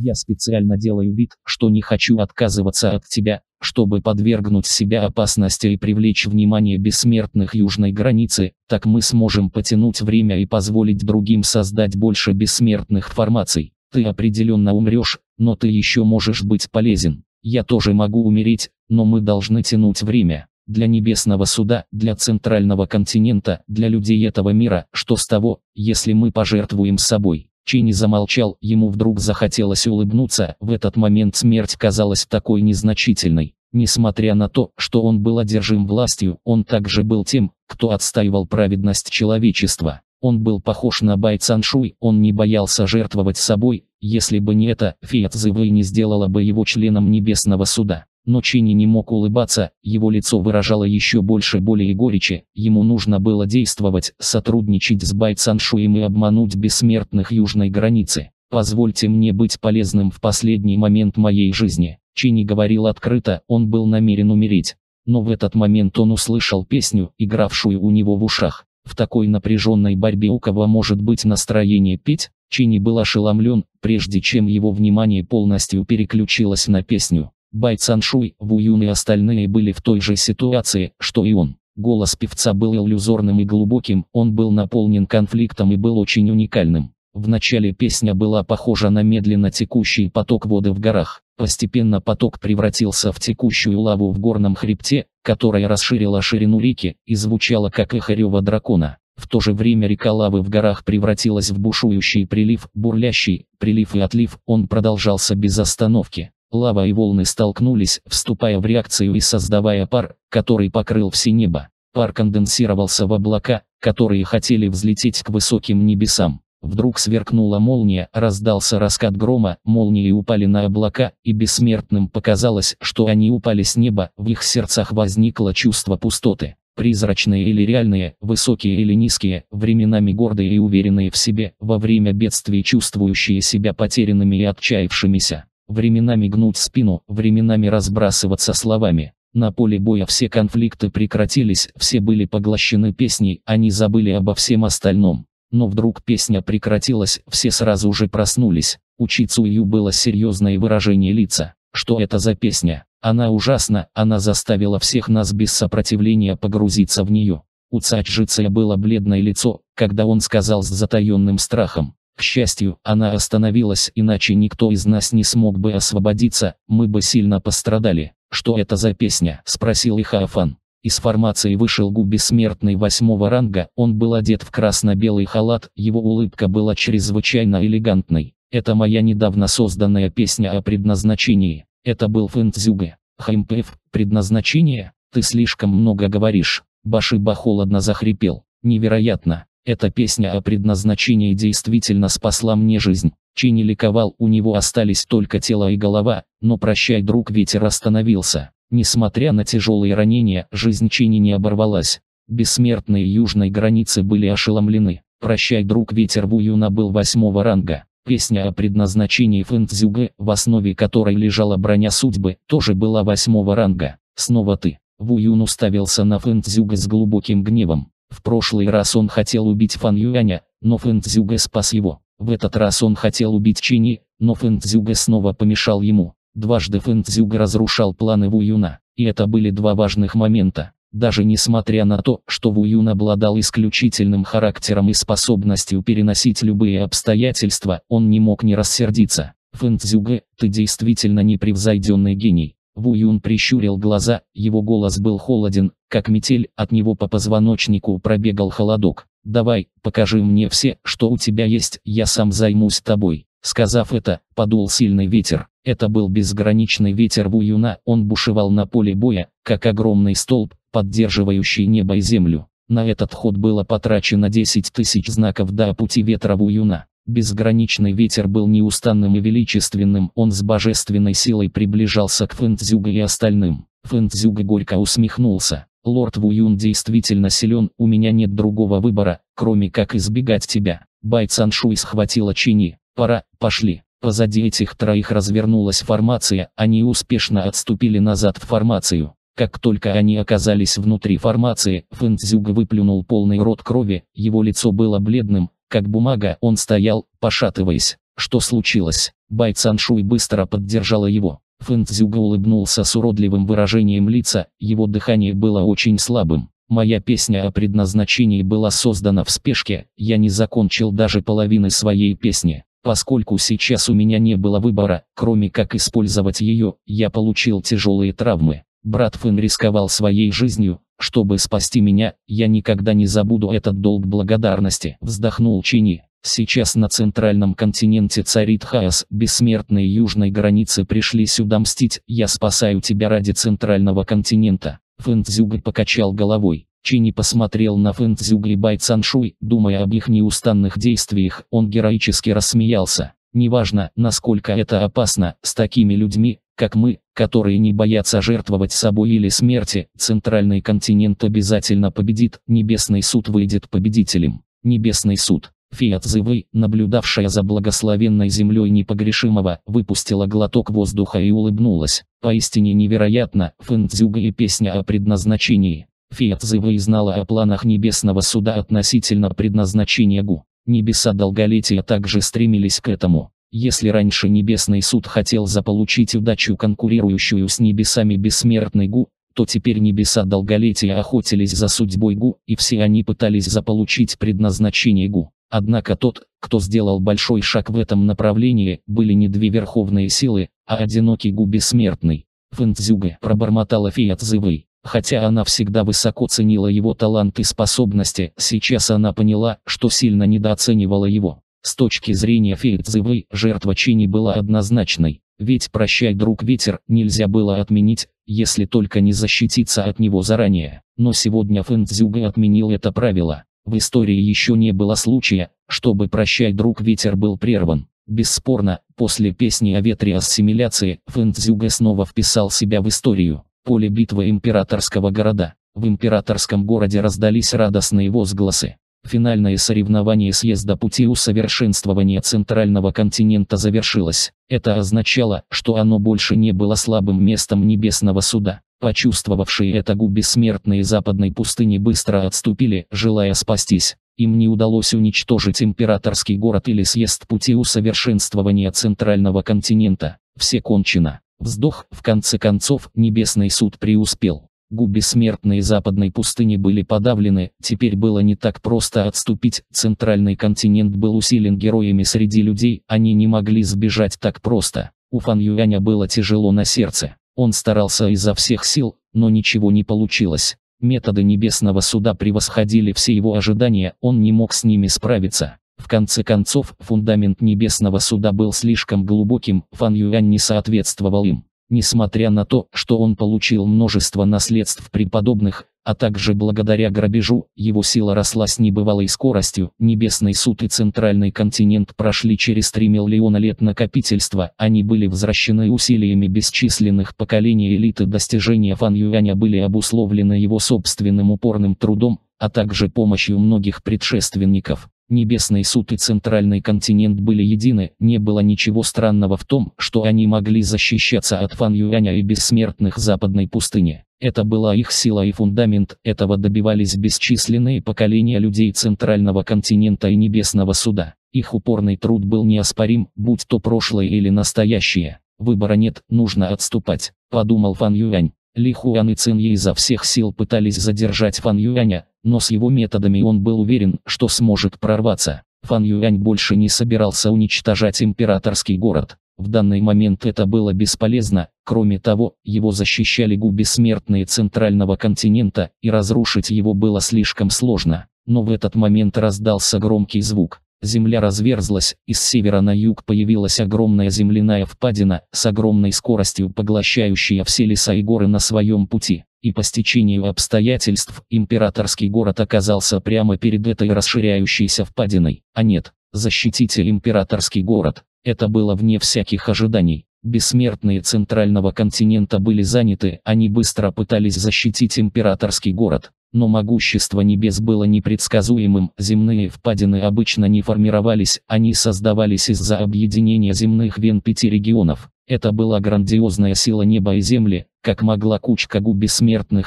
Я специально делаю вид, что не хочу отказываться от тебя, чтобы подвергнуть себя опасности и привлечь внимание бессмертных южной границы, так мы сможем потянуть время и позволить другим создать больше бессмертных формаций. Ты определенно умрешь, но ты еще можешь быть полезен. Я тоже могу умереть, но мы должны тянуть время. Для небесного суда, для центрального континента, для людей этого мира, что с того, если мы пожертвуем собой. Чини замолчал, ему вдруг захотелось улыбнуться, в этот момент смерть казалась такой незначительной. Несмотря на то, что он был одержим властью, он также был тем, кто отстаивал праведность человечества. Он был похож на Бай Цаншуй, он не боялся жертвовать собой, если бы не это, Фиат Зывэй не сделала бы его членом Небесного Суда. Но Чини не мог улыбаться, его лицо выражало еще больше боли и горечи, ему нужно было действовать, сотрудничать с Байцаншуем и обмануть бессмертных южной границы. «Позвольте мне быть полезным в последний момент моей жизни», Чини говорил открыто, он был намерен умереть. Но в этот момент он услышал песню, игравшую у него в ушах. В такой напряженной борьбе у кого может быть настроение петь, Чини был ошеломлен, прежде чем его внимание полностью переключилось на песню. Бай Цаншуй, Ву Юн и остальные были в той же ситуации, что и он. Голос певца был иллюзорным и глубоким, он был наполнен конфликтом и был очень уникальным. В начале песня была похожа на медленно текущий поток воды в горах. Постепенно поток превратился в текущую лаву в горном хребте, которая расширила ширину реки и звучала как эхо дракона. В то же время река лавы в горах превратилась в бушующий прилив, бурлящий прилив и отлив, он продолжался без остановки. Лава и волны столкнулись, вступая в реакцию и создавая пар, который покрыл все небо. Пар конденсировался в облака, которые хотели взлететь к высоким небесам. Вдруг сверкнула молния, раздался раскат грома, молнии упали на облака, и бессмертным показалось, что они упали с неба, в их сердцах возникло чувство пустоты. Призрачные или реальные, высокие или низкие, временами гордые и уверенные в себе, во время бедствий чувствующие себя потерянными и отчаявшимися временами гнуть спину, временами разбрасываться словами. На поле боя все конфликты прекратились, все были поглощены песней, они забыли обо всем остальном. Но вдруг песня прекратилась, все сразу же проснулись. У Чицую было серьезное выражение лица. Что это за песня? Она ужасна, она заставила всех нас без сопротивления погрузиться в нее. У Цачжицея было бледное лицо, когда он сказал с затаенным страхом. К счастью, она остановилась, иначе никто из нас не смог бы освободиться, мы бы сильно пострадали. «Что это за песня?» – спросил Ихаафан. Из формации вышел Гу бессмертный восьмого ранга, он был одет в красно-белый халат, его улыбка была чрезвычайно элегантной. Это моя недавно созданная песня о предназначении. Это был Фэнцзюга. Хэмпэф, предназначение? Ты слишком много говоришь. Башиба холодно захрипел. Невероятно. Эта песня о предназначении действительно спасла мне жизнь. Чини ликовал, у него остались только тело и голова, но прощай, друг, ветер остановился. Несмотря на тяжелые ранения, жизнь Чини не оборвалась. Бессмертные южной границы были ошеломлены. «Прощай, друг, ветер Вуюна был восьмого ранга». Песня о предназначении Фэнтзюге, в основе которой лежала броня судьбы, тоже была восьмого ранга. «Снова ты». Вуюн уставился на Фэнтзюга с глубоким гневом. В прошлый раз он хотел убить Фан Юаня, но Фэн Цзюге спас его. В этот раз он хотел убить Чини, но Фэн Цзюге снова помешал ему. Дважды Фэн Цзюге разрушал планы Ву Юна, и это были два важных момента. Даже несмотря на то, что Ву Юн обладал исключительным характером и способностью переносить любые обстоятельства, он не мог не рассердиться. Фэн Цзюге, ты действительно непревзойденный гений. Ву Юн прищурил глаза, его голос был холоден, как метель, от него по позвоночнику пробегал холодок. «Давай, покажи мне все, что у тебя есть, я сам займусь тобой». Сказав это, подул сильный ветер. Это был безграничный ветер Ву Юна, он бушевал на поле боя, как огромный столб, поддерживающий небо и землю. На этот ход было потрачено 10 тысяч знаков до пути ветра Ву Юна. Безграничный ветер был неустанным и величественным, он с божественной силой приближался к Фэнтзюга и остальным. Фэнтзюга горько усмехнулся. «Лорд Вуюн действительно силен, у меня нет другого выбора, кроме как избегать тебя». Бай Цаншуй схватила Чини. «Пора, пошли». Позади этих троих развернулась формация, они успешно отступили назад в формацию. Как только они оказались внутри формации, Фэнцзюг выплюнул полный рот крови, его лицо было бледным, как бумага, он стоял, пошатываясь. Что случилось? Бай Цаншуй быстро поддержала его. Фэнцзюга улыбнулся с уродливым выражением лица, его дыхание было очень слабым. Моя песня о предназначении была создана в спешке, я не закончил даже половины своей песни. Поскольку сейчас у меня не было выбора, кроме как использовать ее, я получил тяжелые травмы. Брат Фэн рисковал своей жизнью, чтобы спасти меня, я никогда не забуду этот долг благодарности», – вздохнул Чини. Сейчас на центральном континенте царит хаос, бессмертные южной границы пришли сюда мстить, я спасаю тебя ради центрального континента. Фэнцзюга покачал головой. Чини посмотрел на Фэнцзюга и Бай Цаншуй, думая об их неустанных действиях, он героически рассмеялся. Неважно, насколько это опасно, с такими людьми, как мы, которые не боятся жертвовать собой или смерти, центральный континент обязательно победит, Небесный суд выйдет победителем. Небесный суд. Фиат Зывы, наблюдавшая за благословенной землей непогрешимого, выпустила глоток воздуха и улыбнулась. Поистине невероятно, Фэнцзюга и песня о предназначении. Фиат Зывы знала о планах Небесного Суда относительно предназначения Гу. Небеса долголетия также стремились к этому. Если раньше Небесный суд хотел заполучить удачу конкурирующую с небесами бессмертный Гу, то теперь небеса долголетия охотились за судьбой Гу, и все они пытались заполучить предназначение Гу. Однако тот, кто сделал большой шаг в этом направлении, были не две верховные силы, а одинокий Гу бессмертный. Фэнцзюга пробормотала фея отзывы, Хотя она всегда высоко ценила его талант и способности, сейчас она поняла, что сильно недооценивала его. С точки зрения Фельдзевы, жертва Чини была однозначной, ведь «прощай, друг ветер» нельзя было отменить, если только не защититься от него заранее. Но сегодня Фэнцзюга отменил это правило. В истории еще не было случая, чтобы «прощай, друг ветер» был прерван. Бесспорно, после песни о ветре ассимиляции, Фэнцзюга снова вписал себя в историю. Поле битвы императорского города. В императорском городе раздались радостные возгласы. Финальное соревнование съезда пути усовершенствования центрального континента завершилось. Это означало, что оно больше не было слабым местом небесного суда. Почувствовавшие это гу смертные западной пустыни быстро отступили, желая спастись. Им не удалось уничтожить императорский город или съезд пути усовершенствования центрального континента. Все кончено. Вздох, в конце концов, небесный суд преуспел. Гу смертные западной пустыни были подавлены, теперь было не так просто отступить, центральный континент был усилен героями среди людей, они не могли сбежать так просто. У Фан Юаня было тяжело на сердце. Он старался изо всех сил, но ничего не получилось. Методы Небесного Суда превосходили все его ожидания, он не мог с ними справиться. В конце концов, фундамент Небесного Суда был слишком глубоким, Фан Юань не соответствовал им. Несмотря на то, что он получил множество наследств преподобных, а также благодаря грабежу, его сила росла с небывалой скоростью. Небесный суд и центральный континент прошли через 3 миллиона лет накопительства, они были возвращены усилиями бесчисленных поколений элиты. Достижения Фан Юаня были обусловлены его собственным упорным трудом, а также помощью многих предшественников. Небесный суд и центральный континент были едины, не было ничего странного в том, что они могли защищаться от Фан Юаня и бессмертных западной пустыни. Это была их сила и фундамент, этого добивались бесчисленные поколения людей центрального континента и небесного суда. Их упорный труд был неоспорим, будь то прошлое или настоящее. Выбора нет, нужно отступать, подумал Фан Юань. Ли Хуан и Цин Ей изо всех сил пытались задержать Фан Юаня, но с его методами он был уверен, что сможет прорваться. Фан Юань больше не собирался уничтожать императорский город. В данный момент это было бесполезно, кроме того, его защищали гу смертные центрального континента, и разрушить его было слишком сложно. Но в этот момент раздался громкий звук. Земля разверзлась, и с севера на юг появилась огромная земляная впадина, с огромной скоростью поглощающая все леса и горы на своем пути. И по стечению обстоятельств императорский город оказался прямо перед этой расширяющейся впадиной. А нет, защитите императорский город. Это было вне всяких ожиданий. Бессмертные центрального континента были заняты, они быстро пытались защитить императорский город. Но могущество небес было непредсказуемым, земные впадины обычно не формировались, они создавались из-за объединения земных вен пяти регионов. Это была грандиозная сила неба и земли, как могла кучка губи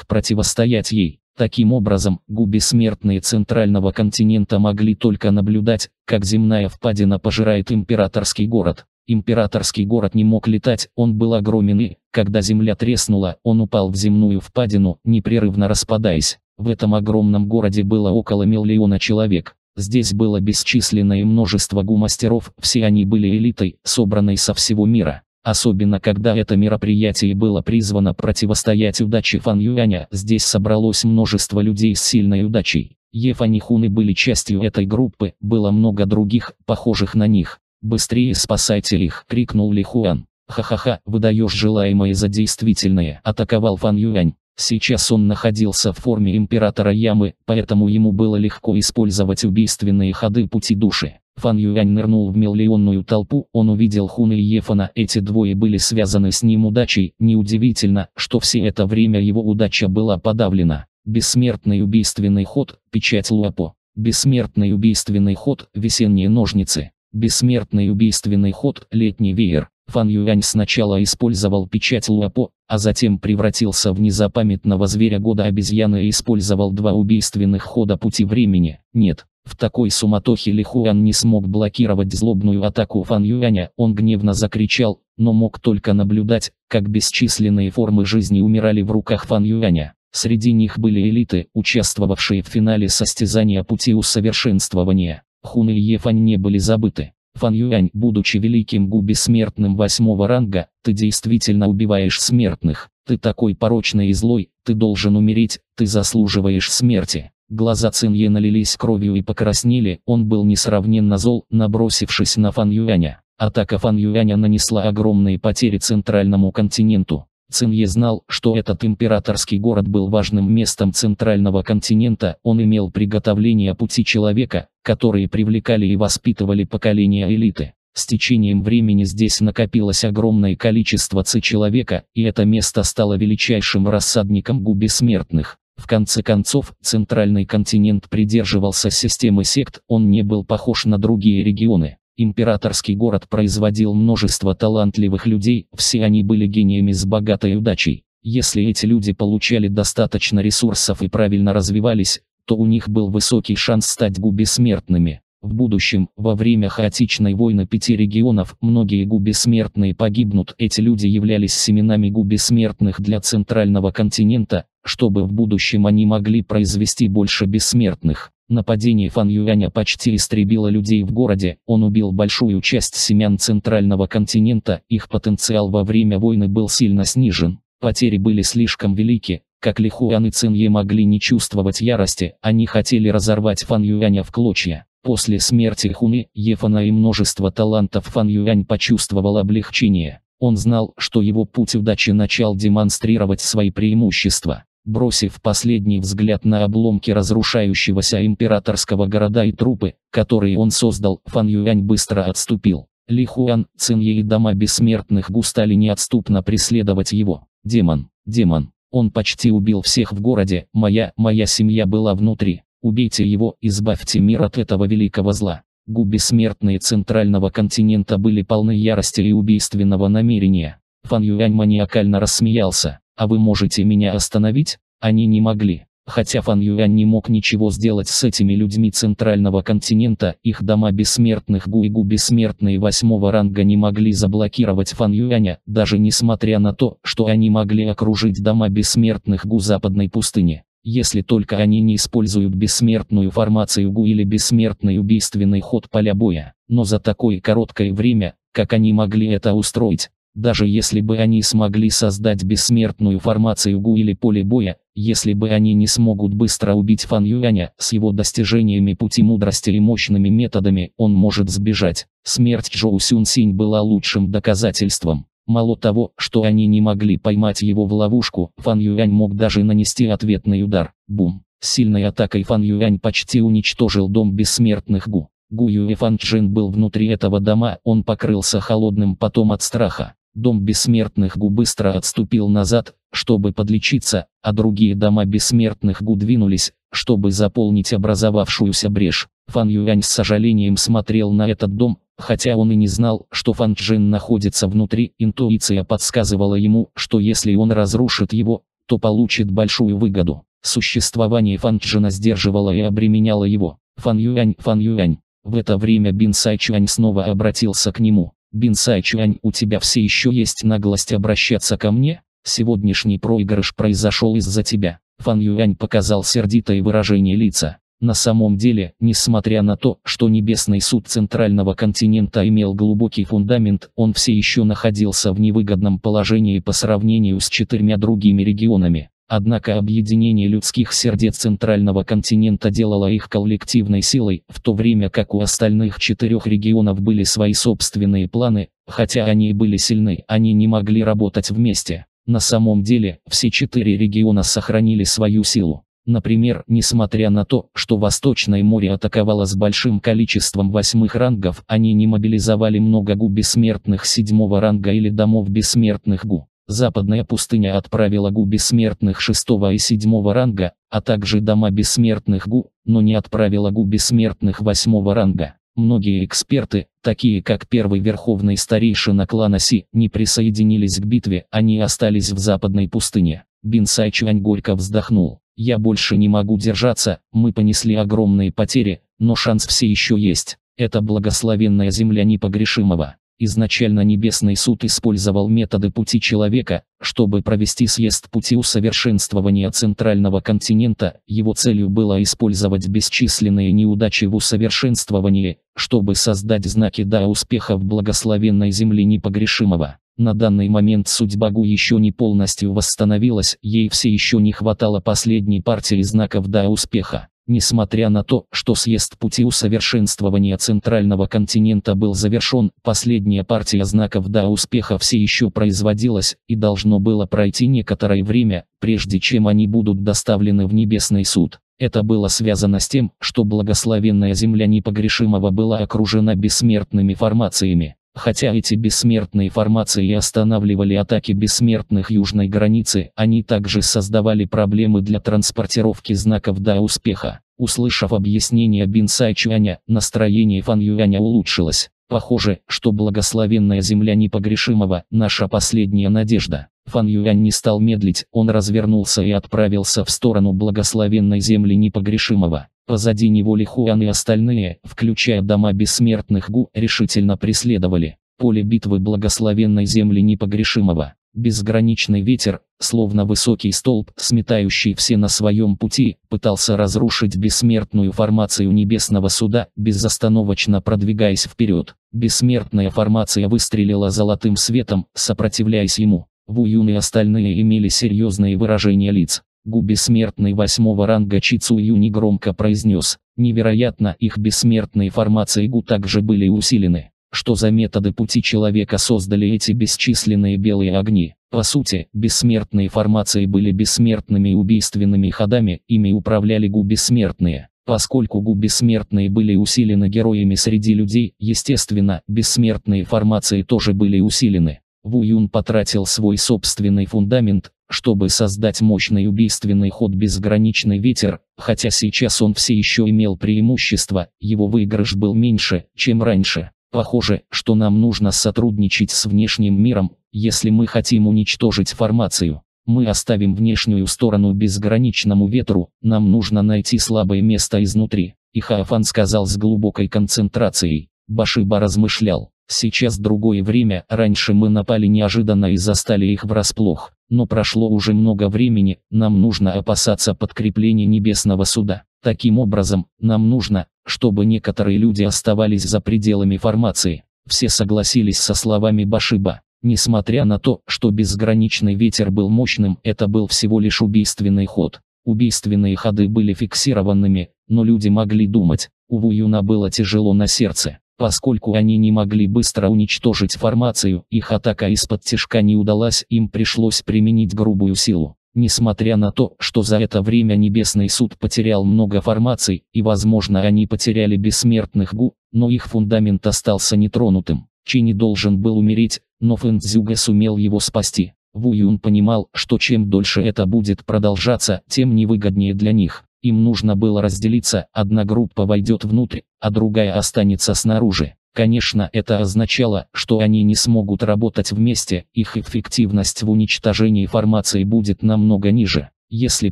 противостоять ей. Таким образом, губи центрального континента могли только наблюдать, как земная впадина пожирает императорский город. Императорский город не мог летать, он был огромен и, когда земля треснула, он упал в земную впадину, непрерывно распадаясь. В этом огромном городе было около миллиона человек. Здесь было бесчисленное множество гумастеров, все они были элитой, собранной со всего мира. Особенно когда это мероприятие было призвано противостоять удаче Фан Юаня, здесь собралось множество людей с сильной удачей. Ефанихуны были частью этой группы, было много других, похожих на них. «Быстрее спасайте их!» — крикнул Хуан. «Ха-ха-ха, выдаешь желаемое за действительное!» — атаковал Фан Юань. Сейчас он находился в форме императора Ямы, поэтому ему было легко использовать убийственные ходы пути души. Фан Юань нырнул в миллионную толпу, он увидел Хуна и Ефана, эти двое были связаны с ним удачей, неудивительно, что все это время его удача была подавлена. Бессмертный убийственный ход, печать Луапо. Бессмертный убийственный ход, весенние ножницы. Бессмертный убийственный ход, летний веер. Фан Юань сначала использовал печать Луапо, а затем превратился в незапамятного зверя года обезьяны и использовал два убийственных хода пути времени. Нет, в такой суматохе Ли Хуан не смог блокировать злобную атаку Фан Юаня, он гневно закричал, но мог только наблюдать, как бесчисленные формы жизни умирали в руках Фан Юаня. Среди них были элиты, участвовавшие в финале состязания пути усовершенствования. Хун и Ефань не были забыты. Фан Юань, будучи великим Гу бессмертным восьмого ранга, ты действительно убиваешь смертных. Ты такой порочный и злой, ты должен умереть, ты заслуживаешь смерти. Глаза Цинье налились кровью и покраснели, он был несравненно зол, набросившись на Фан Юаня. Атака Фан Юаня нанесла огромные потери центральному континенту. Цинье знал, что этот императорский город был важным местом центрального континента, он имел приготовление пути человека, которые привлекали и воспитывали поколения элиты. С течением времени здесь накопилось огромное количество ци человека, и это место стало величайшим рассадником гу бессмертных. В конце концов, центральный континент придерживался системы сект, он не был похож на другие регионы. Императорский город производил множество талантливых людей, все они были гениями с богатой удачей. Если эти люди получали достаточно ресурсов и правильно развивались, то у них был высокий шанс стать губесмертными. В будущем, во время хаотичной войны пяти регионов, многие губесмертные погибнут. Эти люди являлись семенами губесмертных для центрального континента, чтобы в будущем они могли произвести больше бессмертных. Нападение Фан Юаня почти истребило людей в городе, он убил большую часть семян центрального континента, их потенциал во время войны был сильно снижен. Потери были слишком велики, как Ли Хуан и Цинье могли не чувствовать ярости, они хотели разорвать Фан Юаня в клочья. После смерти Хуны, Ефана и множество талантов Фан Юань почувствовал облегчение. Он знал, что его путь удачи начал демонстрировать свои преимущества бросив последний взгляд на обломки разрушающегося императорского города и трупы, которые он создал, Фан Юань быстро отступил. Ли Хуан, Цинье и дома бессмертных Гу неотступно преследовать его. Демон, демон, он почти убил всех в городе, моя, моя семья была внутри. Убейте его, избавьте мир от этого великого зла. Губы смертные центрального континента были полны ярости и убийственного намерения. Фан Юань маниакально рассмеялся. «А вы можете меня остановить?» Они не могли. Хотя Фан Юань не мог ничего сделать с этими людьми Центрального континента, их дома бессмертных Гуйгу бессмертные восьмого ранга не могли заблокировать Фан Юаня, даже несмотря на то, что они могли окружить дома бессмертных Гу западной пустыни. Если только они не используют бессмертную формацию Гу или бессмертный убийственный ход поля боя. Но за такое короткое время, как они могли это устроить, даже если бы они смогли создать бессмертную формацию Гу или поле боя, если бы они не смогут быстро убить Фан Юаня, с его достижениями пути мудрости и мощными методами он может сбежать. Смерть Чжоу Сюн Синь была лучшим доказательством. Мало того, что они не могли поймать его в ловушку, Фан Юань мог даже нанести ответный удар. Бум. Сильной атакой Фан Юань почти уничтожил дом бессмертных Гу. Гу Юэ Фан Чжин был внутри этого дома, он покрылся холодным потом от страха. Дом бессмертных Гу быстро отступил назад, чтобы подлечиться, а другие дома бессмертных Гу двинулись, чтобы заполнить образовавшуюся брешь. Фан Юань с сожалением смотрел на этот дом, хотя он и не знал, что Фан Джин находится внутри, интуиция подсказывала ему, что если он разрушит его, то получит большую выгоду. Существование Фан Джина сдерживало и обременяло его. Фан Юань, Фан Юань. В это время Бин Сай Чуань снова обратился к нему. Бин Сай Чуань, у тебя все еще есть наглость обращаться ко мне? Сегодняшний проигрыш произошел из-за тебя. Фан Юань показал сердитое выражение лица. На самом деле, несмотря на то, что Небесный суд Центрального континента имел глубокий фундамент, он все еще находился в невыгодном положении по сравнению с четырьмя другими регионами. Однако объединение людских сердец центрального континента делало их коллективной силой, в то время как у остальных четырех регионов были свои собственные планы, хотя они и были сильны, они не могли работать вместе. На самом деле, все четыре региона сохранили свою силу. Например, несмотря на то, что Восточное море атаковало с большим количеством восьмых рангов, они не мобилизовали много гу бессмертных седьмого ранга или домов бессмертных гу. Западная пустыня отправила Гу бессмертных 6 и 7 ранга, а также дома бессмертных Гу, но не отправила Гу бессмертных 8 ранга. Многие эксперты, такие как первый верховный старейшина клана Си, не присоединились к битве, они остались в западной пустыне. Бин Сайчуань горько вздохнул. «Я больше не могу держаться, мы понесли огромные потери, но шанс все еще есть. Это благословенная земля непогрешимого. Изначально Небесный суд использовал методы пути человека, чтобы провести съезд пути усовершенствования центрального континента, его целью было использовать бесчисленные неудачи в усовершенствовании, чтобы создать знаки «да» успеха в благословенной земле непогрешимого. На данный момент судьба Гу еще не полностью восстановилась, ей все еще не хватало последней партии знаков «да» успеха. Несмотря на то, что съезд пути усовершенствования центрального континента был завершен, последняя партия знаков до успеха все еще производилась, и должно было пройти некоторое время, прежде чем они будут доставлены в Небесный суд. Это было связано с тем, что благословенная земля непогрешимого была окружена бессмертными формациями. Хотя эти бессмертные формации останавливали атаки бессмертных южной границы, они также создавали проблемы для транспортировки знаков до успеха. Услышав объяснение Бин Сай Чуаня, настроение Фан Юаня улучшилось. Похоже, что благословенная земля непогрешимого – наша последняя надежда. Фан Юань не стал медлить, он развернулся и отправился в сторону благословенной земли непогрешимого. Позади него Лихуан и остальные, включая дома бессмертных Гу, решительно преследовали. Поле битвы благословенной земли непогрешимого. Безграничный ветер, словно высокий столб, сметающий все на своем пути, пытался разрушить бессмертную формацию Небесного Суда, безостановочно продвигаясь вперед. Бессмертная формация выстрелила золотым светом, сопротивляясь ему. Вуюн и остальные имели серьезные выражения лиц. Гу бессмертный восьмого ранга Чицую негромко произнес. Невероятно, их бессмертные формации Гу также были усилены. Что за методы пути человека создали эти бесчисленные белые огни? По сути, бессмертные формации были бессмертными убийственными ходами, ими управляли Гу бессмертные. Поскольку Гу бессмертные были усилены героями среди людей, естественно, бессмертные формации тоже были усилены. Ву Юн потратил свой собственный фундамент, чтобы создать мощный убийственный ход безграничный ветер, хотя сейчас он все еще имел преимущество, его выигрыш был меньше, чем раньше. Похоже, что нам нужно сотрудничать с внешним миром, если мы хотим уничтожить формацию. Мы оставим внешнюю сторону безграничному ветру, нам нужно найти слабое место изнутри. И Хаафан сказал с глубокой концентрацией. Башиба размышлял. Сейчас другое время, раньше мы напали неожиданно и застали их врасплох. Но прошло уже много времени, нам нужно опасаться подкрепления небесного суда. Таким образом, нам нужно, чтобы некоторые люди оставались за пределами формации. Все согласились со словами Башиба. Несмотря на то, что безграничный ветер был мощным, это был всего лишь убийственный ход. Убийственные ходы были фиксированными, но люди могли думать. У Вуюна было тяжело на сердце. Поскольку они не могли быстро уничтожить формацию, их атака из-под тяжка не удалась, им пришлось применить грубую силу. Несмотря на то, что за это время Небесный суд потерял много формаций, и возможно они потеряли бессмертных гу, но их фундамент остался нетронутым. Чи должен был умереть, но Фэнцзюга сумел его спасти. Ву Юн понимал, что чем дольше это будет продолжаться, тем невыгоднее для них. Им нужно было разделиться, одна группа войдет внутрь, а другая останется снаружи. Конечно, это означало, что они не смогут работать вместе, их эффективность в уничтожении формации будет намного ниже. Если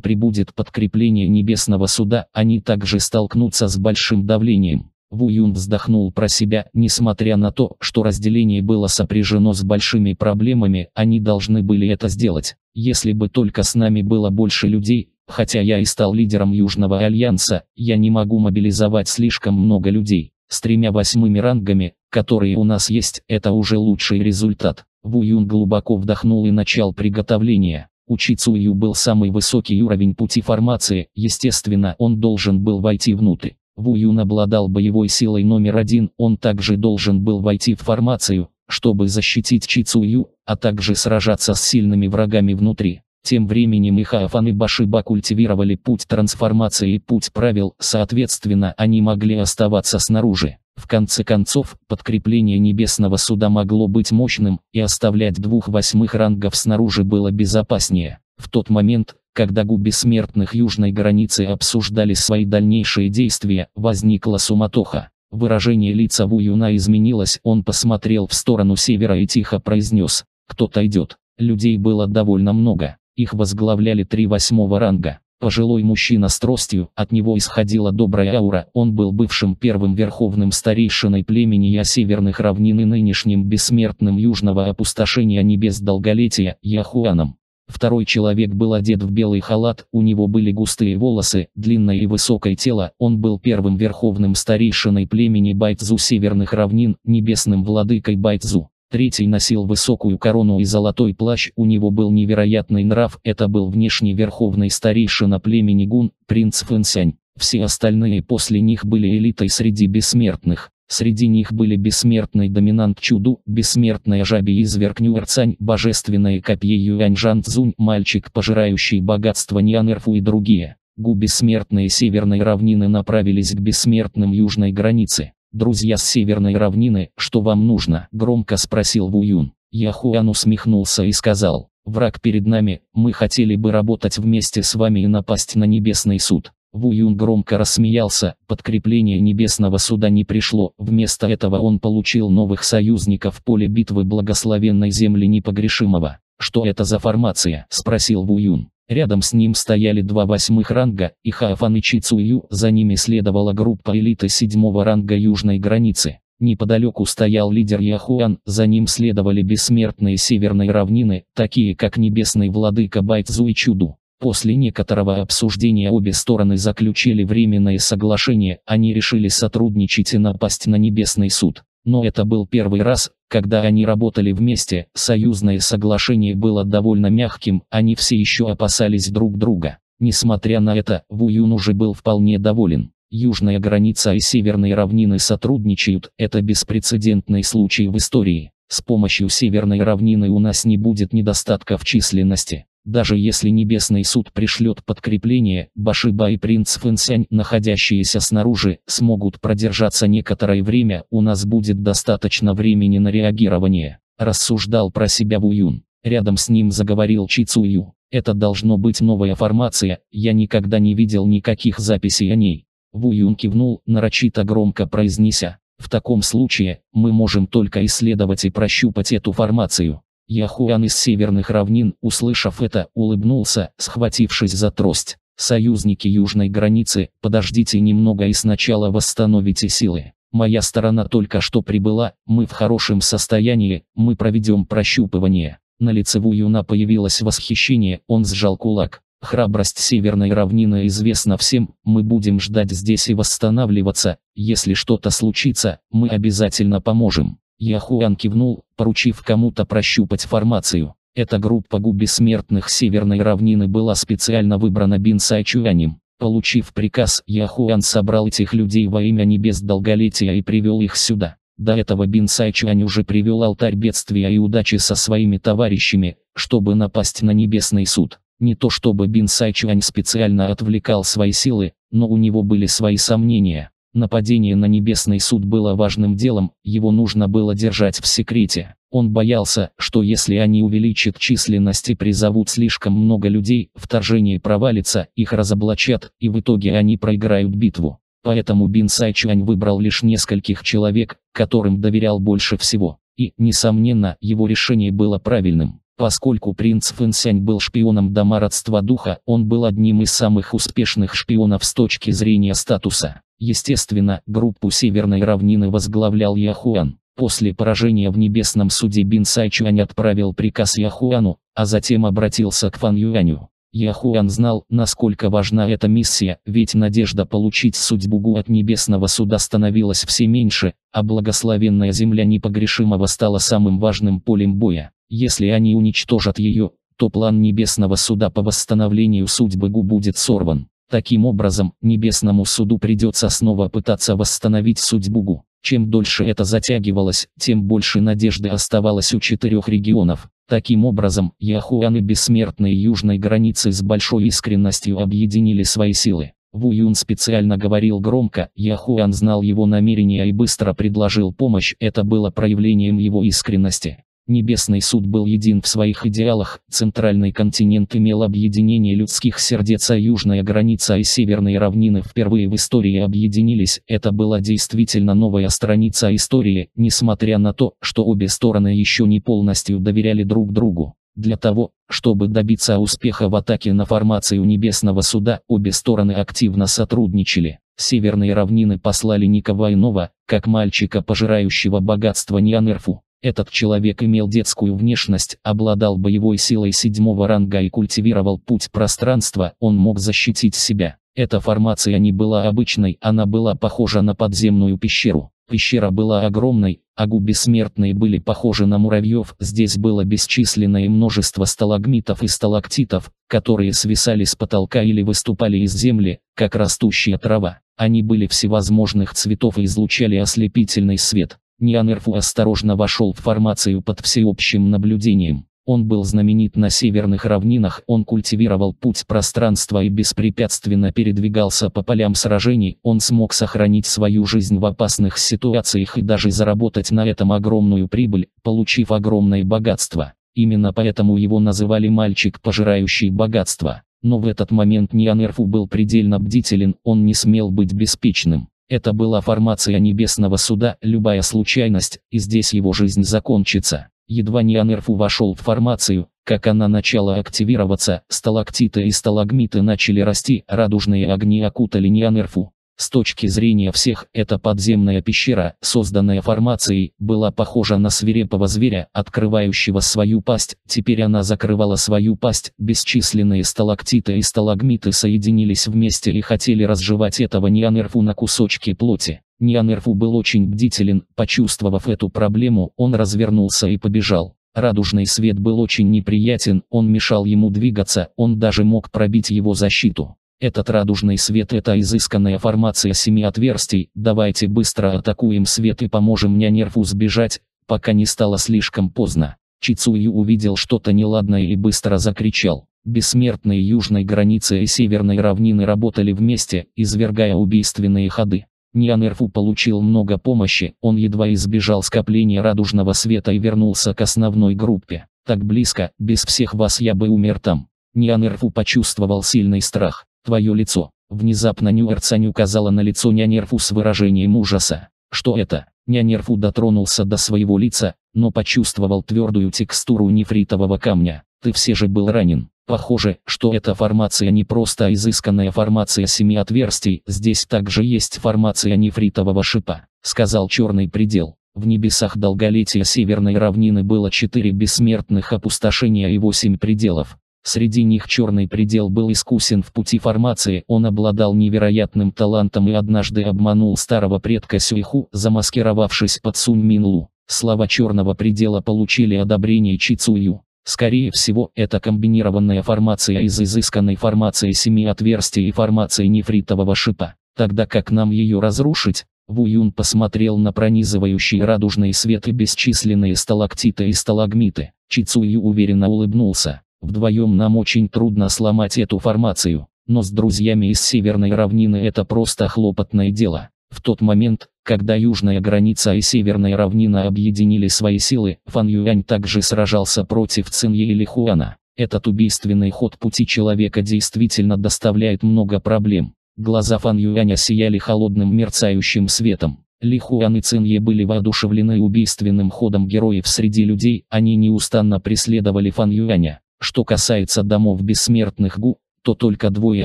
прибудет подкрепление Небесного Суда, они также столкнутся с большим давлением. Ву Юн вздохнул про себя, несмотря на то, что разделение было сопряжено с большими проблемами, они должны были это сделать. Если бы только с нами было больше людей, Хотя я и стал лидером Южного Альянса, я не могу мобилизовать слишком много людей. С тремя восьмыми рангами, которые у нас есть, это уже лучший результат. Ву Юн глубоко вдохнул и начал приготовление. У Чи был самый высокий уровень пути формации, естественно, он должен был войти внутрь. Ву Юн обладал боевой силой номер один, он также должен был войти в формацию, чтобы защитить Чи Цую, а также сражаться с сильными врагами внутри. Тем временем и Хафан и Башиба культивировали путь трансформации и путь правил, соответственно они могли оставаться снаружи. В конце концов, подкрепление Небесного Суда могло быть мощным, и оставлять двух восьмых рангов снаружи было безопаснее. В тот момент, когда губы смертных южной границы обсуждали свои дальнейшие действия, возникла суматоха. Выражение лица Ву Юна изменилось, он посмотрел в сторону севера и тихо произнес «Кто-то идет». Людей было довольно много. Их возглавляли три восьмого ранга. Пожилой мужчина с тростью, от него исходила добрая аура, он был бывшим первым верховным старейшиной племени Я северных равнин и нынешним бессмертным южного опустошения небес долголетия, Яхуаном. Второй человек был одет в белый халат, у него были густые волосы, длинное и высокое тело, он был первым верховным старейшиной племени Байтзу северных равнин, небесным владыкой Байтзу. Третий носил высокую корону и золотой плащ, у него был невероятный нрав, это был внешний верховный старейшина племени Гун, принц Фэнсянь. Все остальные после них были элитой среди бессмертных. Среди них были бессмертный доминант Чуду, бессмертная жаби изверг Нюарцань, божественное копье Юаньжан Цзунь, мальчик, пожирающий богатство Нианерфу и другие. Гу бессмертные северной равнины направились к бессмертным южной границе. «Друзья с северной равнины, что вам нужно?» – громко спросил Вуюн. Яхуан усмехнулся и сказал, «Враг перед нами, мы хотели бы работать вместе с вами и напасть на небесный суд». Вуюн громко рассмеялся, подкрепление небесного суда не пришло, вместо этого он получил новых союзников в поле битвы благословенной земли непогрешимого. «Что это за формация?» – спросил Вуюн. Рядом с ним стояли два восьмых ранга, и Хаофан и Чицую, за ними следовала группа элиты седьмого ранга южной границы. Неподалеку стоял лидер Яхуан, за ним следовали бессмертные северной равнины, такие как Небесный Владыка Байцзу и Чуду. После некоторого обсуждения обе стороны заключили временное соглашение, они решили сотрудничать и напасть на Небесный суд. Но это был первый раз, когда они работали вместе, союзное соглашение было довольно мягким, они все еще опасались друг друга. Несмотря на это, Ву Юн уже был вполне доволен. Южная граница и северные равнины сотрудничают, это беспрецедентный случай в истории. С помощью северной равнины у нас не будет недостатка в численности даже если Небесный суд пришлет подкрепление, Башиба и принц Фэнсянь, находящиеся снаружи, смогут продержаться некоторое время, у нас будет достаточно времени на реагирование», – рассуждал про себя Вуюн. Рядом с ним заговорил Чи Цую. «Это должно быть новая формация, я никогда не видел никаких записей о ней». Вуюн кивнул, нарочито громко произнеся. «В таком случае, мы можем только исследовать и прощупать эту формацию». Яхуан из северных равнин, услышав это, улыбнулся, схватившись за трость. «Союзники южной границы, подождите немного и сначала восстановите силы. Моя сторона только что прибыла, мы в хорошем состоянии, мы проведем прощупывание». На лицеву Юна появилось восхищение, он сжал кулак. Храбрость северной равнины известна всем, мы будем ждать здесь и восстанавливаться, если что-то случится, мы обязательно поможем. Яхуан кивнул, поручив кому-то прощупать формацию. Эта группа гу бессмертных Северной равнины была специально выбрана Бин Сайчуанем. Получив приказ, Яхуан собрал этих людей во имя небес долголетия и привел их сюда. До этого Бин Сайчуань уже привел алтарь бедствия и удачи со своими товарищами, чтобы напасть на небесный суд. Не то чтобы Бин Сайчуань специально отвлекал свои силы, но у него были свои сомнения. Нападение на Небесный суд было важным делом, его нужно было держать в секрете. Он боялся, что если они увеличат численность и призовут слишком много людей, вторжение провалится, их разоблачат, и в итоге они проиграют битву. Поэтому Бин Сай Сайчуань выбрал лишь нескольких человек, которым доверял больше всего. И, несомненно, его решение было правильным. Поскольку принц Фэнсянь был шпионом дома родства духа, он был одним из самых успешных шпионов с точки зрения статуса. Естественно, группу Северной равнины возглавлял Яхуан. После поражения в Небесном суде Бин Сайчуань отправил приказ Яхуану, а затем обратился к Фан Юаню. Яхуан знал, насколько важна эта миссия, ведь надежда получить судьбу Гу от Небесного Суда становилась все меньше, а благословенная земля непогрешимого стала самым важным полем боя. Если они уничтожат ее, то план Небесного Суда по восстановлению судьбы Гу будет сорван. Таким образом, небесному суду придется снова пытаться восстановить судьбу Гу. Чем дольше это затягивалось, тем больше надежды оставалось у четырех регионов. Таким образом, Яхуан и бессмертные южной границы с большой искренностью объединили свои силы. Ву Юн специально говорил громко, Яхуан знал его намерения и быстро предложил помощь, это было проявлением его искренности. Небесный суд был един в своих идеалах, центральный континент имел объединение людских сердец, а южная граница и северные равнины впервые в истории объединились. Это была действительно новая страница истории, несмотря на то, что обе стороны еще не полностью доверяли друг другу. Для того, чтобы добиться успеха в атаке на формацию Небесного суда, обе стороны активно сотрудничали. Северные равнины послали никого иного, как мальчика, пожирающего богатство Нианерфу этот человек имел детскую внешность, обладал боевой силой седьмого ранга и культивировал путь пространства, он мог защитить себя. Эта формация не была обычной, она была похожа на подземную пещеру. Пещера была огромной, агу бессмертные были похожи на муравьев, здесь было бесчисленное множество сталагмитов и сталактитов, которые свисали с потолка или выступали из земли, как растущая трава. Они были всевозможных цветов и излучали ослепительный свет. Нианерфу осторожно вошел в формацию под всеобщим наблюдением. Он был знаменит на северных равнинах, он культивировал путь пространства и беспрепятственно передвигался по полям сражений, он смог сохранить свою жизнь в опасных ситуациях и даже заработать на этом огромную прибыль, получив огромное богатство. Именно поэтому его называли «мальчик, пожирающий богатство». Но в этот момент Нианерфу был предельно бдителен, он не смел быть беспечным. Это была формация Небесного Суда, любая случайность, и здесь его жизнь закончится. Едва Неанерфу вошел в формацию, как она начала активироваться, сталактиты и сталагмиты начали расти, радужные огни окутали Неанерфу. С точки зрения всех, эта подземная пещера, созданная формацией, была похожа на свирепого зверя, открывающего свою пасть, теперь она закрывала свою пасть, бесчисленные сталактиты и сталагмиты соединились вместе и хотели разжевать этого неанерфу на кусочки плоти. Неанерфу был очень бдителен, почувствовав эту проблему, он развернулся и побежал. Радужный свет был очень неприятен, он мешал ему двигаться, он даже мог пробить его защиту. Этот радужный свет – это изысканная формация семи отверстий, давайте быстро атакуем свет и поможем мне нерву сбежать, пока не стало слишком поздно. Чицуи увидел что-то неладное и быстро закричал. Бессмертные южной границы и северной равнины работали вместе, извергая убийственные ходы. Ньянерфу получил много помощи, он едва избежал скопления радужного света и вернулся к основной группе. Так близко, без всех вас я бы умер там. Ньянерфу почувствовал сильный страх. Твое лицо. Внезапно Нюэрцань указала на лицо нянерфу с выражением ужаса. Что это? Нянерфу дотронулся до своего лица, но почувствовал твердую текстуру нефритового камня. Ты все же был ранен. Похоже, что эта формация не просто изысканная формация семи отверстий, здесь также есть формация нефритового шипа, сказал черный предел. В небесах долголетия северной равнины было четыре бессмертных опустошения и восемь пределов. Среди них черный предел был искусен в пути формации, он обладал невероятным талантом и однажды обманул старого предка Сюиху, замаскировавшись под Сунь Минлу. Слова черного предела получили одобрение Чицую. Скорее всего, это комбинированная формация из изысканной формации семи отверстий и формации нефритового шипа. Тогда как нам ее разрушить? Ву Юн посмотрел на пронизывающий радужный свет и бесчисленные сталактиты и сталагмиты. Чицую уверенно улыбнулся. Вдвоем нам очень трудно сломать эту формацию, но с друзьями из Северной равнины это просто хлопотное дело. В тот момент, когда южная граница и северная равнина объединили свои силы, Фан Юань также сражался против Циньи или Хуана. Этот убийственный ход пути человека действительно доставляет много проблем. Глаза Фан Юаня сияли холодным мерцающим светом. Ли Хуан и Цинье были воодушевлены убийственным ходом героев среди людей, они неустанно преследовали Фан Юаня. Что касается домов бессмертных Гу, то только двое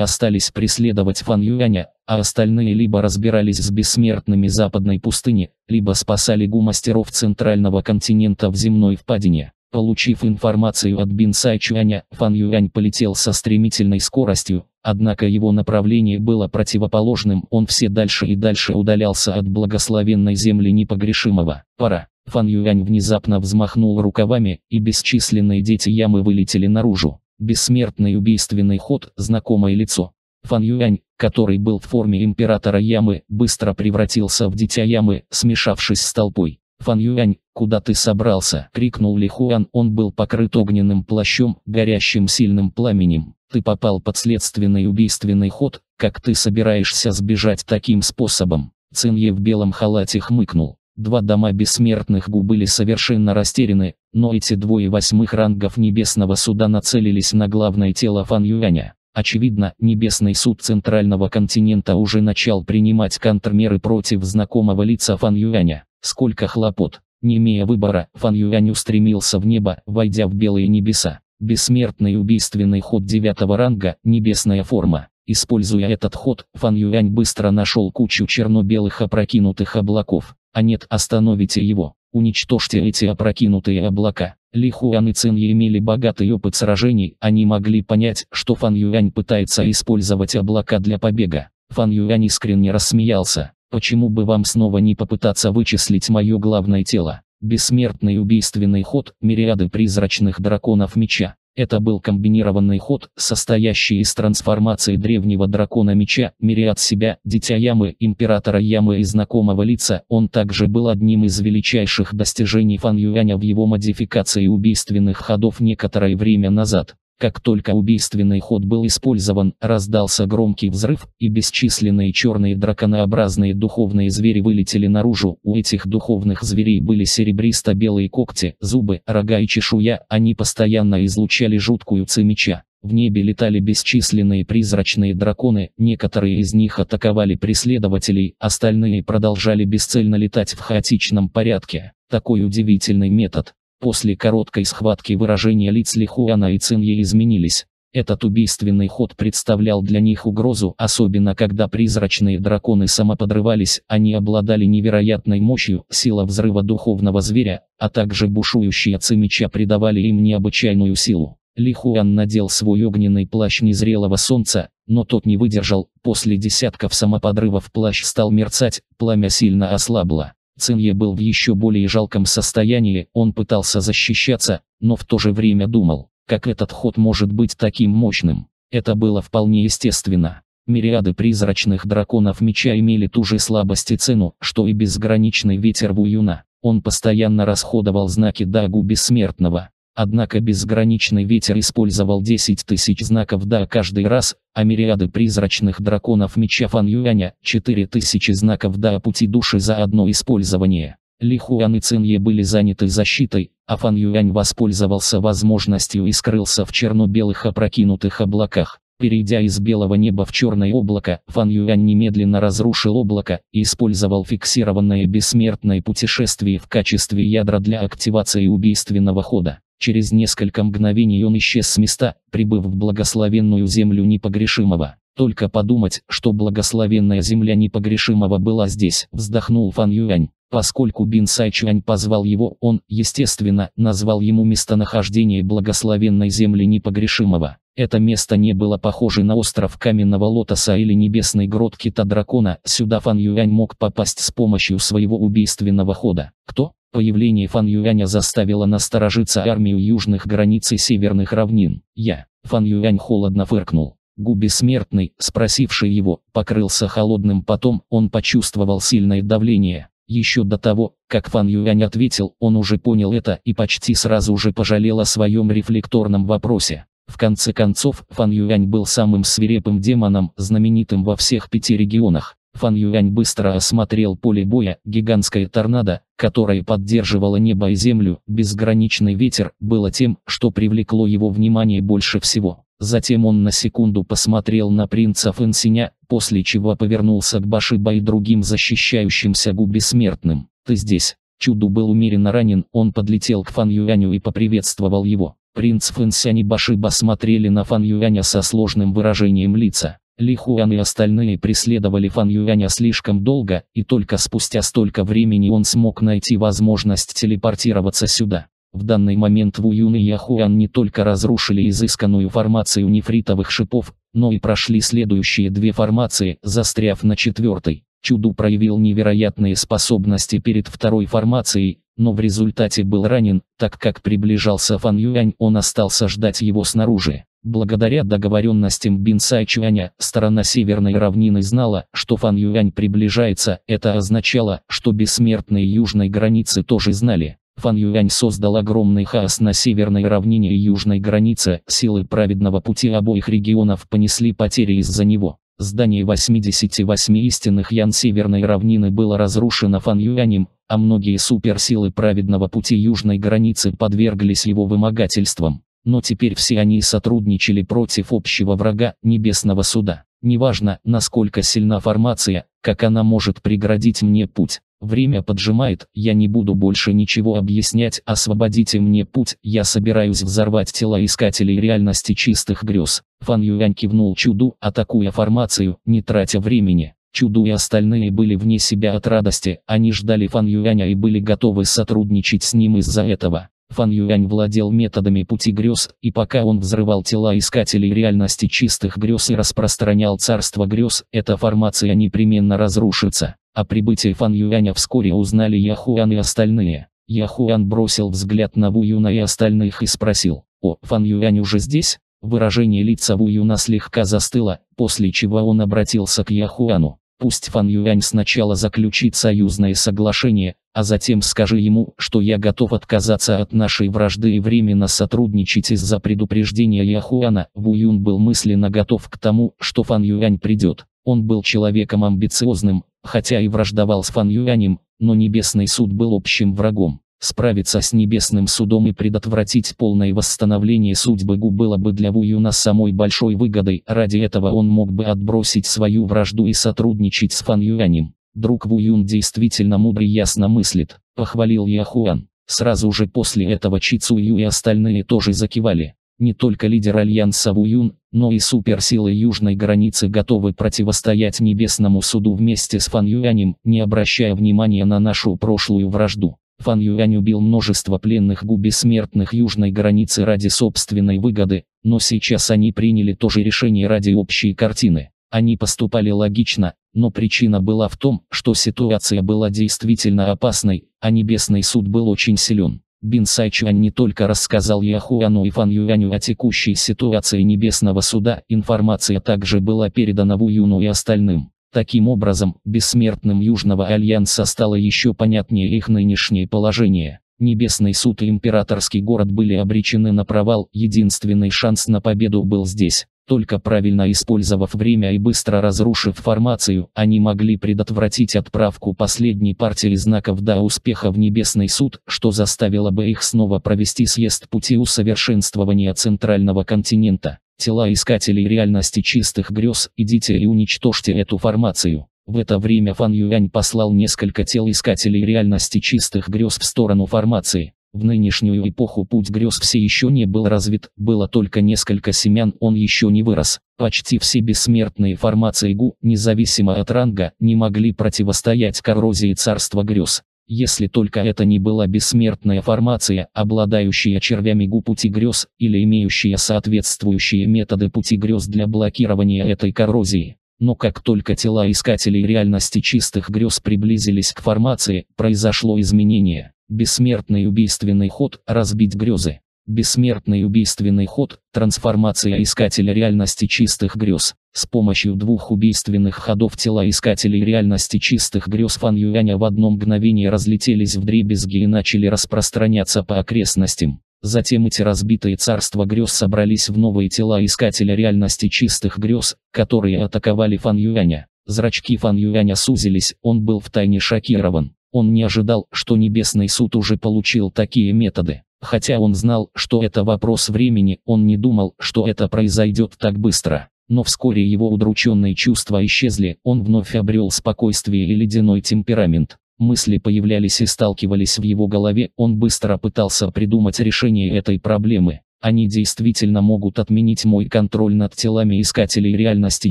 остались преследовать Фан Юаня, а остальные либо разбирались с бессмертными западной пустыни, либо спасали Гу мастеров центрального континента в земной впадине. Получив информацию от Бин Сай Чуаня, Фан Юань полетел со стремительной скоростью, однако его направление было противоположным, он все дальше и дальше удалялся от благословенной земли непогрешимого. Пора. Фан Юань внезапно взмахнул рукавами, и бесчисленные дети ямы вылетели наружу. Бессмертный убийственный ход, знакомое лицо. Фан Юань, который был в форме императора ямы, быстро превратился в дитя ямы, смешавшись с толпой. «Фан Юань, куда ты собрался?» — крикнул Ли Хуан. Он был покрыт огненным плащом, горящим сильным пламенем. «Ты попал под следственный убийственный ход, как ты собираешься сбежать таким способом?» Цинье в белом халате хмыкнул. Два дома бессмертных Гу были совершенно растеряны, но эти двое восьмых рангов Небесного Суда нацелились на главное тело Фан Юаня. Очевидно, Небесный Суд Центрального Континента уже начал принимать контрмеры против знакомого лица Фан Юаня. Сколько хлопот! Не имея выбора, Фан Юань устремился в небо, войдя в белые небеса. Бессмертный убийственный ход девятого ранга, небесная форма. Используя этот ход, Фан Юань быстро нашел кучу черно-белых опрокинутых облаков а нет остановите его, уничтожьте эти опрокинутые облака. Ли Хуан и Цин имели богатый опыт сражений, они могли понять, что Фан Юань пытается использовать облака для побега. Фан Юань искренне рассмеялся. Почему бы вам снова не попытаться вычислить мое главное тело? Бессмертный убийственный ход, мириады призрачных драконов меча. Это был комбинированный ход, состоящий из трансформации древнего дракона меча, Мириад себя, Дитя Ямы, Императора Ямы и знакомого лица. Он также был одним из величайших достижений Фан Юаня в его модификации убийственных ходов некоторое время назад. Как только убийственный ход был использован, раздался громкий взрыв, и бесчисленные черные драконообразные духовные звери вылетели наружу. У этих духовных зверей были серебристо-белые когти, зубы, рога и чешуя, они постоянно излучали жуткую цемича. В небе летали бесчисленные призрачные драконы, некоторые из них атаковали преследователей, остальные продолжали бесцельно летать в хаотичном порядке. Такой удивительный метод, После короткой схватки выражения лиц Лихуана и Цинье изменились. Этот убийственный ход представлял для них угрозу, особенно когда призрачные драконы самоподрывались, они обладали невероятной мощью, сила взрыва духовного зверя, а также бушующие отцы придавали им необычайную силу. Лихуан надел свой огненный плащ незрелого солнца, но тот не выдержал, после десятков самоподрывов плащ стал мерцать, пламя сильно ослабло. Цинье был в еще более жалком состоянии, он пытался защищаться, но в то же время думал, как этот ход может быть таким мощным. Это было вполне естественно. Мириады призрачных драконов меча имели ту же слабость и цену, что и безграничный ветер Вуюна. Он постоянно расходовал знаки Дагу Бессмертного. Однако безграничный ветер использовал 10 тысяч знаков да каждый раз, а мириады призрачных драконов меча Фан Юаня – 4 тысячи знаков да пути души за одно использование. Ли Хуан и Цинье были заняты защитой, а Фан Юань воспользовался возможностью и скрылся в черно-белых опрокинутых облаках. Перейдя из белого неба в черное облако, Фан Юань немедленно разрушил облако и использовал фиксированное бессмертное путешествие в качестве ядра для активации убийственного хода. Через несколько мгновений он исчез с места, прибыв в благословенную землю непогрешимого. Только подумать, что благословенная земля непогрешимого была здесь, вздохнул Фан Юань. Поскольку Бин Сайчуань позвал его, он, естественно, назвал ему местонахождение благословенной земли непогрешимого. Это место не было похоже на остров Каменного Лотоса или небесный грот Кита-Дракона, сюда Фан Юань мог попасть с помощью своего убийственного хода. Кто? Появление Фан Юаня заставило насторожиться армию южных границ и северных равнин. Я. Фан Юань холодно фыркнул. Губи смертный, спросивший его, покрылся холодным потом, он почувствовал сильное давление. Еще до того, как Фан Юань ответил, он уже понял это и почти сразу же пожалел о своем рефлекторном вопросе. В конце концов, Фан Юань был самым свирепым демоном, знаменитым во всех пяти регионах. Фан Юань быстро осмотрел поле боя, гигантское торнадо, которое поддерживало небо и землю, безграничный ветер, было тем, что привлекло его внимание больше всего. Затем он на секунду посмотрел на принца Фэнсиня, после чего повернулся к Башиба и другим защищающимся гу бессмертным. «Ты здесь». Чуду был умеренно ранен, он подлетел к Фан Юаню и поприветствовал его. Принц Фэнсянь и Башиба смотрели на Фан Юаня со сложным выражением лица. Ли Хуан и остальные преследовали Фан Юаня слишком долго, и только спустя столько времени он смог найти возможность телепортироваться сюда. В данный момент Вуюн и Яхуан не только разрушили изысканную формацию нефритовых шипов, но и прошли следующие две формации, застряв на четвертой. Чуду проявил невероятные способности перед второй формацией, но в результате был ранен, так как приближался Фан Юань, он остался ждать его снаружи. Благодаря договоренностям Бин Сай Чуаня, сторона северной равнины знала, что Фан Юань приближается, это означало, что бессмертные южной границы тоже знали. Фан Юань создал огромный хаос на северной равнине и южной границе, силы праведного пути обоих регионов понесли потери из-за него. Здание 88 истинных ян северной равнины было разрушено Фан Юанем, а многие суперсилы праведного пути южной границы подверглись его вымогательствам. Но теперь все они сотрудничали против общего врага, Небесного Суда. Неважно, насколько сильна формация, как она может преградить мне путь. Время поджимает, я не буду больше ничего объяснять, освободите мне путь, я собираюсь взорвать тела искателей реальности чистых грез. Фан Юань кивнул чуду, атакуя формацию, не тратя времени. Чуду и остальные были вне себя от радости, они ждали Фан Юаня и были готовы сотрудничать с ним из-за этого. Фан Юань владел методами пути грез, и пока он взрывал тела искателей реальности чистых грез и распространял царство грез, эта формация непременно разрушится. О прибытии Фан Юаня вскоре узнали Яхуан и остальные. Яхуан бросил взгляд на Ву Юна и остальных и спросил, «О, Фан Юань уже здесь?» Выражение лица Ву Юна слегка застыло, после чего он обратился к Яхуану. Пусть Фан Юань сначала заключит союзное соглашение, а затем скажи ему, что я готов отказаться от нашей вражды и временно сотрудничать из-за предупреждения Яхуана. Ву Юн был мысленно готов к тому, что Фан Юань придет. Он был человеком амбициозным, хотя и враждовал с Фан Юанем, но Небесный суд был общим врагом. Справиться с небесным судом и предотвратить полное восстановление судьбы Гу было бы для Вуюна самой большой выгодой, ради этого он мог бы отбросить свою вражду и сотрудничать с Фан Юанем. Друг Вуюн действительно мудрый ясно мыслит, похвалил Яхуан. Сразу же после этого Чи Цую и остальные тоже закивали. Не только лидер Альянса Вуюн, но и суперсилы южной границы готовы противостоять небесному суду вместе с Фан Юанем, не обращая внимания на нашу прошлую вражду. Фан Юань убил множество пленных гу бессмертных южной границы ради собственной выгоды, но сейчас они приняли то же решение ради общей картины. Они поступали логично, но причина была в том, что ситуация была действительно опасной, а Небесный суд был очень силен. Бин Сайчуан не только рассказал Яхуану и Фан Юаню о текущей ситуации Небесного суда, информация также была передана Ву Юну и остальным. Таким образом, бессмертным Южного Альянса стало еще понятнее их нынешнее положение. Небесный суд и императорский город были обречены на провал, единственный шанс на победу был здесь. Только правильно использовав время и быстро разрушив формацию, они могли предотвратить отправку последней партии знаков до успеха в Небесный суд, что заставило бы их снова провести съезд пути усовершенствования Центрального континента тела искателей реальности чистых грез, идите и уничтожьте эту формацию. В это время Фан Юань послал несколько тел искателей реальности чистых грез в сторону формации. В нынешнюю эпоху путь грез все еще не был развит, было только несколько семян, он еще не вырос. Почти все бессмертные формации ГУ, независимо от ранга, не могли противостоять коррозии царства грез. Если только это не была бессмертная формация, обладающая червями губ пути грез, или имеющая соответствующие методы пути грез для блокирования этой коррозии. Но как только тела искателей реальности чистых грез приблизились к формации, произошло изменение. Бессмертный убийственный ход – разбить грезы. Бессмертный убийственный ход – трансформация искателя реальности чистых грез. С помощью двух убийственных ходов тела искателей реальности чистых грез Фан Юаня в одно мгновение разлетелись в дребезги и начали распространяться по окрестностям. Затем эти разбитые царства грез собрались в новые тела искателя реальности чистых грез, которые атаковали Фан Юаня. Зрачки Фан Юаня сузились, он был втайне шокирован. Он не ожидал, что Небесный суд уже получил такие методы. Хотя он знал, что это вопрос времени, он не думал, что это произойдет так быстро но вскоре его удрученные чувства исчезли, он вновь обрел спокойствие и ледяной темперамент. Мысли появлялись и сталкивались в его голове, он быстро пытался придумать решение этой проблемы. Они действительно могут отменить мой контроль над телами искателей реальности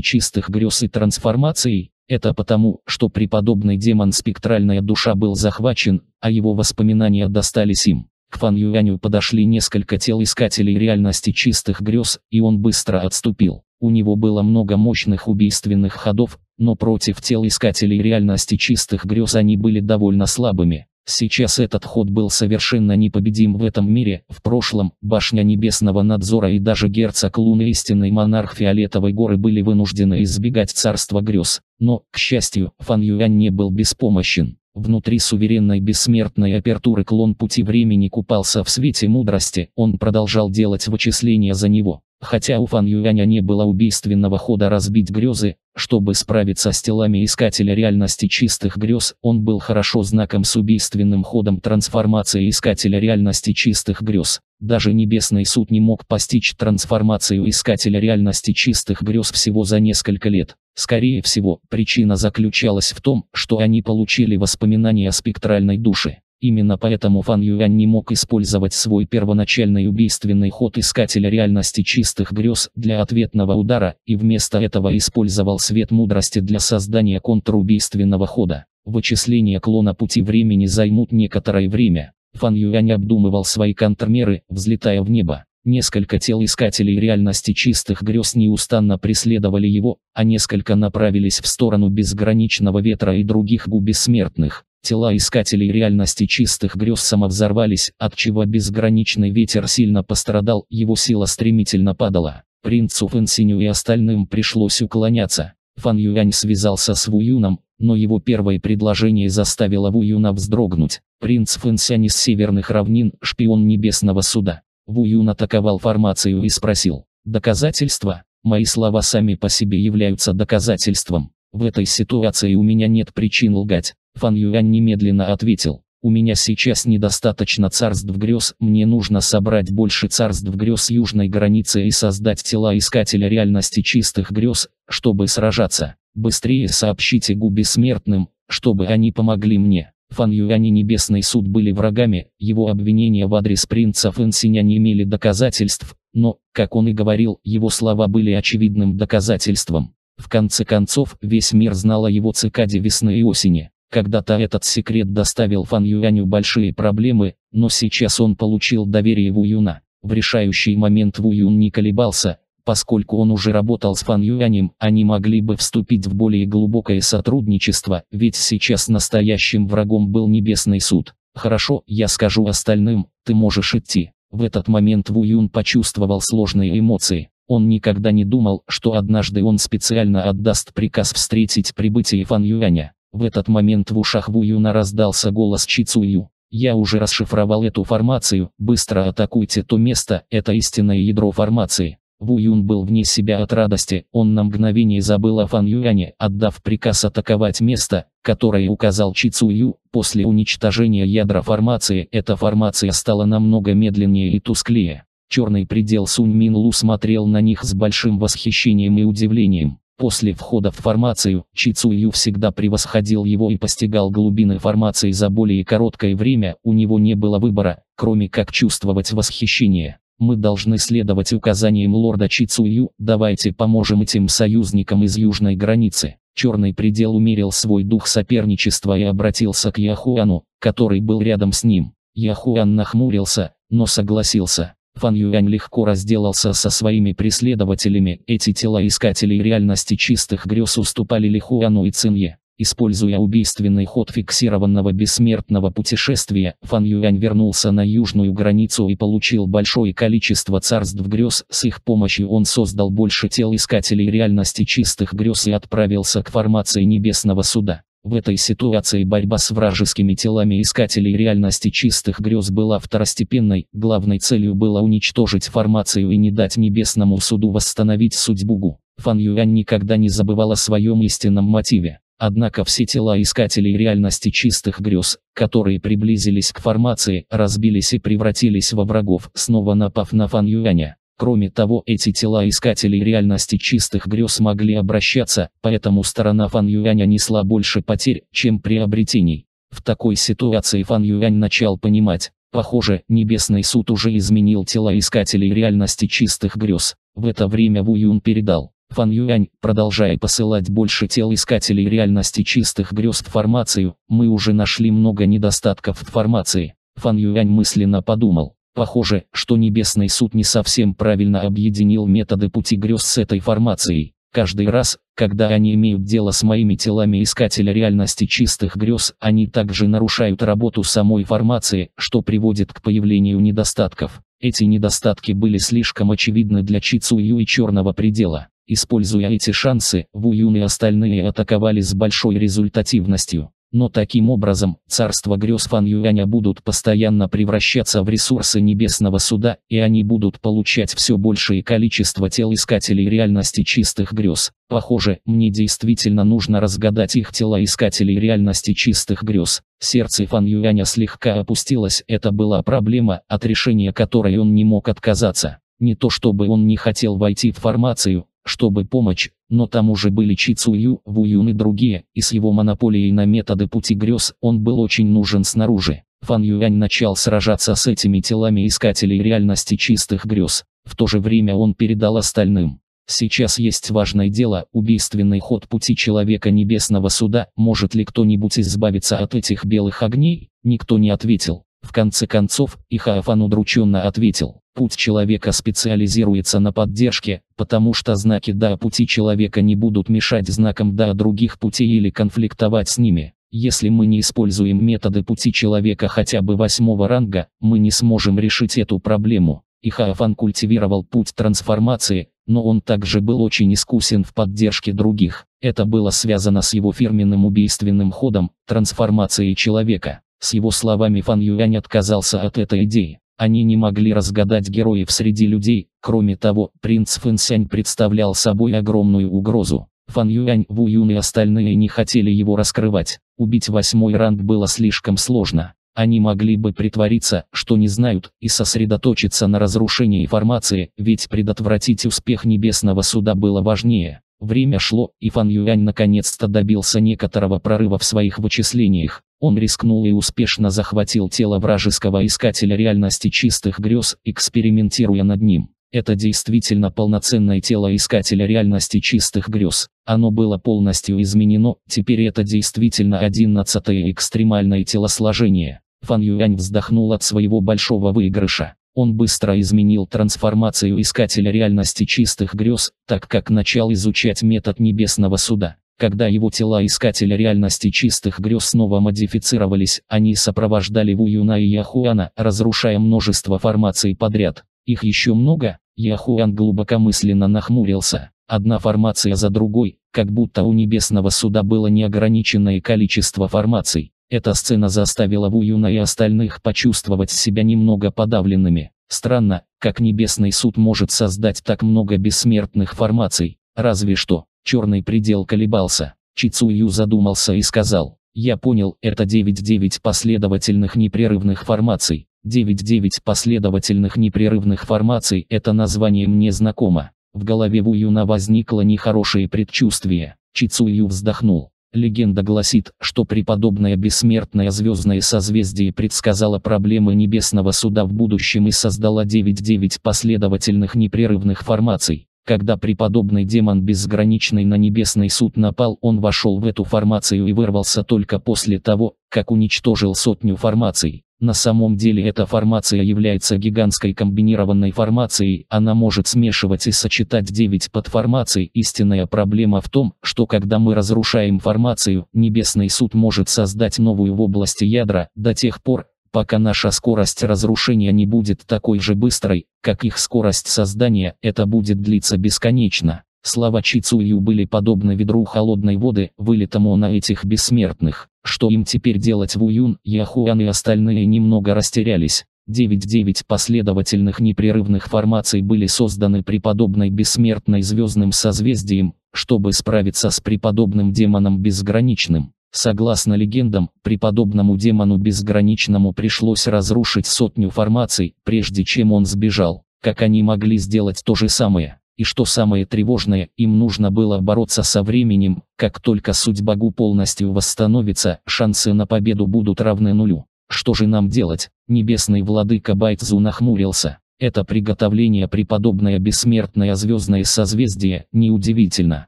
чистых грез и трансформаций, это потому, что преподобный демон спектральная душа был захвачен, а его воспоминания достались им. К Фан Юаню подошли несколько тел искателей реальности чистых грез, и он быстро отступил. У него было много мощных убийственных ходов, но против тел искателей реальности чистых грез они были довольно слабыми. Сейчас этот ход был совершенно непобедим в этом мире, в прошлом, башня небесного надзора и даже герцог луны истинный монарх фиолетовой горы были вынуждены избегать царства грез, но, к счастью, Фан Юань не был беспомощен. Внутри суверенной бессмертной апертуры клон пути времени купался в свете мудрости, он продолжал делать вычисления за него. Хотя у Фан Юаня не было убийственного хода разбить грезы, чтобы справиться с телами Искателя реальности чистых грез, он был хорошо знаком с убийственным ходом трансформации Искателя реальности чистых грез. Даже Небесный суд не мог постичь трансформацию Искателя реальности чистых грез всего за несколько лет. Скорее всего, причина заключалась в том, что они получили воспоминания о спектральной душе. Именно поэтому Фан Юань не мог использовать свой первоначальный убийственный ход Искателя реальности чистых грез для ответного удара, и вместо этого использовал свет мудрости для создания контрубийственного хода. Вычисления клона пути времени займут некоторое время. Фан Юань обдумывал свои контрмеры, взлетая в небо. Несколько тел искателей реальности чистых грез неустанно преследовали его, а несколько направились в сторону безграничного ветра и других гу бессмертных. Тела искателей реальности чистых грез самовзорвались, от чего безграничный ветер сильно пострадал, его сила стремительно падала. Принцу Фэнсиню и остальным пришлось уклоняться. Фан Юань связался с Вуюном, но его первое предложение заставило Вуюна вздрогнуть. Принц Фэнсянь из северных равнин, шпион небесного суда. Вуюн атаковал формацию и спросил. Доказательства? Мои слова сами по себе являются доказательством. В этой ситуации у меня нет причин лгать. Фан Юань немедленно ответил. У меня сейчас недостаточно царств грез, мне нужно собрать больше царств грез южной границы и создать тела искателя реальности чистых грез, чтобы сражаться. Быстрее сообщите губе смертным, чтобы они помогли мне. Фан Юань и Небесный суд были врагами, его обвинения в адрес принца Фэн Синя не имели доказательств, но, как он и говорил, его слова были очевидным доказательством. В конце концов, весь мир знал о его цикаде весны и осени. Когда-то этот секрет доставил Фан Юаню большие проблемы, но сейчас он получил доверие Ву Юна. В решающий момент Ву Юн не колебался, Поскольку он уже работал с Фан Юанем, они могли бы вступить в более глубокое сотрудничество, ведь сейчас настоящим врагом был Небесный суд. «Хорошо, я скажу остальным, ты можешь идти». В этот момент Ву Юн почувствовал сложные эмоции. Он никогда не думал, что однажды он специально отдаст приказ встретить прибытие Фан Юаня. В этот момент в ушах Ву Юна раздался голос Чи Цую. «Я уже расшифровал эту формацию, быстро атакуйте то место, это истинное ядро формации». Ву Юн был вне себя от радости, он на мгновение забыл о Фан Юане, отдав приказ атаковать место, которое указал Чи Цу Ю. После уничтожения ядра формации, эта формация стала намного медленнее и тусклее. Черный предел Сунь Мин Лу смотрел на них с большим восхищением и удивлением. После входа в формацию, Чи Цу Ю всегда превосходил его и постигал глубины формации за более короткое время, у него не было выбора, кроме как чувствовать восхищение. Мы должны следовать указаниям лорда Чицую, давайте поможем этим союзникам из южной границы. Черный предел умерил свой дух соперничества и обратился к Яхуану, который был рядом с ним. Яхуан нахмурился, но согласился. Фан Юань легко разделался со своими преследователями, эти тела искателей реальности чистых грез уступали Лихуану и Цинье. Используя убийственный ход фиксированного бессмертного путешествия, Фан Юань вернулся на южную границу и получил большое количество царств грез. С их помощью он создал больше тел искателей реальности чистых грез и отправился к формации Небесного Суда. В этой ситуации борьба с вражескими телами искателей реальности чистых грез была второстепенной, главной целью было уничтожить формацию и не дать Небесному Суду восстановить судьбу Гу. Фан Юань никогда не забывал о своем истинном мотиве. Однако все тела искателей реальности чистых грез, которые приблизились к формации, разбились и превратились во врагов, снова напав на Фан Юаня. Кроме того, эти тела искателей реальности чистых грез могли обращаться, поэтому сторона Фан Юаня несла больше потерь, чем приобретений. В такой ситуации Фан Юань начал понимать, похоже, Небесный суд уже изменил тела искателей реальности чистых грез. В это время Ву Юн передал. Фан Юань, продолжая посылать больше тел искателей реальности чистых грез в формацию, мы уже нашли много недостатков в формации. Фан Юань мысленно подумал. Похоже, что Небесный суд не совсем правильно объединил методы пути грез с этой формацией. Каждый раз, когда они имеют дело с моими телами искателя реальности чистых грез, они также нарушают работу самой формации, что приводит к появлению недостатков. Эти недостатки были слишком очевидны для Чицую и Черного предела. Используя эти шансы, Вуюн и остальные атаковали с большой результативностью. Но таким образом, царство грез Фан Юаня будут постоянно превращаться в ресурсы Небесного Суда, и они будут получать все большее количество тел искателей реальности чистых грез. Похоже, мне действительно нужно разгадать их тела искателей реальности чистых грез. Сердце Фан Юаня слегка опустилось, это была проблема, от решения которой он не мог отказаться. Не то чтобы он не хотел войти в формацию, чтобы помочь, но там уже были Чи Цую, Вуюн и другие, и с его монополией на методы пути грез он был очень нужен снаружи. Фан Юань начал сражаться с этими телами искателей реальности чистых грез. В то же время он передал остальным. Сейчас есть важное дело, убийственный ход пути человека небесного суда, может ли кто-нибудь избавиться от этих белых огней, никто не ответил. В конце концов, Ихаафан удрученно ответил. Путь человека специализируется на поддержке, потому что знаки «да» пути человека не будут мешать знакам «да» других путей или конфликтовать с ними. Если мы не используем методы пути человека хотя бы восьмого ранга, мы не сможем решить эту проблему. И Хаафан культивировал путь трансформации, но он также был очень искусен в поддержке других. Это было связано с его фирменным убийственным ходом, трансформацией человека. С его словами Фан Юань отказался от этой идеи. Они не могли разгадать героев среди людей, кроме того, принц Фэнсянь представлял собой огромную угрозу. Фан Юань, Ву Юн и остальные не хотели его раскрывать. Убить восьмой ранг было слишком сложно. Они могли бы притвориться, что не знают, и сосредоточиться на разрушении формации, ведь предотвратить успех Небесного Суда было важнее. Время шло, и Фан Юань наконец-то добился некоторого прорыва в своих вычислениях. Он рискнул и успешно захватил тело вражеского искателя реальности чистых грез, экспериментируя над ним. Это действительно полноценное тело искателя реальности чистых грез. Оно было полностью изменено, теперь это действительно одиннадцатое экстремальное телосложение. Фан Юань вздохнул от своего большого выигрыша. Он быстро изменил трансформацию искателя реальности чистых грез, так как начал изучать метод небесного суда. Когда его тела Искателя Реальности Чистых Грез снова модифицировались, они сопровождали Вуюна и Яхуана, разрушая множество формаций подряд. Их еще много? Яхуан глубокомысленно нахмурился. Одна формация за другой, как будто у Небесного Суда было неограниченное количество формаций. Эта сцена заставила Вуюна и остальных почувствовать себя немного подавленными. Странно, как Небесный Суд может создать так много бессмертных формаций. Разве что, Черный предел колебался. Чицую задумался и сказал. Я понял, это 9-9 последовательных непрерывных формаций. 9-9 последовательных непрерывных формаций – это название мне знакомо. В голове Вуюна возникло нехорошее предчувствие. Чицую вздохнул. Легенда гласит, что преподобное бессмертное звездное созвездие предсказало проблемы Небесного Суда в будущем и создала 9-9 последовательных непрерывных формаций. Когда преподобный демон безграничный на небесный суд напал, он вошел в эту формацию и вырвался только после того, как уничтожил сотню формаций. На самом деле эта формация является гигантской комбинированной формацией, она может смешивать и сочетать 9 подформаций. Истинная проблема в том, что когда мы разрушаем формацию, небесный суд может создать новую в области ядра, до тех пор, Пока наша скорость разрушения не будет такой же быстрой, как их скорость создания, это будет длиться бесконечно. Слова Чицую были подобны ведру холодной воды, вылитому на этих бессмертных. Что им теперь делать в Вуюн, Яхуан и остальные немного растерялись. 9-9 последовательных непрерывных формаций были созданы при подобной бессмертной звездным созвездием, чтобы справиться с преподобным демоном безграничным. Согласно легендам, преподобному демону безграничному пришлось разрушить сотню формаций, прежде чем он сбежал. Как они могли сделать то же самое? И что самое тревожное, им нужно было бороться со временем, как только суть богу полностью восстановится, шансы на победу будут равны нулю. Что же нам делать? Небесный владыка Байтзу нахмурился. Это приготовление преподобное бессмертное звездное созвездие, неудивительно,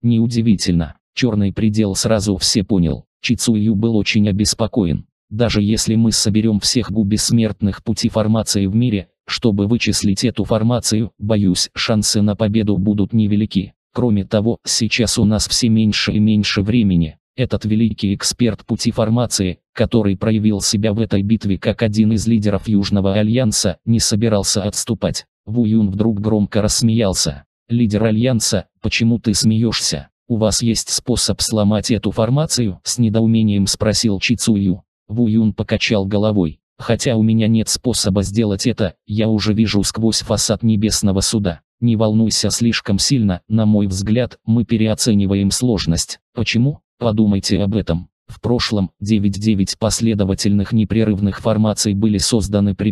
неудивительно. Черный предел сразу все понял. Чицую был очень обеспокоен. Даже если мы соберем всех гу бессмертных пути формации в мире, чтобы вычислить эту формацию, боюсь, шансы на победу будут невелики. Кроме того, сейчас у нас все меньше и меньше времени. Этот великий эксперт пути формации, который проявил себя в этой битве как один из лидеров Южного Альянса, не собирался отступать. Вуюн вдруг громко рассмеялся. «Лидер Альянса, почему ты смеешься?» «У вас есть способ сломать эту формацию?» С недоумением спросил Чицую. Вуюн покачал головой. «Хотя у меня нет способа сделать это, я уже вижу сквозь фасад небесного суда. Не волнуйся слишком сильно, на мой взгляд, мы переоцениваем сложность. Почему? Подумайте об этом. В прошлом 9-9 последовательных непрерывных формаций были созданы при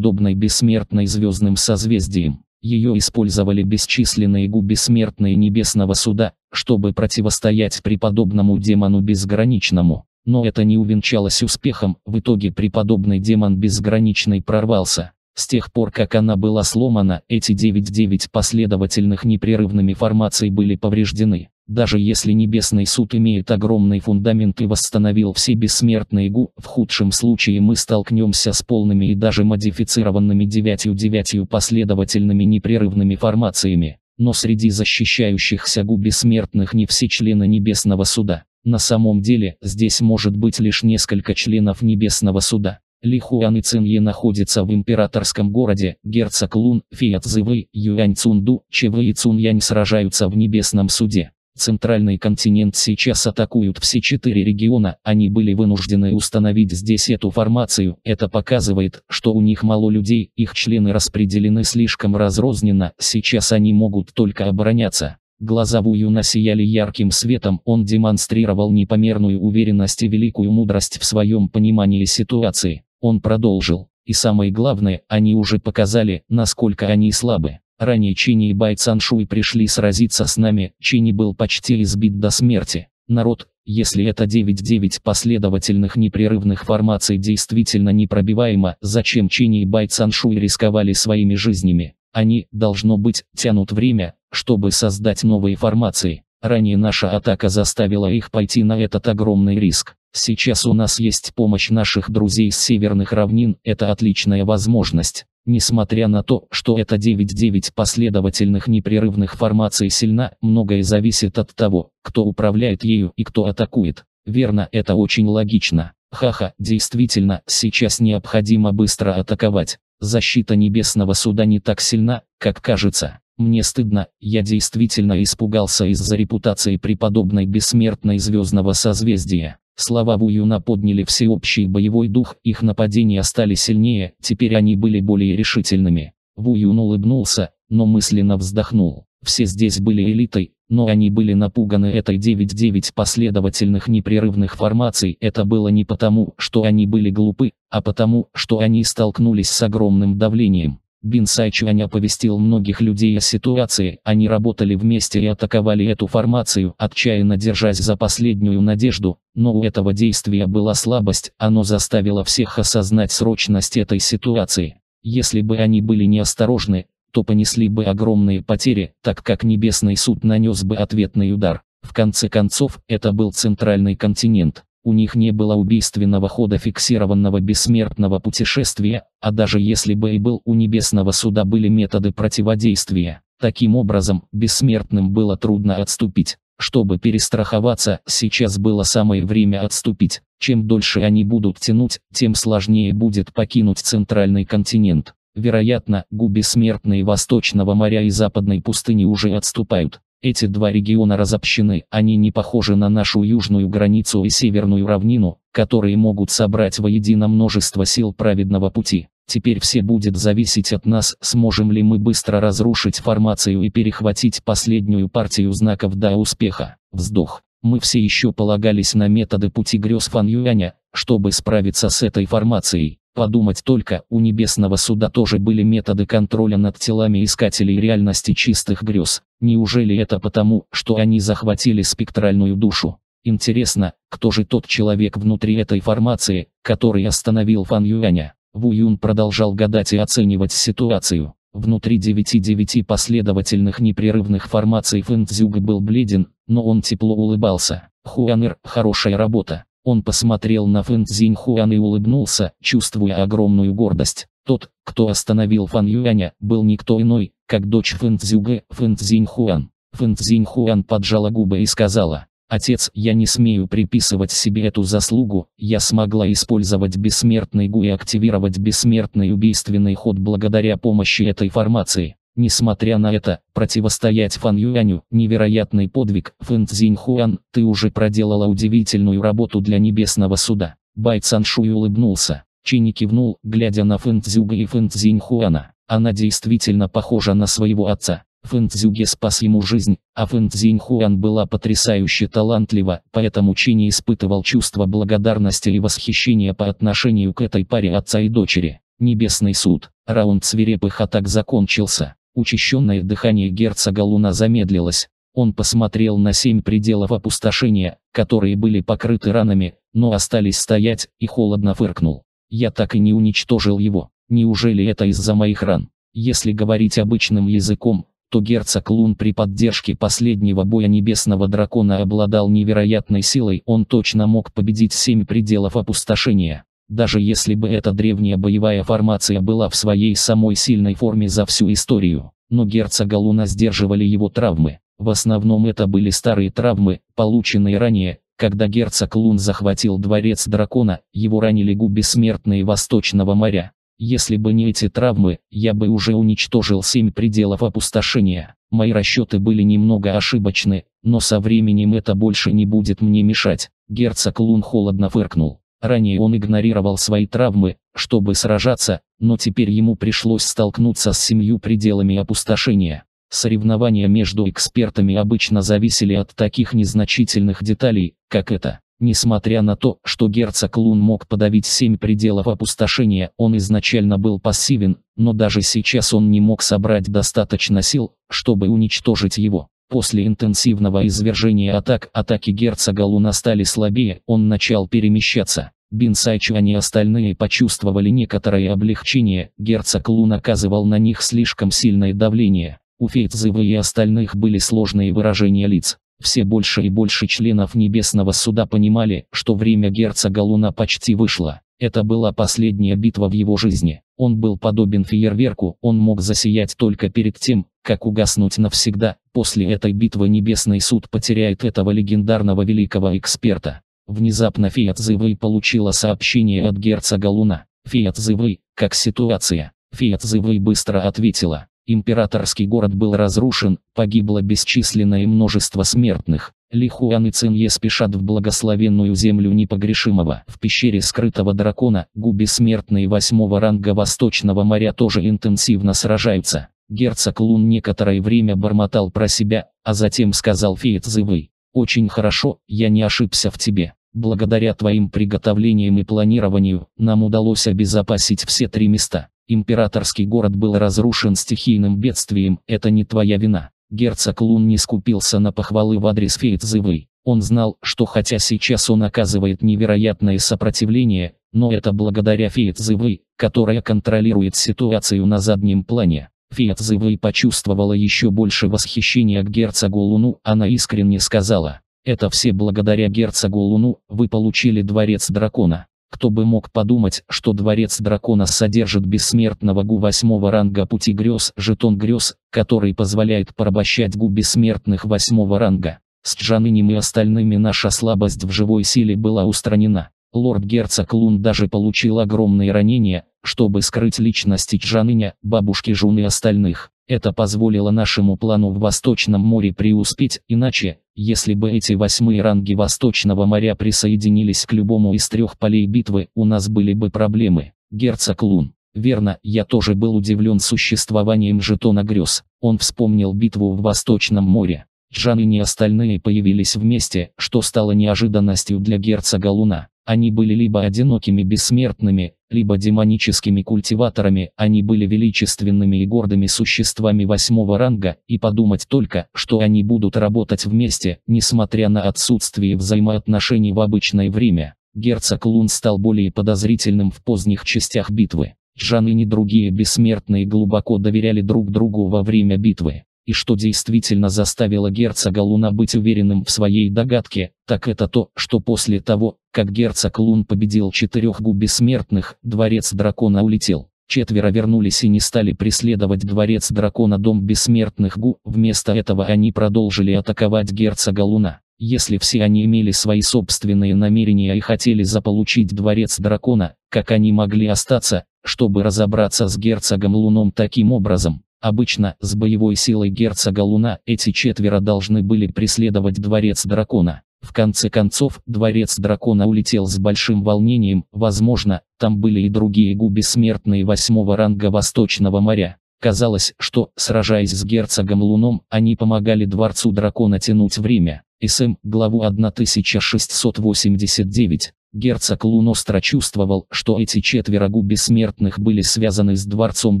бессмертной звездным созвездием. Ее использовали бесчисленные губи смертные небесного суда, чтобы противостоять преподобному демону безграничному. Но это не увенчалось успехом, в итоге преподобный демон безграничный прорвался. С тех пор, как она была сломана, эти 9-9 последовательных непрерывными формаций были повреждены даже если Небесный суд имеет огромный фундамент и восстановил все бессмертные гу, в худшем случае мы столкнемся с полными и даже модифицированными девятью-девятью последовательными непрерывными формациями. Но среди защищающихся гу бессмертных не все члены Небесного суда. На самом деле, здесь может быть лишь несколько членов Небесного суда. Ли Хуан и Цинье находятся в императорском городе, герцог Лун, Фиат Зывы, Юань Цунду, Чевы и Цунь Янь сражаются в небесном суде. Центральный континент сейчас атакуют все четыре региона, они были вынуждены установить здесь эту формацию. Это показывает, что у них мало людей, их члены распределены слишком разрозненно, сейчас они могут только обороняться. Глаза Вую насияли ярким светом, он демонстрировал непомерную уверенность и великую мудрость в своем понимании ситуации. Он продолжил. И самое главное, они уже показали, насколько они слабы. Ранее Чини и Бай Цаншуй пришли сразиться с нами, Чини был почти избит до смерти. Народ, если это 9-9 последовательных непрерывных формаций действительно непробиваемо, зачем Чини и Бай Цаншуй рисковали своими жизнями? Они, должно быть, тянут время, чтобы создать новые формации. Ранее наша атака заставила их пойти на этот огромный риск. Сейчас у нас есть помощь наших друзей с северных равнин, это отличная возможность. Несмотря на то, что это 9-9 последовательных непрерывных формаций сильна, многое зависит от того, кто управляет ею и кто атакует. Верно, это очень логично. Ха-ха, действительно, сейчас необходимо быстро атаковать. Защита Небесного Суда не так сильна, как кажется. Мне стыдно, я действительно испугался из-за репутации преподобной бессмертной звездного созвездия. Слова Вуюна подняли всеобщий боевой дух, их нападения стали сильнее, теперь они были более решительными. Вуюн улыбнулся, но мысленно вздохнул. Все здесь были элитой, но они были напуганы этой 9-9 последовательных непрерывных формаций. Это было не потому, что они были глупы, а потому, что они столкнулись с огромным давлением. Бин Сайчуань оповестил многих людей о ситуации, они работали вместе и атаковали эту формацию, отчаянно держась за последнюю надежду, но у этого действия была слабость, оно заставило всех осознать срочность этой ситуации. Если бы они были неосторожны, то понесли бы огромные потери, так как Небесный суд нанес бы ответный удар. В конце концов, это был центральный континент. У них не было убийственного хода фиксированного бессмертного путешествия, а даже если бы и был у Небесного Суда были методы противодействия. Таким образом, бессмертным было трудно отступить. Чтобы перестраховаться, сейчас было самое время отступить. Чем дольше они будут тянуть, тем сложнее будет покинуть центральный континент. Вероятно, губи смертные Восточного моря и Западной пустыни уже отступают. Эти два региона разобщены, они не похожи на нашу южную границу и северную равнину, которые могут собрать воедино множество сил праведного пути. Теперь все будет зависеть от нас, сможем ли мы быстро разрушить формацию и перехватить последнюю партию знаков до успеха. Вздох. Мы все еще полагались на методы пути грез Фан Юаня, чтобы справиться с этой формацией. Подумать только, у Небесного Суда тоже были методы контроля над телами искателей реальности чистых грез. Неужели это потому, что они захватили спектральную душу? Интересно, кто же тот человек внутри этой формации, который остановил Фан Юаня? Ву Юн продолжал гадать и оценивать ситуацию. Внутри 9-9 последовательных непрерывных формаций Фэн Цзюг был бледен, но он тепло улыбался. Хуанер, хорошая работа. Он посмотрел на Фэн Цзиньхуан и улыбнулся, чувствуя огромную гордость. Тот, кто остановил Фан Юаня, был никто иной, как дочь Фэн Цзюге, Фэн Цзиньхуан. Фэн Цзиньхуан поджала губы и сказала, «Отец, я не смею приписывать себе эту заслугу, я смогла использовать бессмертный гу и активировать бессмертный убийственный ход благодаря помощи этой формации. Несмотря на это, противостоять Фан Юаню – невероятный подвиг. Фэн Цзиньхуан, ты уже проделала удивительную работу для Небесного Суда. Бай Цаншуй улыбнулся. Чини кивнул, глядя на Фэн Цзюга и Фэн Цзиньхуана. Она действительно похожа на своего отца. Фэн Цзюге спас ему жизнь, а Фэн Цзиньхуан была потрясающе талантлива, поэтому Чини испытывал чувство благодарности и восхищения по отношению к этой паре отца и дочери. Небесный суд. Раунд свирепых атак закончился. Учащенное дыхание герцога Луна замедлилось. Он посмотрел на семь пределов опустошения, которые были покрыты ранами, но остались стоять, и холодно фыркнул. Я так и не уничтожил его. Неужели это из-за моих ран? Если говорить обычным языком, то герцог Лун при поддержке последнего боя небесного дракона обладал невероятной силой, он точно мог победить семь пределов опустошения даже если бы эта древняя боевая формация была в своей самой сильной форме за всю историю. Но герцога Луна сдерживали его травмы. В основном это были старые травмы, полученные ранее, когда герцог Лун захватил дворец дракона, его ранили губи смертные Восточного моря. Если бы не эти травмы, я бы уже уничтожил семь пределов опустошения. Мои расчеты были немного ошибочны, но со временем это больше не будет мне мешать. Герцог Лун холодно фыркнул. Ранее он игнорировал свои травмы, чтобы сражаться, но теперь ему пришлось столкнуться с семью пределами опустошения. Соревнования между экспертами обычно зависели от таких незначительных деталей, как это. Несмотря на то, что герцог Лун мог подавить семь пределов опустошения, он изначально был пассивен, но даже сейчас он не мог собрать достаточно сил, чтобы уничтожить его. После интенсивного извержения атак, атаки герцога Луна стали слабее, он начал перемещаться. Бин Сайчуан и остальные почувствовали некоторое облегчение, герцог Лун оказывал на них слишком сильное давление. У Фейтзевы и остальных были сложные выражения лиц. Все больше и больше членов Небесного Суда понимали, что время герцога Луна почти вышло. Это была последняя битва в его жизни. Он был подобен фейерверку, он мог засиять только перед тем, как угаснуть навсегда. После этой битвы Небесный суд потеряет этого легендарного великого эксперта. Внезапно Фиат Зивы получила сообщение от герцога Луна. Фиат Зивы, как ситуация? Фиат Зивы быстро ответила. Императорский город был разрушен, погибло бесчисленное множество смертных, Лихуан Хуан и Цинье спешат в благословенную землю непогрешимого. В пещере скрытого дракона, губи смертные восьмого ранга Восточного моря тоже интенсивно сражаются. Герцог Лун некоторое время бормотал про себя, а затем сказал Феет Зывы. «Очень хорошо, я не ошибся в тебе. Благодаря твоим приготовлениям и планированию, нам удалось обезопасить все три места. Императорский город был разрушен стихийным бедствием, это не твоя вина. Герцог Лун не скупился на похвалы в адрес Фейтзевы. Он знал, что хотя сейчас он оказывает невероятное сопротивление, но это благодаря Фейтзевы, которая контролирует ситуацию на заднем плане. Фейтзевы почувствовала еще больше восхищения к герцогу Луну, она искренне сказала. Это все благодаря герцогу Луну вы получили дворец дракона. Кто бы мог подумать, что дворец дракона содержит бессмертного гу восьмого ранга пути грез, жетон грез, который позволяет порабощать гу бессмертных восьмого ранга. С Джанином и остальными наша слабость в живой силе была устранена. Лорд-герцог Лун даже получил огромные ранения, чтобы скрыть личности Джаныня, бабушки Жун и остальных. Это позволило нашему плану в Восточном море преуспеть, иначе, если бы эти восьмые ранги Восточного моря присоединились к любому из трех полей битвы, у нас были бы проблемы. Герцог Лун. Верно, я тоже был удивлен существованием жетона грез. Он вспомнил битву в Восточном море. Джан и остальные появились вместе, что стало неожиданностью для герцога Луна. Они были либо одинокими бессмертными, либо демоническими культиваторами, они были величественными и гордыми существами восьмого ранга, и подумать только, что они будут работать вместе, несмотря на отсутствие взаимоотношений в обычное время. Герцог Лун стал более подозрительным в поздних частях битвы. Жан и не другие бессмертные глубоко доверяли друг другу во время битвы. И что действительно заставило герцога Луна быть уверенным в своей догадке, так это то, что после того, как герцог Лун победил четырех губ бессмертных, дворец дракона улетел. Четверо вернулись и не стали преследовать дворец дракона Дом Бессмертных Гу, вместо этого они продолжили атаковать герцога Луна. Если все они имели свои собственные намерения и хотели заполучить дворец дракона, как они могли остаться, чтобы разобраться с герцогом Луном таким образом? Обычно, с боевой силой герцога Луна, эти четверо должны были преследовать Дворец Дракона. В конце концов, Дворец Дракона улетел с большим волнением, возможно, там были и другие губи смертные восьмого ранга Восточного моря. Казалось, что, сражаясь с герцогом Луном, они помогали Дворцу Дракона тянуть время. СМ, главу 1689. Герцог Лун остро чувствовал, что эти четверо губи смертных были связаны с Дворцом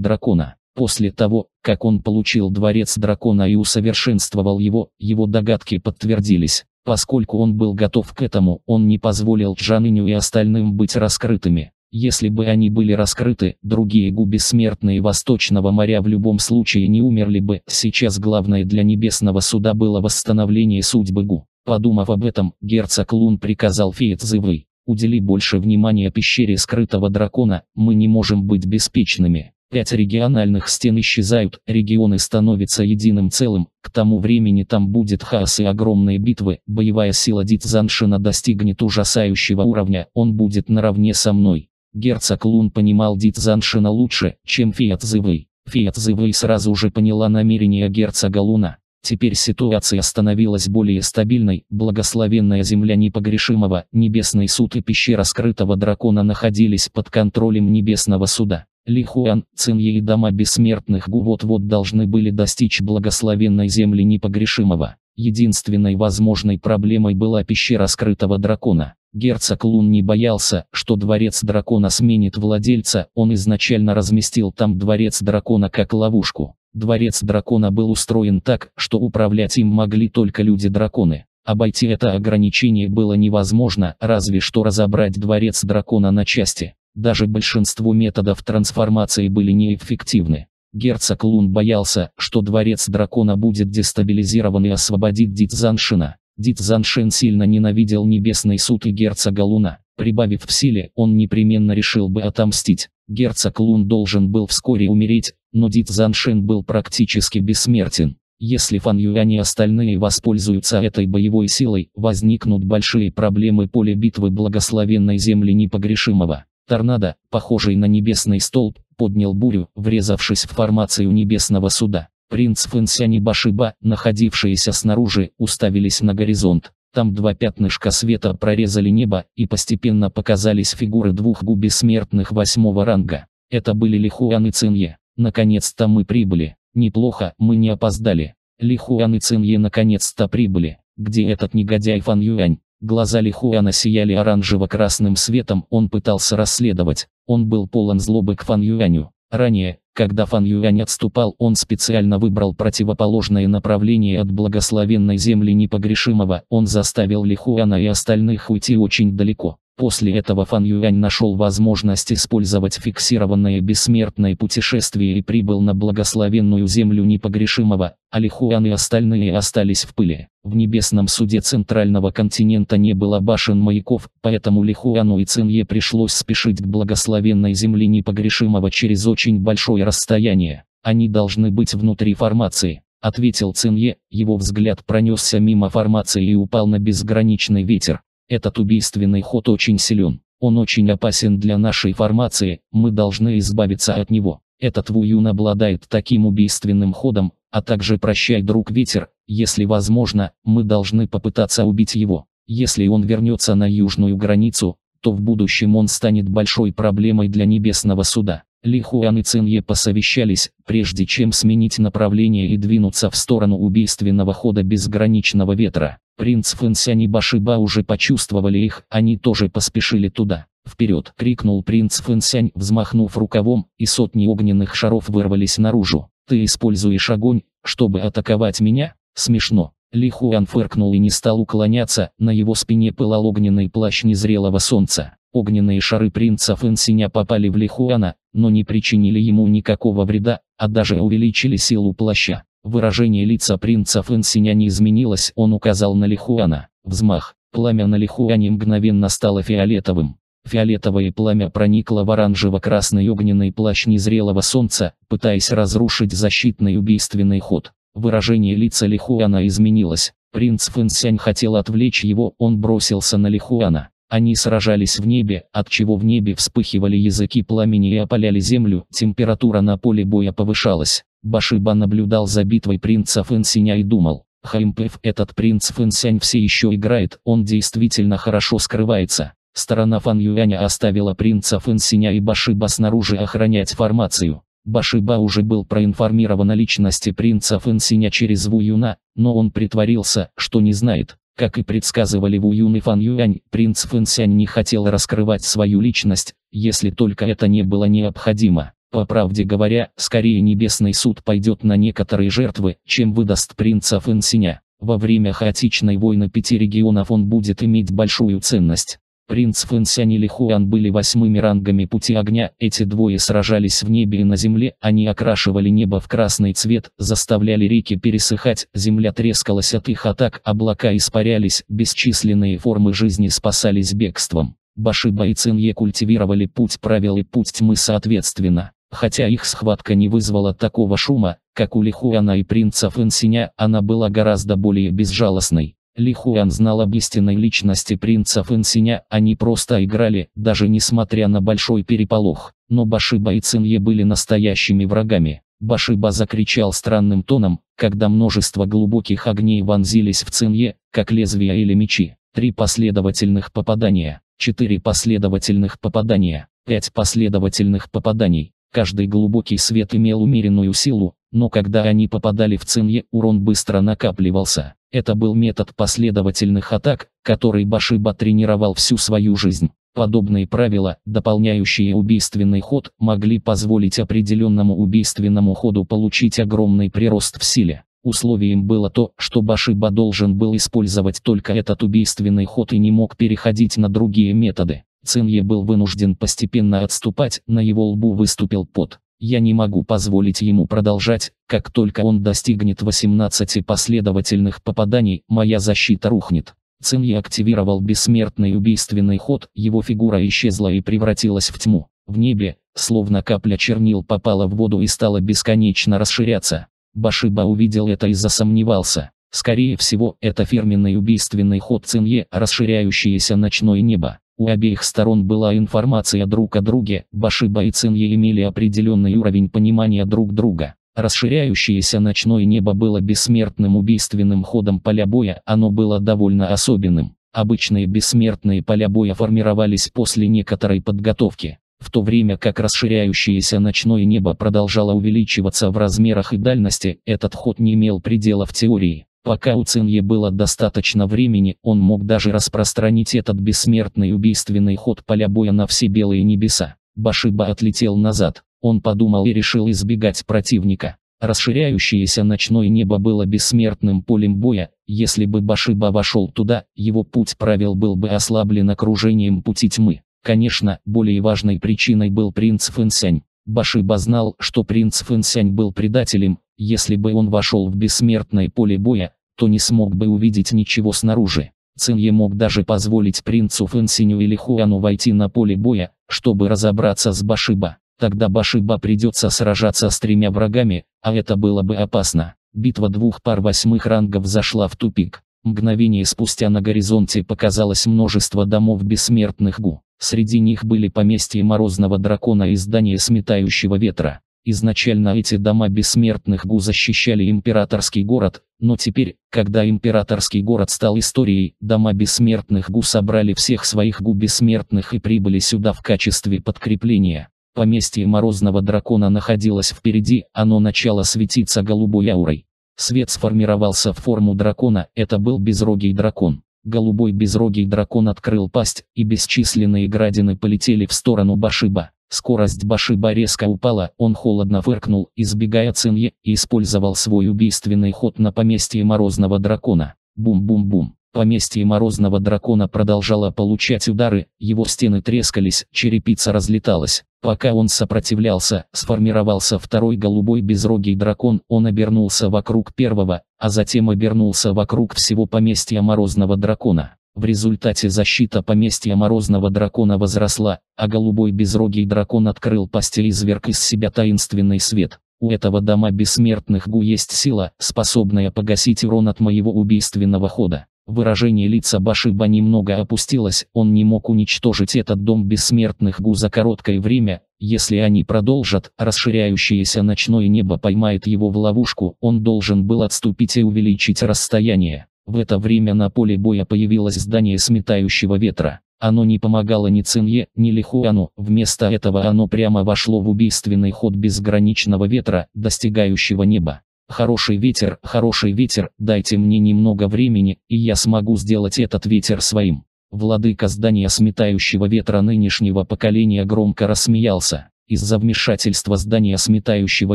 Дракона. После того, как он получил дворец дракона и усовершенствовал его, его догадки подтвердились. Поскольку он был готов к этому, он не позволил Джаныню и остальным быть раскрытыми. Если бы они были раскрыты, другие гу бессмертные Восточного моря в любом случае не умерли бы. Сейчас главное для Небесного суда было восстановление судьбы гу. Подумав об этом, герцог Лун приказал Феетзывы, удели больше внимания пещере скрытого дракона, мы не можем быть беспечными. Пять региональных стен исчезают, регионы становятся единым целым, к тому времени там будет хаос и огромные битвы, боевая сила Дитзаншина достигнет ужасающего уровня, он будет наравне со мной. Герцог Лун понимал Дитзаншина лучше, чем Фиат Зывый. Фиат Зывый сразу же поняла намерения герцога Луна. Теперь ситуация становилась более стабильной, благословенная земля непогрешимого, небесный суд и пещера скрытого дракона находились под контролем небесного суда. Ли Хуан, Цинье и дома бессмертных Гу вот-вот должны были достичь благословенной земли непогрешимого. Единственной возможной проблемой была пещера скрытого дракона. Герцог Лун не боялся, что дворец дракона сменит владельца, он изначально разместил там дворец дракона как ловушку. Дворец дракона был устроен так, что управлять им могли только люди-драконы. Обойти это ограничение было невозможно, разве что разобрать дворец дракона на части. Даже большинство методов трансформации были неэффективны. Герцог Лун боялся, что дворец дракона будет дестабилизирован и освободит Дитзаншина. Дит Заншен сильно ненавидел Небесный суд и герцога Луна. Прибавив в силе, он непременно решил бы отомстить. Герцог Лун должен был вскоре умереть, но Дит Заншен был практически бессмертен. Если Фан Юань и остальные воспользуются этой боевой силой, возникнут большие проблемы поле битвы благословенной земли непогрешимого. Торнадо, похожий на небесный столб, поднял бурю, врезавшись в формацию небесного суда. Принц Фэнсянь Башиба, находившиеся снаружи, уставились на горизонт. Там два пятнышка света прорезали небо, и постепенно показались фигуры двух губи смертных восьмого ранга. Это были Лихуан и Цинье. Наконец-то мы прибыли. Неплохо, мы не опоздали. Лихуан и Цинье наконец-то прибыли. Где этот негодяй Фан Юань? Глаза Лихуана сияли оранжево-красным светом, он пытался расследовать. Он был полон злобы к Фан Юаню. Ранее, когда Фан Юань отступал, он специально выбрал противоположное направление от благословенной земли непогрешимого. Он заставил Лихуана и остальных уйти очень далеко. После этого Фан Юань нашел возможность использовать фиксированное бессмертное путешествие и прибыл на благословенную землю непогрешимого, а Лихуан и остальные остались в пыли. В небесном суде центрального континента не было башен-маяков, поэтому Лихуану и Цинье пришлось спешить к благословенной земле непогрешимого через очень большое расстояние. Они должны быть внутри формации. Ответил Цинье, его взгляд пронесся мимо формации и упал на безграничный ветер. Этот убийственный ход очень силен. Он очень опасен для нашей формации, мы должны избавиться от него. Этот Вуюн обладает таким убийственным ходом, а также прощай, друг ветер, если возможно, мы должны попытаться убить его. Если он вернется на южную границу, то в будущем он станет большой проблемой для небесного суда. Ли Хуан и Цинье посовещались, прежде чем сменить направление и двинуться в сторону убийственного хода безграничного ветра. Принц Фэнсянь и Башиба уже почувствовали их, они тоже поспешили туда. «Вперед!» — крикнул принц Фэнсянь, взмахнув рукавом, и сотни огненных шаров вырвались наружу. «Ты используешь огонь, чтобы атаковать меня? Смешно!» Ли Хуан фыркнул и не стал уклоняться, на его спине пылал огненный плащ незрелого солнца. Огненные шары принца Фэнсиня попали в Лихуана, но не причинили ему никакого вреда, а даже увеличили силу плаща. Выражение лица принца Фэнсиня не изменилось, он указал на Лихуана. Взмах. Пламя на Лихуане мгновенно стало фиолетовым. Фиолетовое пламя проникло в оранжево-красный огненный плащ незрелого солнца, пытаясь разрушить защитный убийственный ход. Выражение лица Лихуана изменилось. Принц Фэнсянь хотел отвлечь его, он бросился на Лихуана. Они сражались в небе, от чего в небе вспыхивали языки пламени и опаляли землю, температура на поле боя повышалась. Башиба наблюдал за битвой принца Фэнсиня и думал, Хаймпев этот принц Фэнсянь все еще играет, он действительно хорошо скрывается. Сторона Фан Юаня оставила принца Фэнсиня и Башиба снаружи охранять формацию. Башиба уже был проинформирован о личности принца Фэнсиня через Ву Юна, но он притворился, что не знает. Как и предсказывали Ву Юн и Фан Юань, принц Фэн Сянь не хотел раскрывать свою личность, если только это не было необходимо. По правде говоря, скорее небесный суд пойдет на некоторые жертвы, чем выдаст принца Фэн Сяня. Во время хаотичной войны пяти регионов он будет иметь большую ценность. Принц Фэнсянь или Хуан были восьмыми рангами пути огня, эти двое сражались в небе и на земле, они окрашивали небо в красный цвет, заставляли реки пересыхать, земля трескалась от их атак, облака испарялись, бесчисленные формы жизни спасались бегством. Башиба и культивировали путь правил и путь тьмы соответственно. Хотя их схватка не вызвала такого шума, как у Лихуана и принца Фэнсиня, она была гораздо более безжалостной. Ли Хуан знал об истинной личности принца Фэнсиня, они просто играли, даже несмотря на большой переполох. Но Башиба и Цинье были настоящими врагами. Башиба закричал странным тоном, когда множество глубоких огней вонзились в Цинье, как лезвия или мечи. Три последовательных попадания, четыре последовательных попадания, пять последовательных попаданий. Каждый глубокий свет имел умеренную силу, но когда они попадали в Цинье, урон быстро накапливался. Это был метод последовательных атак, который Башиба тренировал всю свою жизнь. Подобные правила, дополняющие убийственный ход, могли позволить определенному убийственному ходу получить огромный прирост в силе. Условием было то, что Башиба должен был использовать только этот убийственный ход и не мог переходить на другие методы. Цинье был вынужден постепенно отступать, на его лбу выступил пот. Я не могу позволить ему продолжать, как только он достигнет 18 последовательных попаданий, моя защита рухнет. Цинья активировал бессмертный убийственный ход, его фигура исчезла и превратилась в тьму. В небе, словно капля чернил попала в воду и стала бесконечно расширяться. Башиба увидел это и засомневался. Скорее всего, это фирменный убийственный ход Цинье, расширяющееся ночное небо. У обеих сторон была информация друг о друге, Башиба и Цинье имели определенный уровень понимания друг друга. Расширяющееся ночное небо было бессмертным убийственным ходом поля боя, оно было довольно особенным. Обычные бессмертные поля боя формировались после некоторой подготовки, в то время как расширяющееся ночное небо продолжало увеличиваться в размерах и дальности, этот ход не имел предела в теории. Пока у Цинье было достаточно времени, он мог даже распространить этот бессмертный убийственный ход поля боя на все белые небеса. Башиба отлетел назад, он подумал и решил избегать противника. Расширяющееся ночное небо было бессмертным полем боя, если бы Башиба вошел туда, его путь правил был бы ослаблен окружением пути тьмы. Конечно, более важной причиной был принц Фэнсянь. Башиба знал, что принц Фэнсянь был предателем, если бы он вошел в бессмертное поле боя, то не смог бы увидеть ничего снаружи. Цинье мог даже позволить принцу Фэнсиню или Хуану войти на поле боя, чтобы разобраться с Башиба. Тогда Башиба придется сражаться с тремя врагами, а это было бы опасно. Битва двух пар восьмых рангов зашла в тупик. Мгновение спустя на горизонте показалось множество домов бессмертных гу. Среди них были поместья морозного дракона и здание сметающего ветра. Изначально эти дома бессмертных Гу защищали императорский город, но теперь, когда императорский город стал историей, дома бессмертных Гу собрали всех своих Гу бессмертных и прибыли сюда в качестве подкрепления. Поместье Морозного Дракона находилось впереди, оно начало светиться голубой аурой. Свет сформировался в форму дракона, это был безрогий дракон. Голубой безрогий дракон открыл пасть, и бесчисленные градины полетели в сторону Башиба. Скорость Башиба резко упала, он холодно выркнул, избегая Цинье, и использовал свой убийственный ход на поместье Морозного Дракона. Бум-бум-бум. Поместье Морозного Дракона продолжало получать удары, его стены трескались, черепица разлеталась. Пока он сопротивлялся, сформировался второй голубой безрогий дракон, он обернулся вокруг первого, а затем обернулся вокруг всего поместья Морозного Дракона. В результате защита поместья Морозного Дракона возросла, а голубой безрогий дракон открыл постель и зверг из себя таинственный свет. У этого дома бессмертных Гу есть сила, способная погасить урон от моего убийственного хода. Выражение лица Башиба немного опустилось, он не мог уничтожить этот дом бессмертных Гу за короткое время, если они продолжат, расширяющееся ночное небо поймает его в ловушку, он должен был отступить и увеличить расстояние. В это время на поле боя появилось здание сметающего ветра. Оно не помогало ни Цинье, ни Лихуану, вместо этого оно прямо вошло в убийственный ход безграничного ветра, достигающего неба. «Хороший ветер, хороший ветер, дайте мне немного времени, и я смогу сделать этот ветер своим». Владыка здания сметающего ветра нынешнего поколения громко рассмеялся. Из-за вмешательства здания сметающего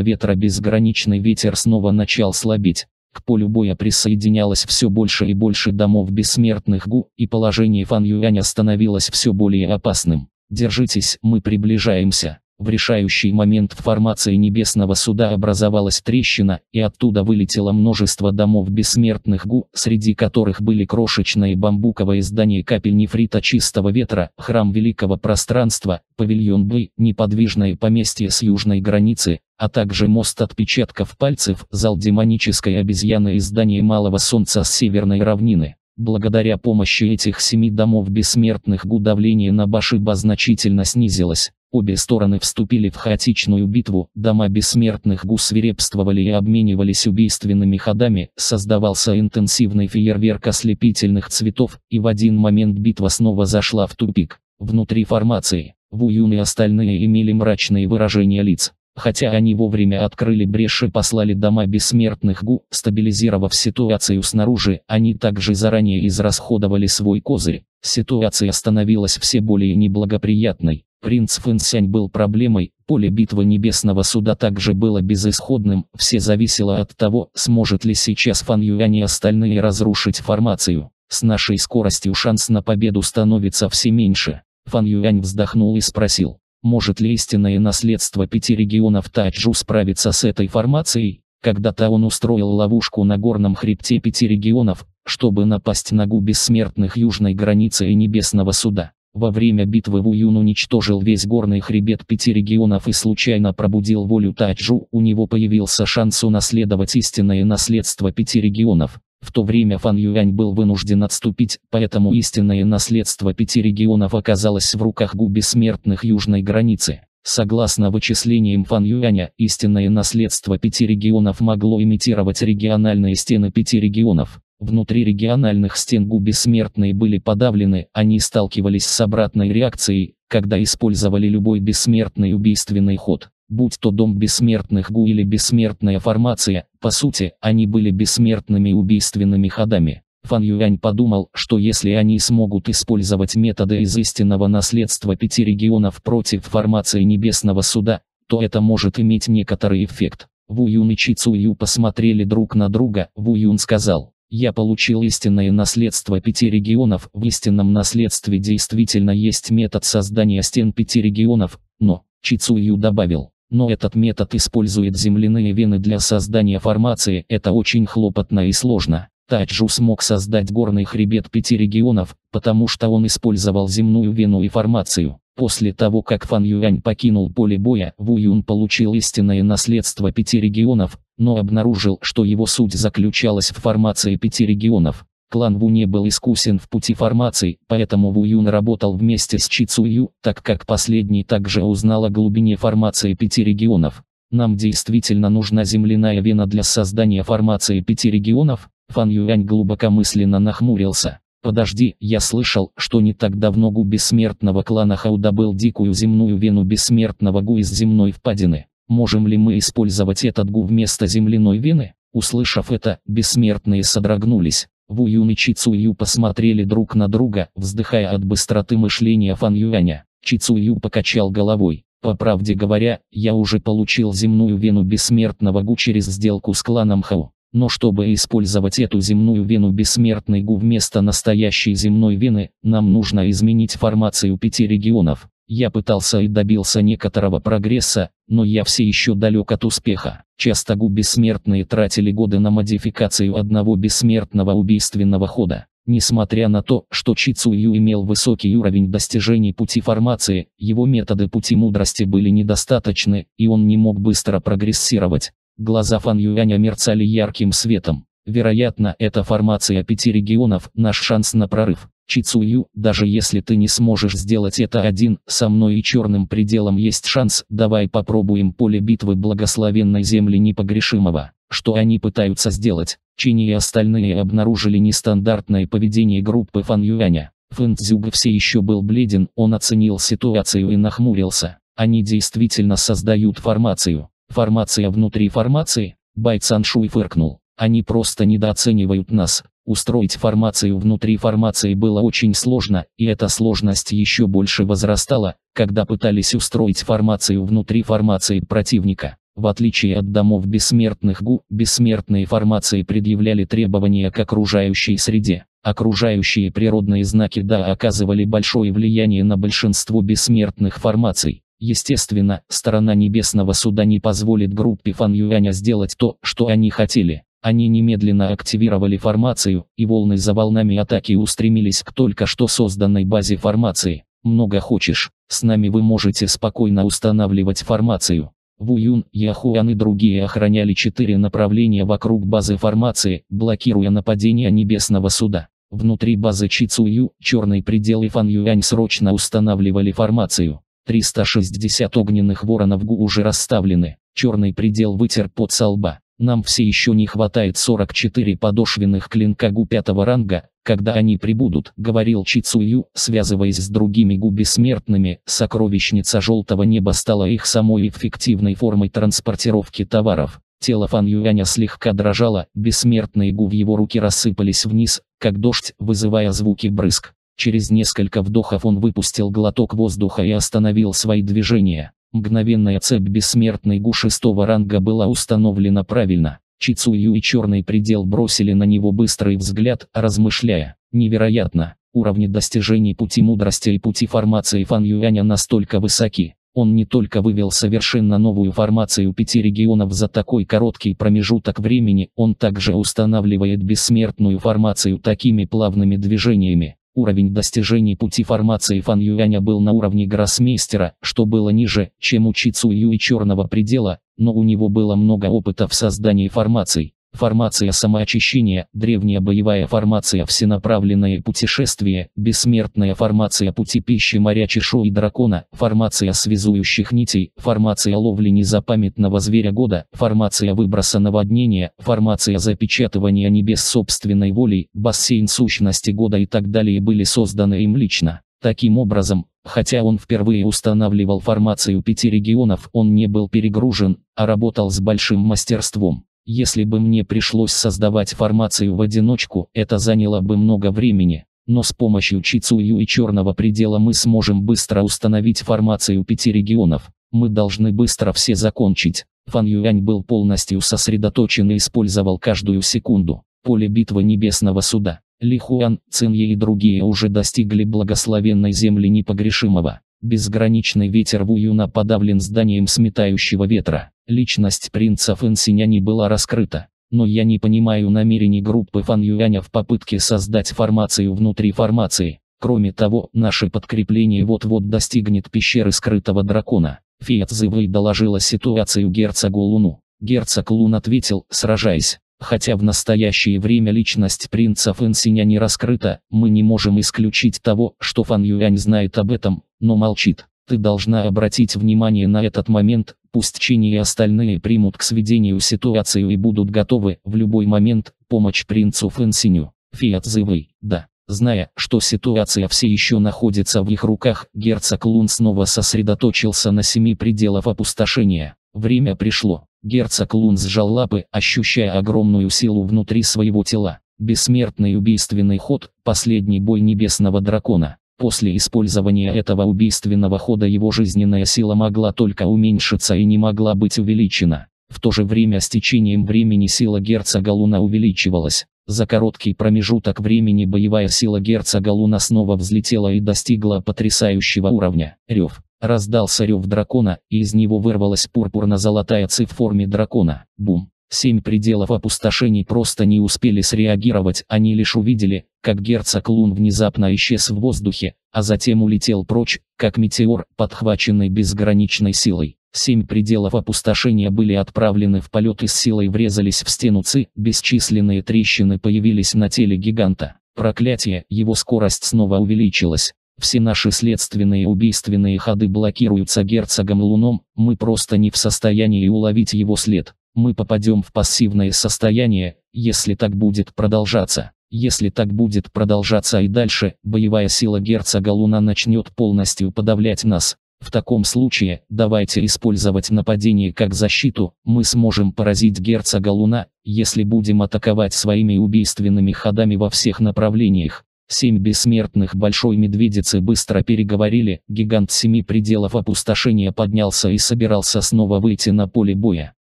ветра безграничный ветер снова начал слабеть. К полю боя присоединялось все больше и больше домов бессмертных Гу, и положение Фан Юаня становилось все более опасным. «Держитесь, мы приближаемся». В решающий момент в формации Небесного Суда образовалась трещина, и оттуда вылетело множество домов бессмертных гу, среди которых были крошечные бамбуковые здания капель нефрита чистого ветра, храм великого пространства, павильон Б, неподвижное поместье с южной границы, а также мост отпечатков пальцев, зал демонической обезьяны и здание малого солнца с северной равнины. Благодаря помощи этих семи домов бессмертных гу давление на Башиба значительно снизилось, Обе стороны вступили в хаотичную битву, дома бессмертных гу свирепствовали и обменивались убийственными ходами, создавался интенсивный фейерверк ослепительных цветов, и в один момент битва снова зашла в тупик. Внутри формации, Ву Юн и остальные имели мрачные выражения лиц. Хотя они вовремя открыли брешь и послали дома бессмертных Гу, стабилизировав ситуацию снаружи, они также заранее израсходовали свой козырь. Ситуация становилась все более неблагоприятной. Принц Фэнсянь был проблемой, поле битвы Небесного Суда также было безысходным, все зависело от того, сможет ли сейчас Фан Юань и остальные разрушить формацию. С нашей скоростью шанс на победу становится все меньше. Фан Юань вздохнул и спросил, может ли истинное наследство пяти регионов Тачжу справиться с этой формацией? Когда-то он устроил ловушку на горном хребте пяти регионов, чтобы напасть на гу бессмертных южной границы и небесного суда. Во время битвы Вуюн уничтожил весь горный хребет пяти регионов и случайно пробудил волю Таджу, у него появился шанс унаследовать истинное наследство пяти регионов. В то время Фан Юань был вынужден отступить, поэтому истинное наследство пяти регионов оказалось в руках Гу бессмертных южной границы. Согласно вычислениям Фан Юаня, истинное наследство пяти регионов могло имитировать региональные стены пяти регионов. Внутри региональных стен Губи смертные были подавлены, они сталкивались с обратной реакцией, когда использовали любой бессмертный убийственный ход. Будь то дом бессмертных Гу или бессмертная формация, по сути, они были бессмертными убийственными ходами. Фан Юань подумал, что если они смогут использовать методы из истинного наследства пяти регионов против формации Небесного Суда, то это может иметь некоторый эффект. Ву Юн и Чи Цу Ю посмотрели друг на друга, Ву Юн сказал. Я получил истинное наследство пяти регионов. В истинном наследстве действительно есть метод создания стен пяти регионов, но, Чицую добавил, но этот метод использует земляные вены для создания формации. Это очень хлопотно и сложно. Таджу смог создать горный хребет пяти регионов, потому что он использовал земную вену и формацию. После того, как Фан Юань покинул поле боя, Ву Юн получил истинное наследство пяти регионов, но обнаружил, что его суть заключалась в формации пяти регионов. Клан Ву не был искусен в пути формации, поэтому Ву Юн работал вместе с Чи Цую, так как последний также узнал о глубине формации пяти регионов. Нам действительно нужна земляная вена для создания формации пяти регионов? Фан Юань глубокомысленно нахмурился. Подожди, я слышал, что не так давно Гу бессмертного клана Хауда был дикую земную вену бессмертного Гу из земной впадины. Можем ли мы использовать этот Гу вместо земляной вены? Услышав это, бессмертные содрогнулись. Ву Юн и Чи Цую посмотрели друг на друга, вздыхая от быстроты мышления Фан Юаня. Чи Цую покачал головой. По правде говоря, я уже получил земную вену бессмертного Гу через сделку с кланом Хау. Но чтобы использовать эту земную вену бессмертной Гу вместо настоящей земной вены, нам нужно изменить формацию пяти регионов. Я пытался и добился некоторого прогресса, но я все еще далек от успеха. Часто гу бессмертные тратили годы на модификацию одного бессмертного убийственного хода. Несмотря на то, что Чицую имел высокий уровень достижений пути формации, его методы пути мудрости были недостаточны, и он не мог быстро прогрессировать. Глаза Фан Юаня мерцали ярким светом. Вероятно, это формация пяти регионов, наш шанс на прорыв. Чицую, даже если ты не сможешь сделать это один, со мной и черным пределом есть шанс, давай попробуем поле битвы благословенной земли непогрешимого. Что они пытаются сделать? Чини и остальные обнаружили нестандартное поведение группы Фан Юаня. Фэн Цзюга все еще был бледен, он оценил ситуацию и нахмурился. Они действительно создают формацию. Формация внутри формации, Байт Саншуй фыркнул. Они просто недооценивают нас. Устроить формацию внутри формации было очень сложно, и эта сложность еще больше возрастала, когда пытались устроить формацию внутри формации противника. В отличие от домов бессмертных ГУ, бессмертные формации предъявляли требования к окружающей среде. Окружающие природные знаки да оказывали большое влияние на большинство бессмертных формаций. Естественно, сторона Небесного Суда не позволит группе Фан Юаня сделать то, что они хотели. Они немедленно активировали формацию, и волны за волнами атаки устремились к только что созданной базе формации. Много хочешь, с нами вы можете спокойно устанавливать формацию. Ву Юн, Яхуан и другие охраняли четыре направления вокруг базы формации, блокируя нападение Небесного Суда. Внутри базы Чи Цую, Черный Предел и Фан Юань срочно устанавливали формацию. 360 огненных воронов ГУ уже расставлены. Черный предел вытер под солба. Нам все еще не хватает 44 подошвенных клинка ГУ пятого ранга, когда они прибудут, говорил Чицую, связываясь с другими ГУ бессмертными, сокровищница желтого неба стала их самой эффективной формой транспортировки товаров. Тело Фан Юаня слегка дрожало, бессмертные гу в его руки рассыпались вниз, как дождь, вызывая звуки брызг. Через несколько вдохов он выпустил глоток воздуха и остановил свои движения. Мгновенная цепь бессмертной Гу шестого ранга была установлена правильно. Чицую и Черный Предел бросили на него быстрый взгляд, размышляя. Невероятно, уровни достижений пути мудрости и пути формации Фан Юаня настолько высоки. Он не только вывел совершенно новую формацию пяти регионов за такой короткий промежуток времени, он также устанавливает бессмертную формацию такими плавными движениями, Уровень достижений пути формации Фан Юаня был на уровне гроссмейстера, что было ниже, чем у Чи Юи Черного Предела, но у него было много опыта в создании формаций. Формация самоочищения, древняя боевая формация всенаправленное путешествие, бессмертная формация пути пищи моря чешу дракона, формация связующих нитей, формация ловли незапамятного зверя года, формация выброса наводнения, формация запечатывания небес собственной волей, бассейн сущности года и так далее были созданы им лично. Таким образом, хотя он впервые устанавливал формацию пяти регионов, он не был перегружен, а работал с большим мастерством. Если бы мне пришлось создавать формацию в одиночку, это заняло бы много времени. Но с помощью Чицую и Черного предела мы сможем быстро установить формацию пяти регионов. Мы должны быстро все закончить. Фан Юань был полностью сосредоточен и использовал каждую секунду. Поле битвы Небесного Суда. Ли Хуан, Цинье и другие уже достигли благословенной земли непогрешимого. Безграничный ветер Вуюна подавлен зданием сметающего ветра. Личность принца Фэн не была раскрыта. Но я не понимаю намерений группы Фан Юаня в попытке создать формацию внутри формации. Кроме того, наше подкрепление вот-вот достигнет пещеры скрытого дракона. Фиатзывы доложила ситуацию герцогу Луну. Герцог Лун ответил, сражаясь. Хотя в настоящее время личность принца Фэн не раскрыта, мы не можем исключить того, что Фан Юань знает об этом, но молчит. Ты должна обратить внимание на этот момент, Пусть Чини и остальные примут к сведению ситуацию и будут готовы в любой момент помочь принцу Фэнсиню. Фи Зывый, да. Зная, что ситуация все еще находится в их руках, герцог Лун снова сосредоточился на семи пределах опустошения. Время пришло. Герцог Лун сжал лапы, ощущая огромную силу внутри своего тела. Бессмертный убийственный ход, последний бой небесного дракона. После использования этого убийственного хода его жизненная сила могла только уменьшиться и не могла быть увеличена. В то же время с течением времени сила герцога Луна увеличивалась. За короткий промежуток времени боевая сила герцога Луна снова взлетела и достигла потрясающего уровня. Рев. Раздался рев дракона, и из него вырвалась пурпурно-золотая ци в форме дракона. Бум. Семь пределов опустошений просто не успели среагировать, они лишь увидели, как герцог Лун внезапно исчез в воздухе, а затем улетел прочь, как метеор, подхваченный безграничной силой. Семь пределов опустошения были отправлены в полет и с силой врезались в стену ЦИ, бесчисленные трещины появились на теле гиганта. Проклятие, его скорость снова увеличилась. Все наши следственные убийственные ходы блокируются герцогом Луном, мы просто не в состоянии уловить его след мы попадем в пассивное состояние, если так будет продолжаться. Если так будет продолжаться и дальше, боевая сила герцога Луна начнет полностью подавлять нас. В таком случае, давайте использовать нападение как защиту, мы сможем поразить герцога Луна, если будем атаковать своими убийственными ходами во всех направлениях. Семь бессмертных Большой Медведицы быстро переговорили, гигант семи пределов опустошения поднялся и собирался снова выйти на поле боя.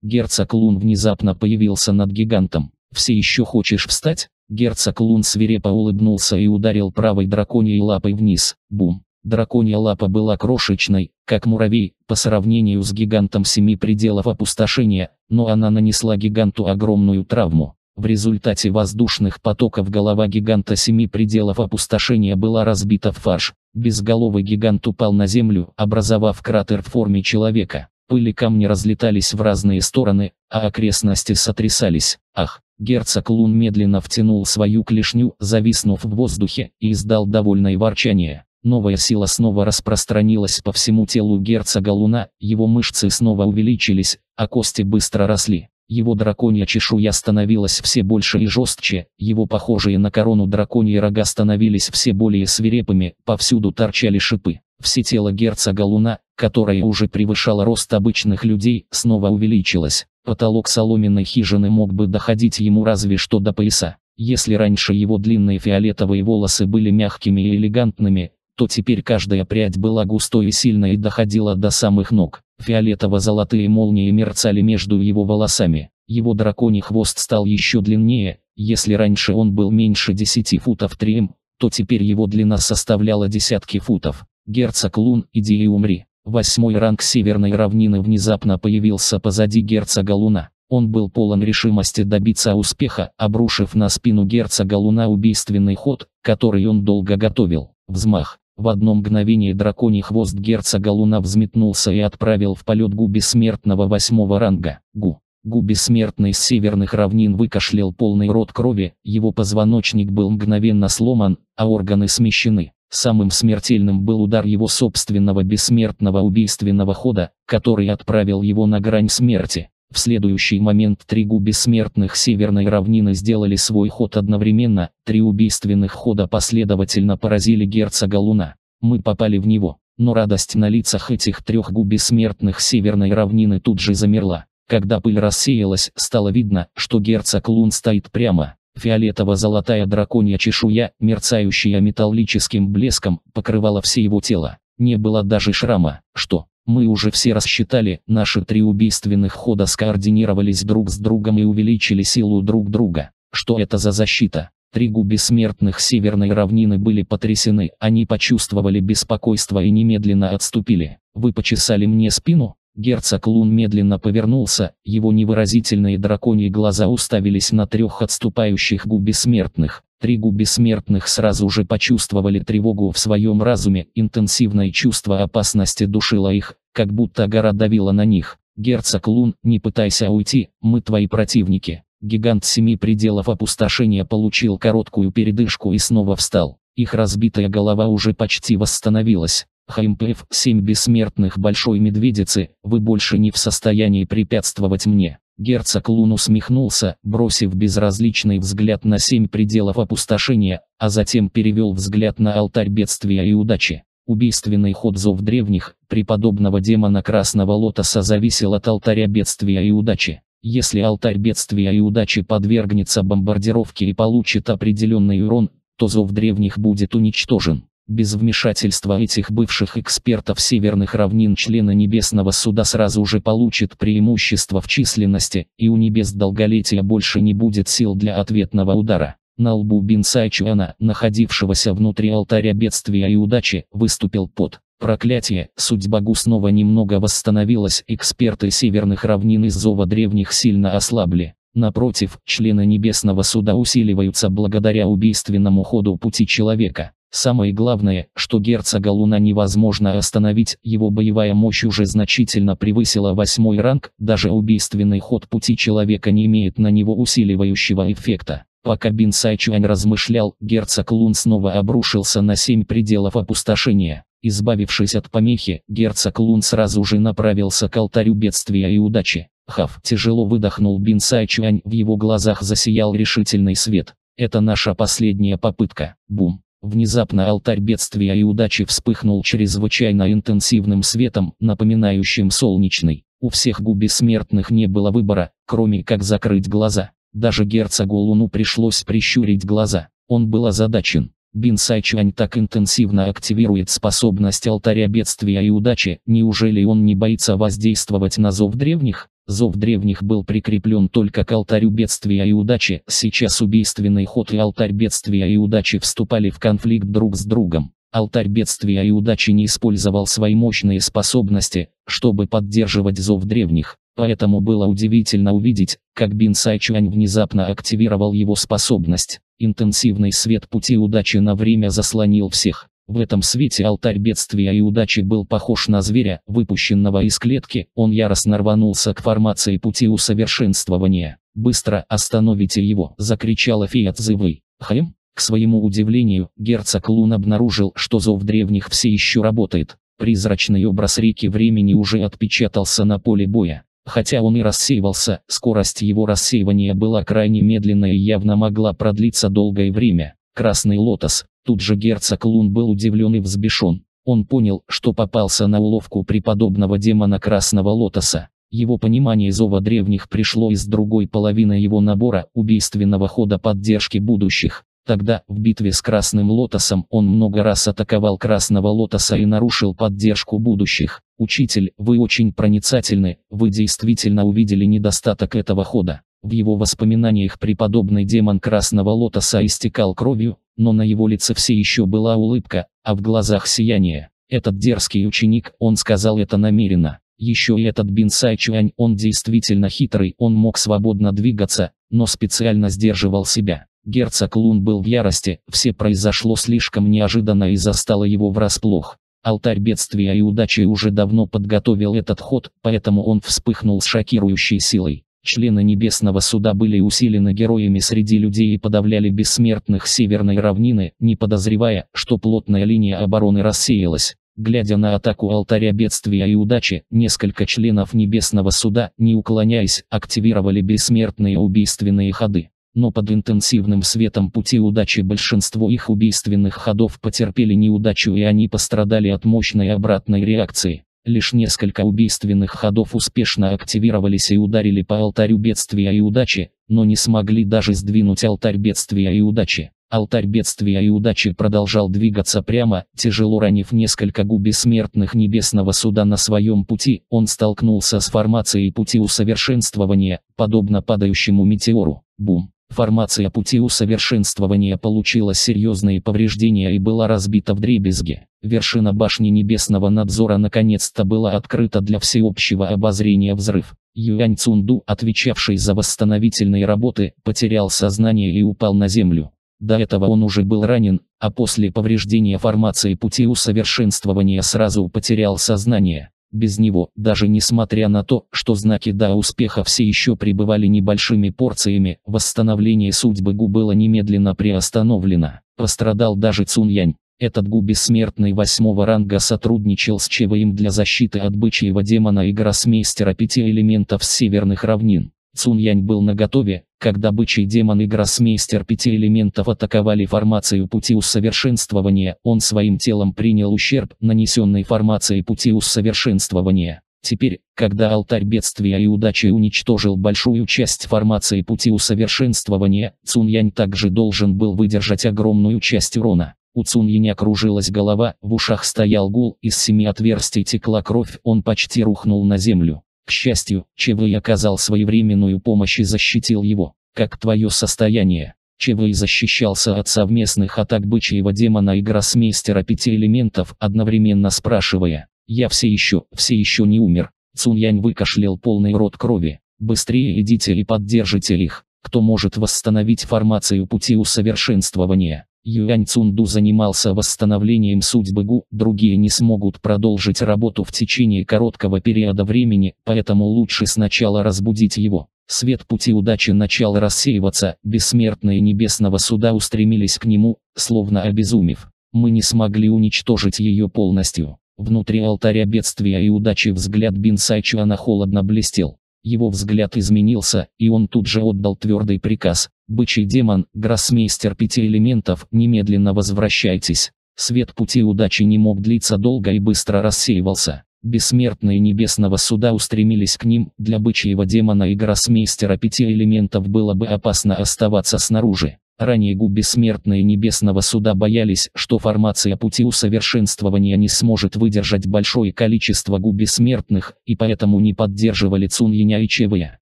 Герцог Лун внезапно появился над гигантом. «Все еще хочешь встать?» Герцог Лун свирепо улыбнулся и ударил правой драконьей лапой вниз. Бум! Драконья лапа была крошечной, как муравей, по сравнению с гигантом семи пределов опустошения, но она нанесла гиганту огромную травму. В результате воздушных потоков голова гиганта семи пределов опустошения была разбита в фарш. Безголовый гигант упал на землю, образовав кратер в форме человека. Пыли камни разлетались в разные стороны, а окрестности сотрясались. Ах! Герцог Лун медленно втянул свою клешню, зависнув в воздухе, и издал довольное ворчание. Новая сила снова распространилась по всему телу герцога Луна, его мышцы снова увеличились, а кости быстро росли. Его драконья чешуя становилась все больше и жестче, его похожие на корону драконьи рога становились все более свирепыми, повсюду торчали шипы. Все тело герцога Луна, которая уже превышала рост обычных людей, снова увеличилась. Потолок соломенной хижины мог бы доходить ему разве что до пояса. Если раньше его длинные фиолетовые волосы были мягкими и элегантными, то теперь каждая прядь была густой и сильной и доходила до самых ног. Фиолетово-золотые молнии мерцали между его волосами. Его драконий хвост стал еще длиннее, если раньше он был меньше 10 футов 3 м, то теперь его длина составляла десятки футов. Герцог Лун, иди и умри. Восьмой ранг Северной равнины внезапно появился позади герцога Луна. Он был полон решимости добиться успеха, обрушив на спину герцога Луна убийственный ход, который он долго готовил. Взмах. В одно мгновение драконий хвост герцога Луна взметнулся и отправил в полет Гу бессмертного восьмого ранга. Гу. Гу бессмертный с северных равнин выкашлял полный рот крови, его позвоночник был мгновенно сломан, а органы смещены. Самым смертельным был удар его собственного бессмертного убийственного хода, который отправил его на грань смерти. В следующий момент три губ бессмертных северной равнины сделали свой ход одновременно, три убийственных хода последовательно поразили герцога Луна. Мы попали в него, но радость на лицах этих трех губ бессмертных северной равнины тут же замерла. Когда пыль рассеялась, стало видно, что герцог Лун стоит прямо. Фиолетово-золотая драконья чешуя, мерцающая металлическим блеском, покрывала все его тело. Не было даже шрама, что мы уже все рассчитали, наши три убийственных хода скоординировались друг с другом и увеличили силу друг друга. Что это за защита? Тригу бессмертных северной равнины были потрясены, они почувствовали беспокойство и немедленно отступили. Вы почесали мне спину? Герцог Лун медленно повернулся, его невыразительные драконьи глаза уставились на трех отступающих губесмертных. Три губесмертных сразу же почувствовали тревогу в своем разуме, интенсивное чувство опасности душило их, как будто гора давила на них. Герцог Лун, не пытайся уйти, мы твои противники. Гигант семи пределов опустошения получил короткую передышку и снова встал. Их разбитая голова уже почти восстановилась. ХМПФ семь бессмертных Большой Медведицы, вы больше не в состоянии препятствовать мне. Герцог Лун усмехнулся, бросив безразличный взгляд на семь пределов опустошения, а затем перевел взгляд на алтарь бедствия и удачи. Убийственный ход зов древних, преподобного демона Красного Лотоса зависел от алтаря бедствия и удачи. Если алтарь бедствия и удачи подвергнется бомбардировке и получит определенный урон, то зов древних будет уничтожен. Без вмешательства этих бывших экспертов северных равнин члена Небесного Суда сразу же получит преимущество в численности, и у Небес Долголетия больше не будет сил для ответного удара. На лбу Бинсайчуана, находившегося внутри алтаря бедствия и удачи, выступил пот. Проклятие, судьба Гу снова немного восстановилась, эксперты северных равнин из зова древних сильно ослабли. Напротив, члены Небесного Суда усиливаются благодаря убийственному ходу пути человека. Самое главное, что герцога Луна невозможно остановить, его боевая мощь уже значительно превысила восьмой ранг, даже убийственный ход пути человека не имеет на него усиливающего эффекта. Пока Бин Сайчуань размышлял, герцог Лун снова обрушился на семь пределов опустошения. Избавившись от помехи, герцог Лун сразу же направился к алтарю бедствия и удачи. Хав тяжело выдохнул Бин Сайчуань, в его глазах засиял решительный свет. Это наша последняя попытка. Бум. Внезапно алтарь бедствия и удачи вспыхнул чрезвычайно интенсивным светом, напоминающим солнечный. У всех губи смертных не было выбора, кроме как закрыть глаза. Даже герцогу Луну пришлось прищурить глаза. Он был озадачен. Бин Сайчуань так интенсивно активирует способность алтаря бедствия и удачи, неужели он не боится воздействовать на зов древних? Зов древних был прикреплен только к алтарю бедствия и удачи, сейчас убийственный ход и алтарь бедствия и удачи вступали в конфликт друг с другом. Алтарь бедствия и удачи не использовал свои мощные способности, чтобы поддерживать зов древних, поэтому было удивительно увидеть, как Бин Сайчуань внезапно активировал его способность. Интенсивный свет пути удачи на время заслонил всех. В этом свете алтарь бедствия и удачи был похож на зверя, выпущенного из клетки, он яростно рванулся к формации пути усовершенствования. «Быстро остановите его!» – закричала фея Цзывы. «Хэм?» К своему удивлению, герцог Лун обнаружил, что зов древних все еще работает. Призрачный образ реки времени уже отпечатался на поле боя. Хотя он и рассеивался, скорость его рассеивания была крайне медленной и явно могла продлиться долгое время. Красный лотос, Тут же герцог Лун был удивлен и взбешен. Он понял, что попался на уловку преподобного демона Красного Лотоса. Его понимание зова древних пришло из другой половины его набора убийственного хода поддержки будущих. Тогда, в битве с Красным Лотосом, он много раз атаковал Красного Лотоса и нарушил поддержку будущих. «Учитель, вы очень проницательны, вы действительно увидели недостаток этого хода». В его воспоминаниях преподобный демон Красного Лотоса истекал кровью, но на его лице все еще была улыбка, а в глазах сияние. Этот дерзкий ученик, он сказал это намеренно. Еще и этот Бин Сай Чуань, он действительно хитрый, он мог свободно двигаться, но специально сдерживал себя. Герцог Лун был в ярости, все произошло слишком неожиданно и застало его врасплох. Алтарь бедствия и удачи уже давно подготовил этот ход, поэтому он вспыхнул с шокирующей силой члены Небесного Суда были усилены героями среди людей и подавляли бессмертных Северной Равнины, не подозревая, что плотная линия обороны рассеялась. Глядя на атаку алтаря бедствия и удачи, несколько членов Небесного Суда, не уклоняясь, активировали бессмертные убийственные ходы. Но под интенсивным светом пути удачи большинство их убийственных ходов потерпели неудачу и они пострадали от мощной обратной реакции. Лишь несколько убийственных ходов успешно активировались и ударили по алтарю бедствия и удачи, но не смогли даже сдвинуть алтарь бедствия и удачи. Алтарь бедствия и удачи продолжал двигаться прямо, тяжело ранив несколько губи смертных небесного суда на своем пути, он столкнулся с формацией пути усовершенствования, подобно падающему метеору. Бум. Формация пути усовершенствования получила серьезные повреждения и была разбита в дребезги. Вершина башни небесного надзора наконец-то была открыта для всеобщего обозрения взрыв. Юань Цунду, отвечавший за восстановительные работы, потерял сознание и упал на землю. До этого он уже был ранен, а после повреждения формации пути усовершенствования сразу потерял сознание. Без него, даже несмотря на то, что знаки «да» успеха все еще пребывали небольшими порциями, восстановление судьбы Гу было немедленно приостановлено. Пострадал даже Цуньянь. Этот Гу бессмертный восьмого ранга сотрудничал с ЧВМ для защиты от бычьего демона и гроссмейстера пяти элементов северных равнин. Суньянь был наготове, когда бычий демон и гроссмейстер пяти элементов атаковали формацию пути усовершенствования, он своим телом принял ущерб, нанесенный формацией пути усовершенствования. Теперь, когда алтарь бедствия и удачи уничтожил большую часть формации пути усовершенствования, Цуньянь также должен был выдержать огромную часть урона. У Цуньяня кружилась голова, в ушах стоял гул, из семи отверстий текла кровь, он почти рухнул на землю. К счастью, ЧВИ оказал своевременную помощь и защитил его. Как твое состояние? ЧВИ защищался от совместных атак бычьего демона и гроссмейстера пяти элементов, одновременно спрашивая. Я все еще, все еще не умер. Цуньянь выкашлял полный рот крови. Быстрее идите и поддержите их, кто может восстановить формацию пути усовершенствования. Юань Цунду занимался восстановлением судьбы Гу, другие не смогут продолжить работу в течение короткого периода времени, поэтому лучше сначала разбудить его. Свет пути удачи начал рассеиваться, бессмертные небесного суда устремились к нему, словно обезумев. Мы не смогли уничтожить ее полностью. Внутри алтаря бедствия и удачи взгляд Бин Сайчуана холодно блестел. Его взгляд изменился, и он тут же отдал твердый приказ. «Бычий демон, гроссмейстер пяти элементов, немедленно возвращайтесь». Свет пути удачи не мог длиться долго и быстро рассеивался. Бессмертные небесного суда устремились к ним, для бычьего демона и гроссмейстера пяти элементов было бы опасно оставаться снаружи. Ранее губи смертные Небесного Суда боялись, что формация пути усовершенствования не сможет выдержать большое количество губи смертных, и поэтому не поддерживали Цуньяня и Чевая.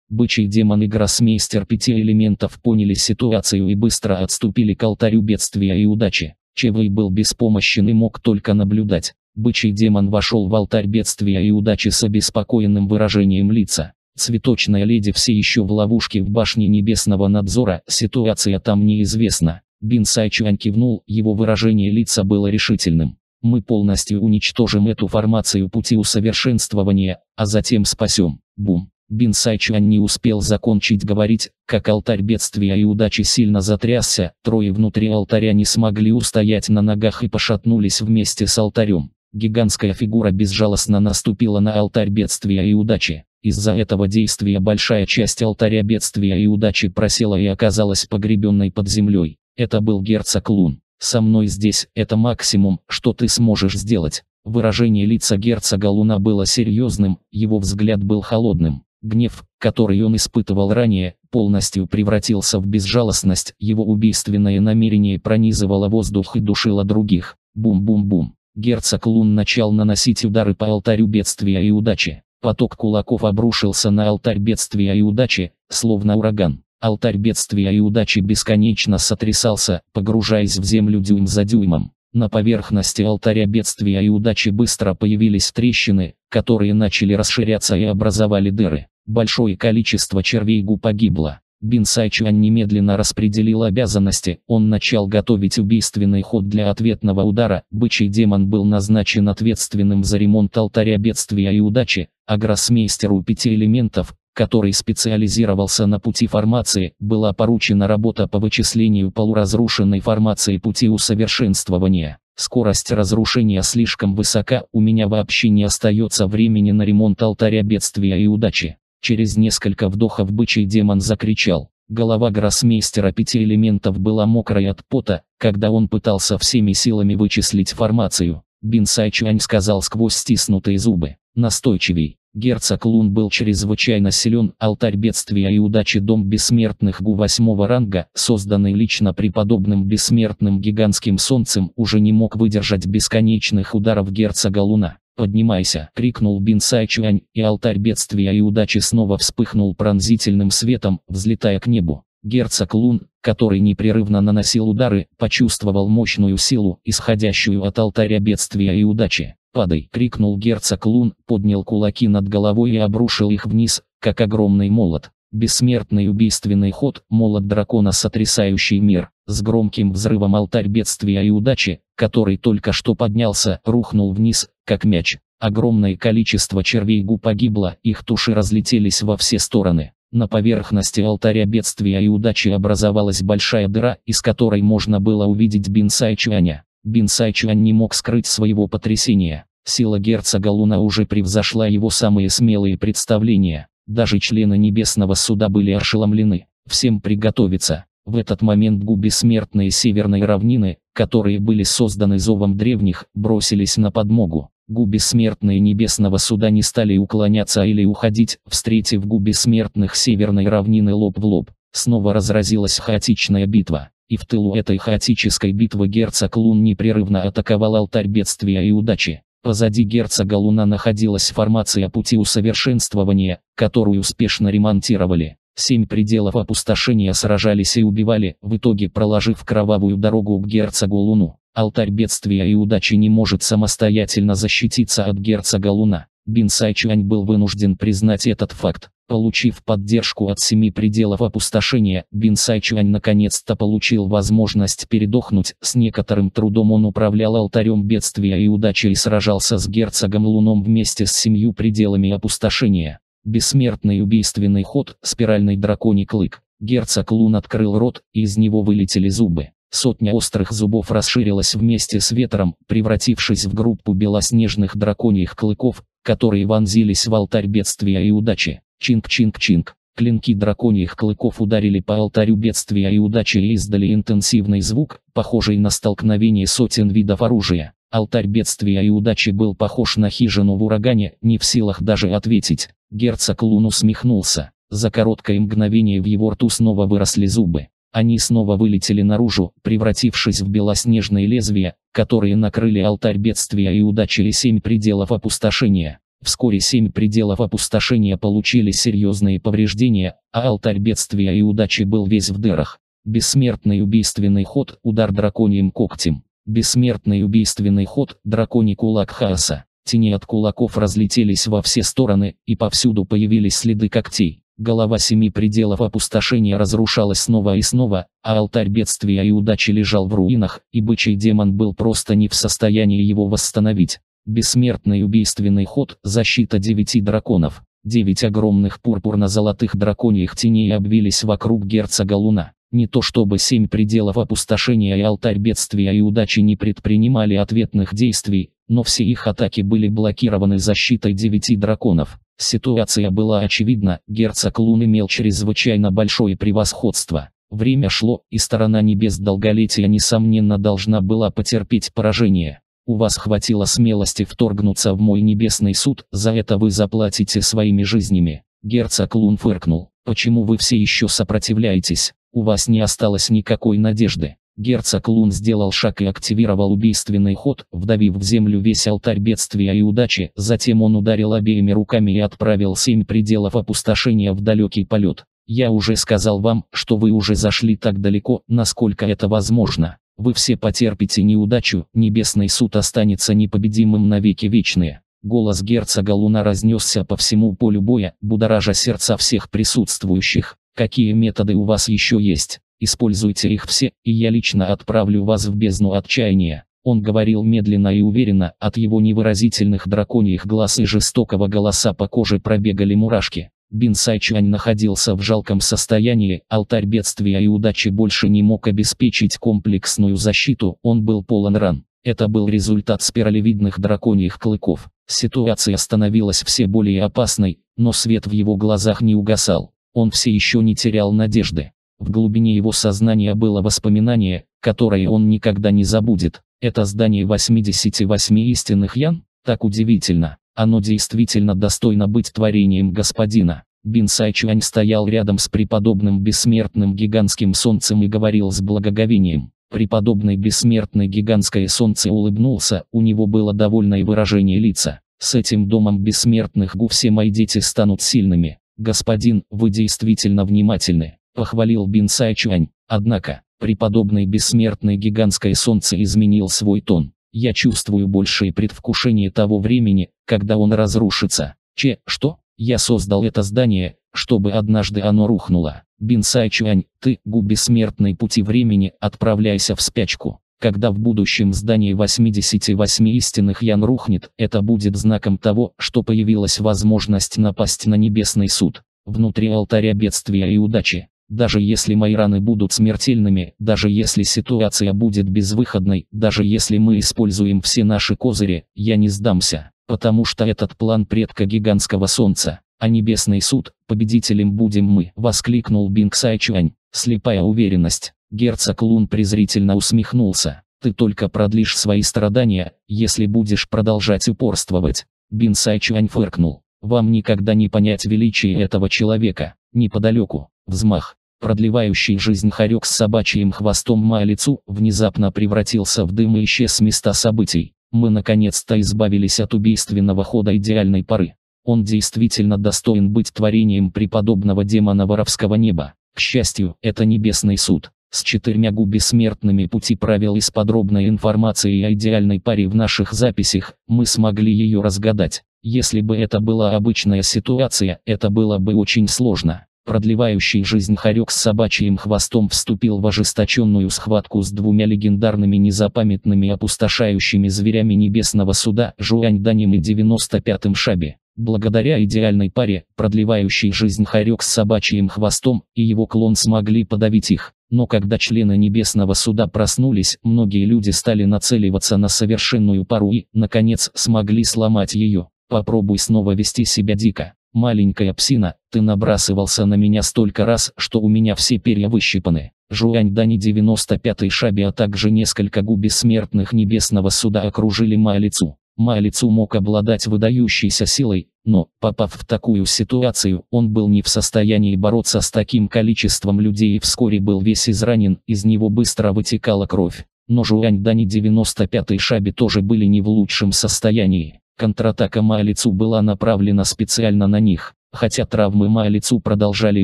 Бычий демон и гроссмейстер пяти элементов поняли ситуацию и быстро отступили к алтарю бедствия и удачи. Чевый был беспомощен и мог только наблюдать. Бычий демон вошел в алтарь бедствия и удачи с обеспокоенным выражением лица. Цветочная леди все еще в ловушке в башне небесного надзора, ситуация там неизвестна. Бин Сайчуань кивнул, его выражение лица было решительным. Мы полностью уничтожим эту формацию пути усовершенствования, а затем спасем. Бум. Бин Сайчуань не успел закончить говорить, как алтарь бедствия и удачи сильно затрясся, трое внутри алтаря не смогли устоять на ногах и пошатнулись вместе с алтарем. Гигантская фигура безжалостно наступила на алтарь бедствия и удачи. Из-за этого действия большая часть алтаря бедствия и удачи просела и оказалась погребенной под землей. Это был герцог Лун. Со мной здесь – это максимум, что ты сможешь сделать. Выражение лица герцога Луна было серьезным, его взгляд был холодным. Гнев, который он испытывал ранее, полностью превратился в безжалостность, его убийственное намерение пронизывало воздух и душило других. Бум-бум-бум. Герцог Лун начал наносить удары по алтарю бедствия и удачи. Поток кулаков обрушился на алтарь бедствия и удачи, словно ураган. Алтарь бедствия и удачи бесконечно сотрясался, погружаясь в землю дюйм за дюймом. На поверхности алтаря бедствия и удачи быстро появились трещины, которые начали расширяться и образовали дыры. Большое количество червей гу погибло. Бин Сайчуань немедленно распределил обязанности, он начал готовить убийственный ход для ответного удара, бычий демон был назначен ответственным за ремонт алтаря бедствия и удачи, а гроссмейстеру пяти элементов, который специализировался на пути формации, была поручена работа по вычислению полуразрушенной формации пути усовершенствования. Скорость разрушения слишком высока, у меня вообще не остается времени на ремонт алтаря бедствия и удачи. Через несколько вдохов бычий демон закричал. Голова гроссмейстера пяти элементов была мокрой от пота, когда он пытался всеми силами вычислить формацию. Бин Сайчуань сказал сквозь стиснутые зубы. Настойчивей. Герцог Лун был чрезвычайно силен, алтарь бедствия и удачи Дом Бессмертных Гу восьмого ранга, созданный лично преподобным бессмертным гигантским солнцем, уже не мог выдержать бесконечных ударов герцога Луна. «Поднимайся!» — крикнул Бин Сайчуань, и алтарь бедствия и удачи снова вспыхнул пронзительным светом, взлетая к небу. Герцог Лун, который непрерывно наносил удары, почувствовал мощную силу, исходящую от алтаря бедствия и удачи. «Падай!» — крикнул герцог Лун, поднял кулаки над головой и обрушил их вниз, как огромный молот. Бессмертный убийственный ход, молот дракона сотрясающий мир, с громким взрывом алтарь бедствия и удачи, который только что поднялся, рухнул вниз, как мяч. Огромное количество червей гу погибло, их туши разлетелись во все стороны. На поверхности алтаря бедствия и удачи образовалась большая дыра, из которой можно было увидеть Бин Сайчуаня. Бин Сайчуань не мог скрыть своего потрясения. Сила герцога Луна уже превзошла его самые смелые представления. Даже члены Небесного Суда были ошеломлены. Всем приготовиться. В этот момент губи смертные северной равнины, которые были созданы зовом древних, бросились на подмогу. Губи смертные небесного суда не стали уклоняться или уходить, встретив губи смертных северной равнины лоб в лоб. Снова разразилась хаотичная битва. И в тылу этой хаотической битвы герцог Лун непрерывно атаковал алтарь бедствия и удачи. Позади герцога Луна находилась формация пути усовершенствования, которую успешно ремонтировали. Семь пределов опустошения сражались и убивали, в итоге проложив кровавую дорогу к герцогу Луну. Алтарь бедствия и удачи не может самостоятельно защититься от герцога Луна. Бин Сайчуань был вынужден признать этот факт. Получив поддержку от семи пределов опустошения, Бин Сайчуань наконец-то получил возможность передохнуть. С некоторым трудом он управлял алтарем бедствия и удачи и сражался с герцогом Луном вместе с семью пределами опустошения. Бессмертный убийственный ход, спиральный драконий клык. Герцог Лун открыл рот, и из него вылетели зубы. Сотня острых зубов расширилась вместе с ветром, превратившись в группу белоснежных драконьих клыков, которые вонзились в алтарь бедствия и удачи. Чинг-чинг-чинг. Клинки драконьих клыков ударили по алтарю бедствия и удачи и издали интенсивный звук, похожий на столкновение сотен видов оружия. Алтарь бедствия и удачи был похож на хижину в урагане, не в силах даже ответить. Герцог Лун усмехнулся. За короткое мгновение в его рту снова выросли зубы. Они снова вылетели наружу, превратившись в белоснежные лезвия, которые накрыли алтарь бедствия и удачили семь пределов опустошения. Вскоре семь пределов опустошения получили серьезные повреждения, а алтарь бедствия и удачи был весь в дырах. Бессмертный убийственный ход, удар драконьим когтем. Бессмертный убийственный ход, драконий кулак хаоса. Тени от кулаков разлетелись во все стороны, и повсюду появились следы когтей голова семи пределов опустошения разрушалась снова и снова, а алтарь бедствия и удачи лежал в руинах, и бычий демон был просто не в состоянии его восстановить. Бессмертный убийственный ход, защита девяти драконов. Девять огромных пурпурно-золотых драконьих теней обвились вокруг герцога Луна. Не то чтобы семь пределов опустошения и алтарь бедствия и удачи не предпринимали ответных действий, но все их атаки были блокированы защитой девяти драконов. Ситуация была очевидна, герцог Лун имел чрезвычайно большое превосходство. Время шло, и сторона небес долголетия несомненно должна была потерпеть поражение. У вас хватило смелости вторгнуться в мой небесный суд, за это вы заплатите своими жизнями. Герцог Лун фыркнул. Почему вы все еще сопротивляетесь? У вас не осталось никакой надежды. Герцог Лун сделал шаг и активировал убийственный ход, вдавив в землю весь алтарь бедствия и удачи, затем он ударил обеими руками и отправил семь пределов опустошения в далекий полет. Я уже сказал вам, что вы уже зашли так далеко, насколько это возможно. Вы все потерпите неудачу, небесный суд останется непобедимым навеки вечные. Голос герцога Луна разнесся по всему полю боя, будоража сердца всех присутствующих. Какие методы у вас еще есть? Используйте их все, и я лично отправлю вас в бездну отчаяния. Он говорил медленно и уверенно, от его невыразительных драконьих глаз и жестокого голоса по коже пробегали мурашки. Бин Сайчуань находился в жалком состоянии, алтарь бедствия и удачи больше не мог обеспечить комплексную защиту, он был полон ран. Это был результат спиралевидных драконьих клыков. Ситуация становилась все более опасной, но свет в его глазах не угасал. Он все еще не терял надежды. В глубине его сознания было воспоминание, которое он никогда не забудет. Это здание 88 истинных ян? Так удивительно. Оно действительно достойно быть творением господина. Бин Сайчуань стоял рядом с преподобным бессмертным гигантским солнцем и говорил с благоговением. Преподобный бессмертный гигантское солнце улыбнулся, у него было довольное выражение лица. С этим домом бессмертных гу все мои дети станут сильными. «Господин, вы действительно внимательны», – похвалил Бин Сайчуань. Однако, преподобный бессмертный гигантское солнце изменил свой тон. «Я чувствую большее предвкушение того времени, когда он разрушится». «Че, что? Я создал это здание, чтобы однажды оно рухнуло». «Бин Сайчуань, ты, губ бессмертной пути времени, отправляйся в спячку». Когда в будущем здание 88 истинных ян рухнет, это будет знаком того, что появилась возможность напасть на небесный суд. Внутри алтаря бедствия и удачи. Даже если мои раны будут смертельными, даже если ситуация будет безвыходной, даже если мы используем все наши козыри, я не сдамся. Потому что этот план предка гигантского солнца, а небесный суд, победителем будем мы, воскликнул Бинг Сайчуань, слепая уверенность. Герцог Лун презрительно усмехнулся. «Ты только продлишь свои страдания, если будешь продолжать упорствовать». Бин Сайчуань фыркнул. «Вам никогда не понять величие этого человека. Неподалеку. Взмах. Продлевающий жизнь хорек с собачьим хвостом Маолицу внезапно превратился в дым и исчез с места событий. Мы наконец-то избавились от убийственного хода идеальной поры. Он действительно достоин быть творением преподобного демона воровского неба. К счастью, это небесный суд с четырьмя губи смертными пути правил и с подробной информацией о идеальной паре в наших записях, мы смогли ее разгадать. Если бы это была обычная ситуация, это было бы очень сложно. Продлевающий жизнь хорек с собачьим хвостом вступил в ожесточенную схватку с двумя легендарными незапамятными опустошающими зверями небесного суда Жуань Данем и 95-м Шаби. Благодаря идеальной паре, продлевающей жизнь хорек с собачьим хвостом, и его клон смогли подавить их. Но когда члены Небесного Суда проснулись, многие люди стали нацеливаться на совершенную пару и, наконец, смогли сломать ее. Попробуй снова вести себя дико. Маленькая псина, ты набрасывался на меня столько раз, что у меня все перья выщипаны. Жуань Дани 95-й Шаби, а также несколько губи смертных Небесного Суда окружили Маалицу. Майлицу мог обладать выдающейся силой, но, попав в такую ситуацию, он был не в состоянии бороться с таким количеством людей и вскоре был весь изранен, из него быстро вытекала кровь. Но Жуань Дани 95-й Шаби тоже были не в лучшем состоянии. Контратака Майлицу была направлена специально на них. Хотя травмы Ма лицу продолжали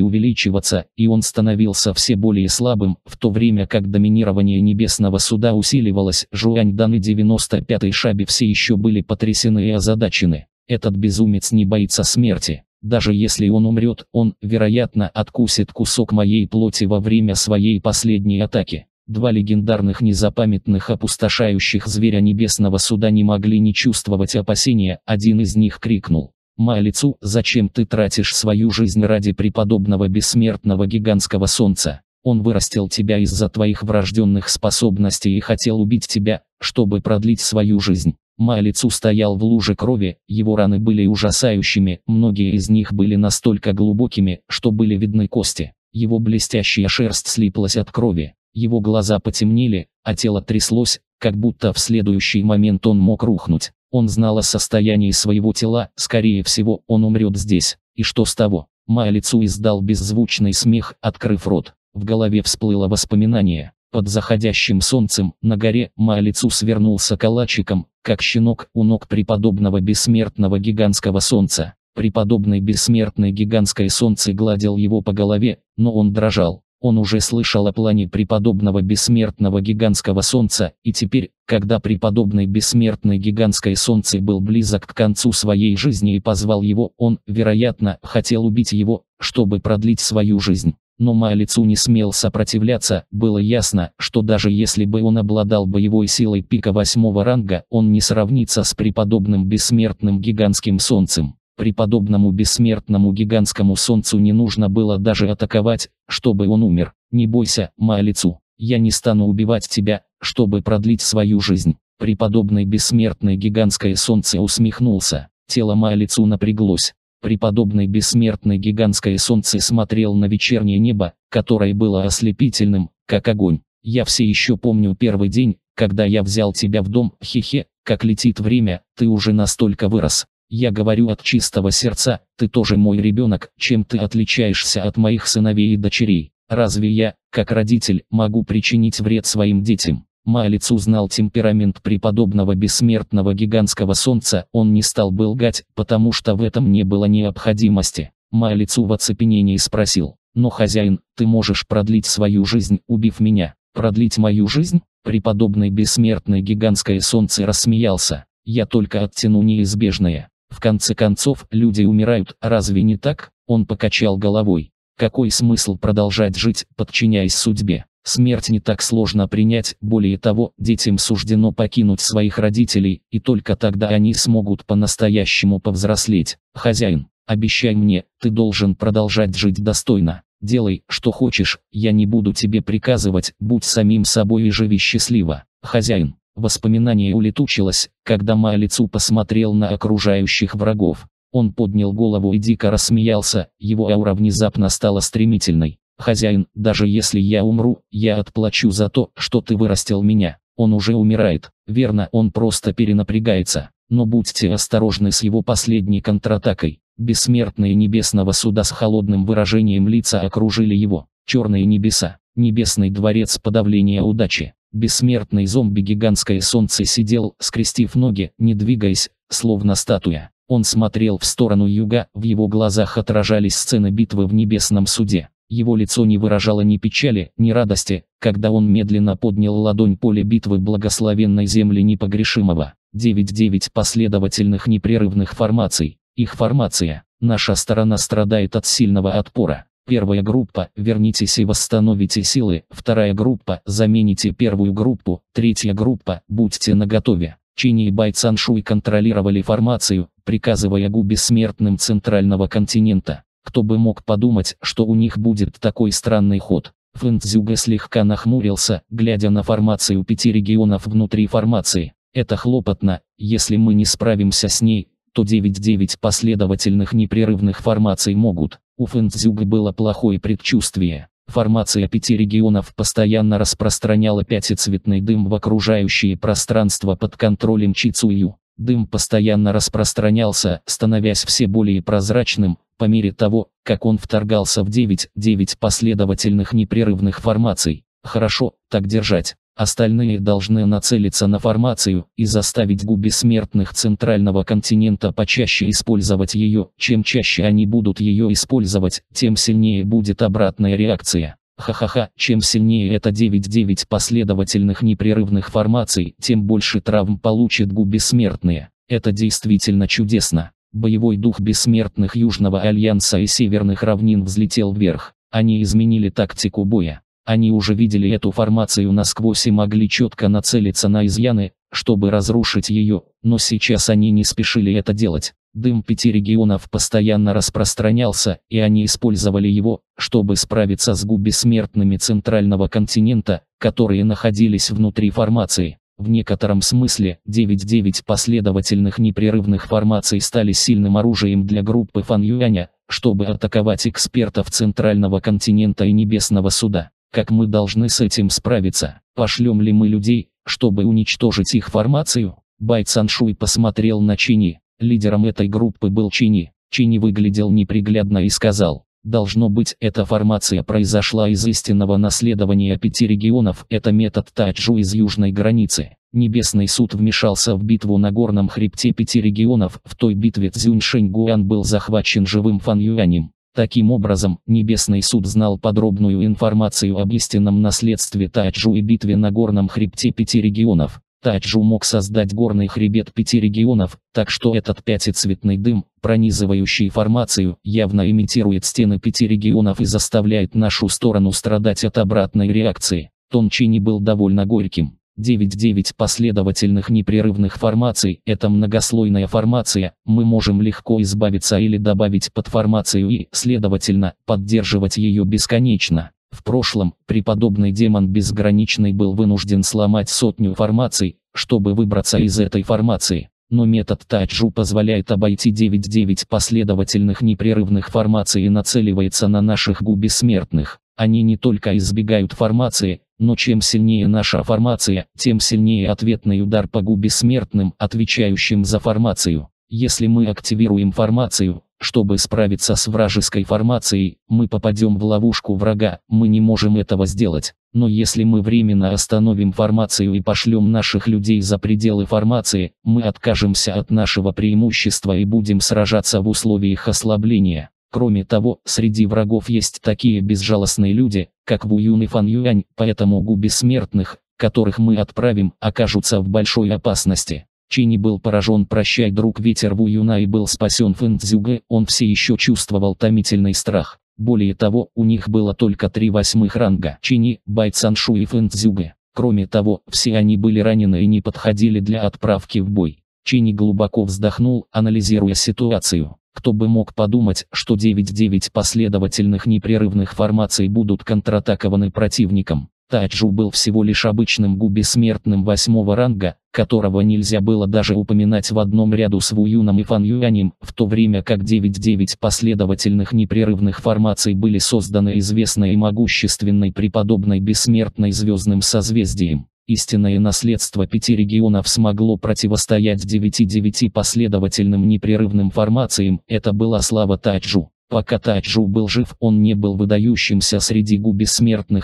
увеличиваться, и он становился все более слабым, в то время как доминирование Небесного Суда усиливалось, Жуань Дан и 95-й Шаби все еще были потрясены и озадачены. Этот безумец не боится смерти. Даже если он умрет, он, вероятно, откусит кусок моей плоти во время своей последней атаки. Два легендарных незапамятных опустошающих зверя Небесного Суда не могли не чувствовать опасения, один из них крикнул. Малицу, зачем ты тратишь свою жизнь ради преподобного бессмертного гигантского солнца? Он вырастил тебя из-за твоих врожденных способностей и хотел убить тебя, чтобы продлить свою жизнь. Малицу стоял в луже крови, его раны были ужасающими, многие из них были настолько глубокими, что были видны кости. Его блестящая шерсть слиплась от крови, его глаза потемнели, а тело тряслось, как будто в следующий момент он мог рухнуть. Он знал о состоянии своего тела, скорее всего, он умрет здесь. И что с того? Мое лицо издал беззвучный смех, открыв рот. В голове всплыло воспоминание. Под заходящим солнцем, на горе, мое лицо свернулся калачиком, как щенок у ног преподобного бессмертного гигантского солнца. Преподобный бессмертный гигантское солнце гладил его по голове, но он дрожал. Он уже слышал о плане преподобного бессмертного гигантского солнца, и теперь, когда преподобный бессмертный гигантское солнце был близок к концу своей жизни и позвал его, он, вероятно, хотел убить его, чтобы продлить свою жизнь. Но Маолицу не смел сопротивляться, было ясно, что даже если бы он обладал боевой силой пика восьмого ранга, он не сравнится с преподобным бессмертным гигантским солнцем. Преподобному бессмертному гигантскому солнцу не нужно было даже атаковать, чтобы он умер. Не бойся, Маалицу, я не стану убивать тебя, чтобы продлить свою жизнь. Преподобный бессмертный гигантское солнце усмехнулся. Тело Маалицу напряглось. Преподобный бессмертный гигантское солнце смотрел на вечернее небо, которое было ослепительным, как огонь. Я все еще помню первый день, когда я взял тебя в дом, хе-хе, как летит время, ты уже настолько вырос. Я говорю от чистого сердца, ты тоже мой ребенок, чем ты отличаешься от моих сыновей и дочерей? Разве я, как родитель, могу причинить вред своим детям? Малец узнал темперамент преподобного бессмертного гигантского солнца, он не стал бы лгать, потому что в этом не было необходимости. Малицу в оцепенении спросил, но хозяин, ты можешь продлить свою жизнь, убив меня. Продлить мою жизнь? Преподобный бессмертный гигантское солнце рассмеялся. Я только оттяну неизбежное. В конце концов, люди умирают, разве не так? Он покачал головой. Какой смысл продолжать жить, подчиняясь судьбе? Смерть не так сложно принять, более того, детям суждено покинуть своих родителей, и только тогда они смогут по-настоящему повзрослеть. Хозяин, обещай мне, ты должен продолжать жить достойно. Делай, что хочешь, я не буду тебе приказывать, будь самим собой и живи счастливо. Хозяин, Воспоминание улетучилось, когда Малицу посмотрел на окружающих врагов. Он поднял голову и дико рассмеялся, его аура внезапно стала стремительной. «Хозяин, даже если я умру, я отплачу за то, что ты вырастил меня. Он уже умирает, верно, он просто перенапрягается. Но будьте осторожны с его последней контратакой». Бессмертные небесного суда с холодным выражением лица окружили его. Черные небеса, небесный дворец подавления удачи. Бессмертный зомби гигантское солнце сидел, скрестив ноги, не двигаясь, словно статуя. Он смотрел в сторону юга, в его глазах отражались сцены битвы в небесном суде. Его лицо не выражало ни печали, ни радости, когда он медленно поднял ладонь поле битвы благословенной земли непогрешимого. 9-9 последовательных непрерывных формаций. Их формация. Наша сторона страдает от сильного отпора. Первая группа – вернитесь и восстановите силы. Вторая группа – замените первую группу. Третья группа – будьте наготове. Чини и Байцаншуй контролировали формацию, приказывая Гу бессмертным центрального континента. Кто бы мог подумать, что у них будет такой странный ход. Фэнцзюга слегка нахмурился, глядя на формацию пяти регионов внутри формации. Это хлопотно, если мы не справимся с ней, то 9-9 последовательных непрерывных формаций могут у Фэнцзюга было плохое предчувствие. Формация пяти регионов постоянно распространяла пятицветный дым в окружающее пространство под контролем Чицую. Дым постоянно распространялся, становясь все более прозрачным, по мере того, как он вторгался в 9-9 последовательных непрерывных формаций. Хорошо, так держать. Остальные должны нацелиться на формацию и заставить губи смертных центрального континента почаще использовать ее. Чем чаще они будут ее использовать, тем сильнее будет обратная реакция. Ха-ха-ха, чем сильнее это 9-9 последовательных непрерывных формаций, тем больше травм получат гу смертные Это действительно чудесно. Боевой дух бессмертных Южного Альянса и Северных Равнин взлетел вверх. Они изменили тактику боя. Они уже видели эту формацию насквозь и могли четко нацелиться на изъяны, чтобы разрушить ее, но сейчас они не спешили это делать. Дым пяти регионов постоянно распространялся, и они использовали его, чтобы справиться с губесмертными центрального континента, которые находились внутри формации. В некотором смысле, 9-9 последовательных непрерывных формаций стали сильным оружием для группы Фан Юаня, чтобы атаковать экспертов Центрального континента и Небесного Суда. Как мы должны с этим справиться? Пошлем ли мы людей, чтобы уничтожить их формацию? Бай Цаншуй посмотрел на Чини. Лидером этой группы был Чини. Чини выглядел неприглядно и сказал, должно быть эта формация произошла из истинного наследования пяти регионов, это метод Тайджу из южной границы. Небесный суд вмешался в битву на горном хребте пяти регионов, в той битве Цзюньшень Гуан был захвачен живым Фан Юанем. Таким образом, Небесный суд знал подробную информацию об истинном наследстве Таджу и битве на горном хребте пяти регионов. Таджу мог создать горный хребет пяти регионов, так что этот пятицветный дым, пронизывающий формацию, явно имитирует стены пяти регионов и заставляет нашу сторону страдать от обратной реакции. Тон Чини был довольно горьким. 99 последовательных непрерывных формаций – это многослойная формация, мы можем легко избавиться или добавить подформацию и, следовательно, поддерживать ее бесконечно. В прошлом, преподобный демон безграничный был вынужден сломать сотню формаций, чтобы выбраться из этой формации. Но метод Таджу позволяет обойти 99 последовательных непрерывных формаций и нацеливается на наших гу бессмертных. Они не только избегают формации, но чем сильнее наша формация, тем сильнее ответный удар по губе смертным, отвечающим за формацию. Если мы активируем формацию, чтобы справиться с вражеской формацией, мы попадем в ловушку врага, мы не можем этого сделать. Но если мы временно остановим формацию и пошлем наших людей за пределы формации, мы откажемся от нашего преимущества и будем сражаться в условиях ослабления. Кроме того, среди врагов есть такие безжалостные люди, как Вуюн и Фан Юань, поэтому губи смертных, которых мы отправим, окажутся в большой опасности. Чини был поражен «Прощай, друг ветер Вуюна» и был спасен Фэн Цзюге, он все еще чувствовал томительный страх. Более того, у них было только три восьмых ранга – Чини, Бай Цаншу и Фэн Цзюге. Кроме того, все они были ранены и не подходили для отправки в бой. Чини глубоко вздохнул, анализируя ситуацию. Кто бы мог подумать, что 9-9 последовательных непрерывных формаций будут контратакованы противником. Таджу был всего лишь обычным губи смертным восьмого ранга, которого нельзя было даже упоминать в одном ряду с Вуюном и Фан Юанем, в то время как 9-9 последовательных непрерывных формаций были созданы известной и могущественной преподобной бессмертной звездным созвездием истинное наследство пяти регионов смогло противостоять девяти девяти последовательным непрерывным формациям, это была слава Таджу. Пока Таджу был жив, он не был выдающимся среди гу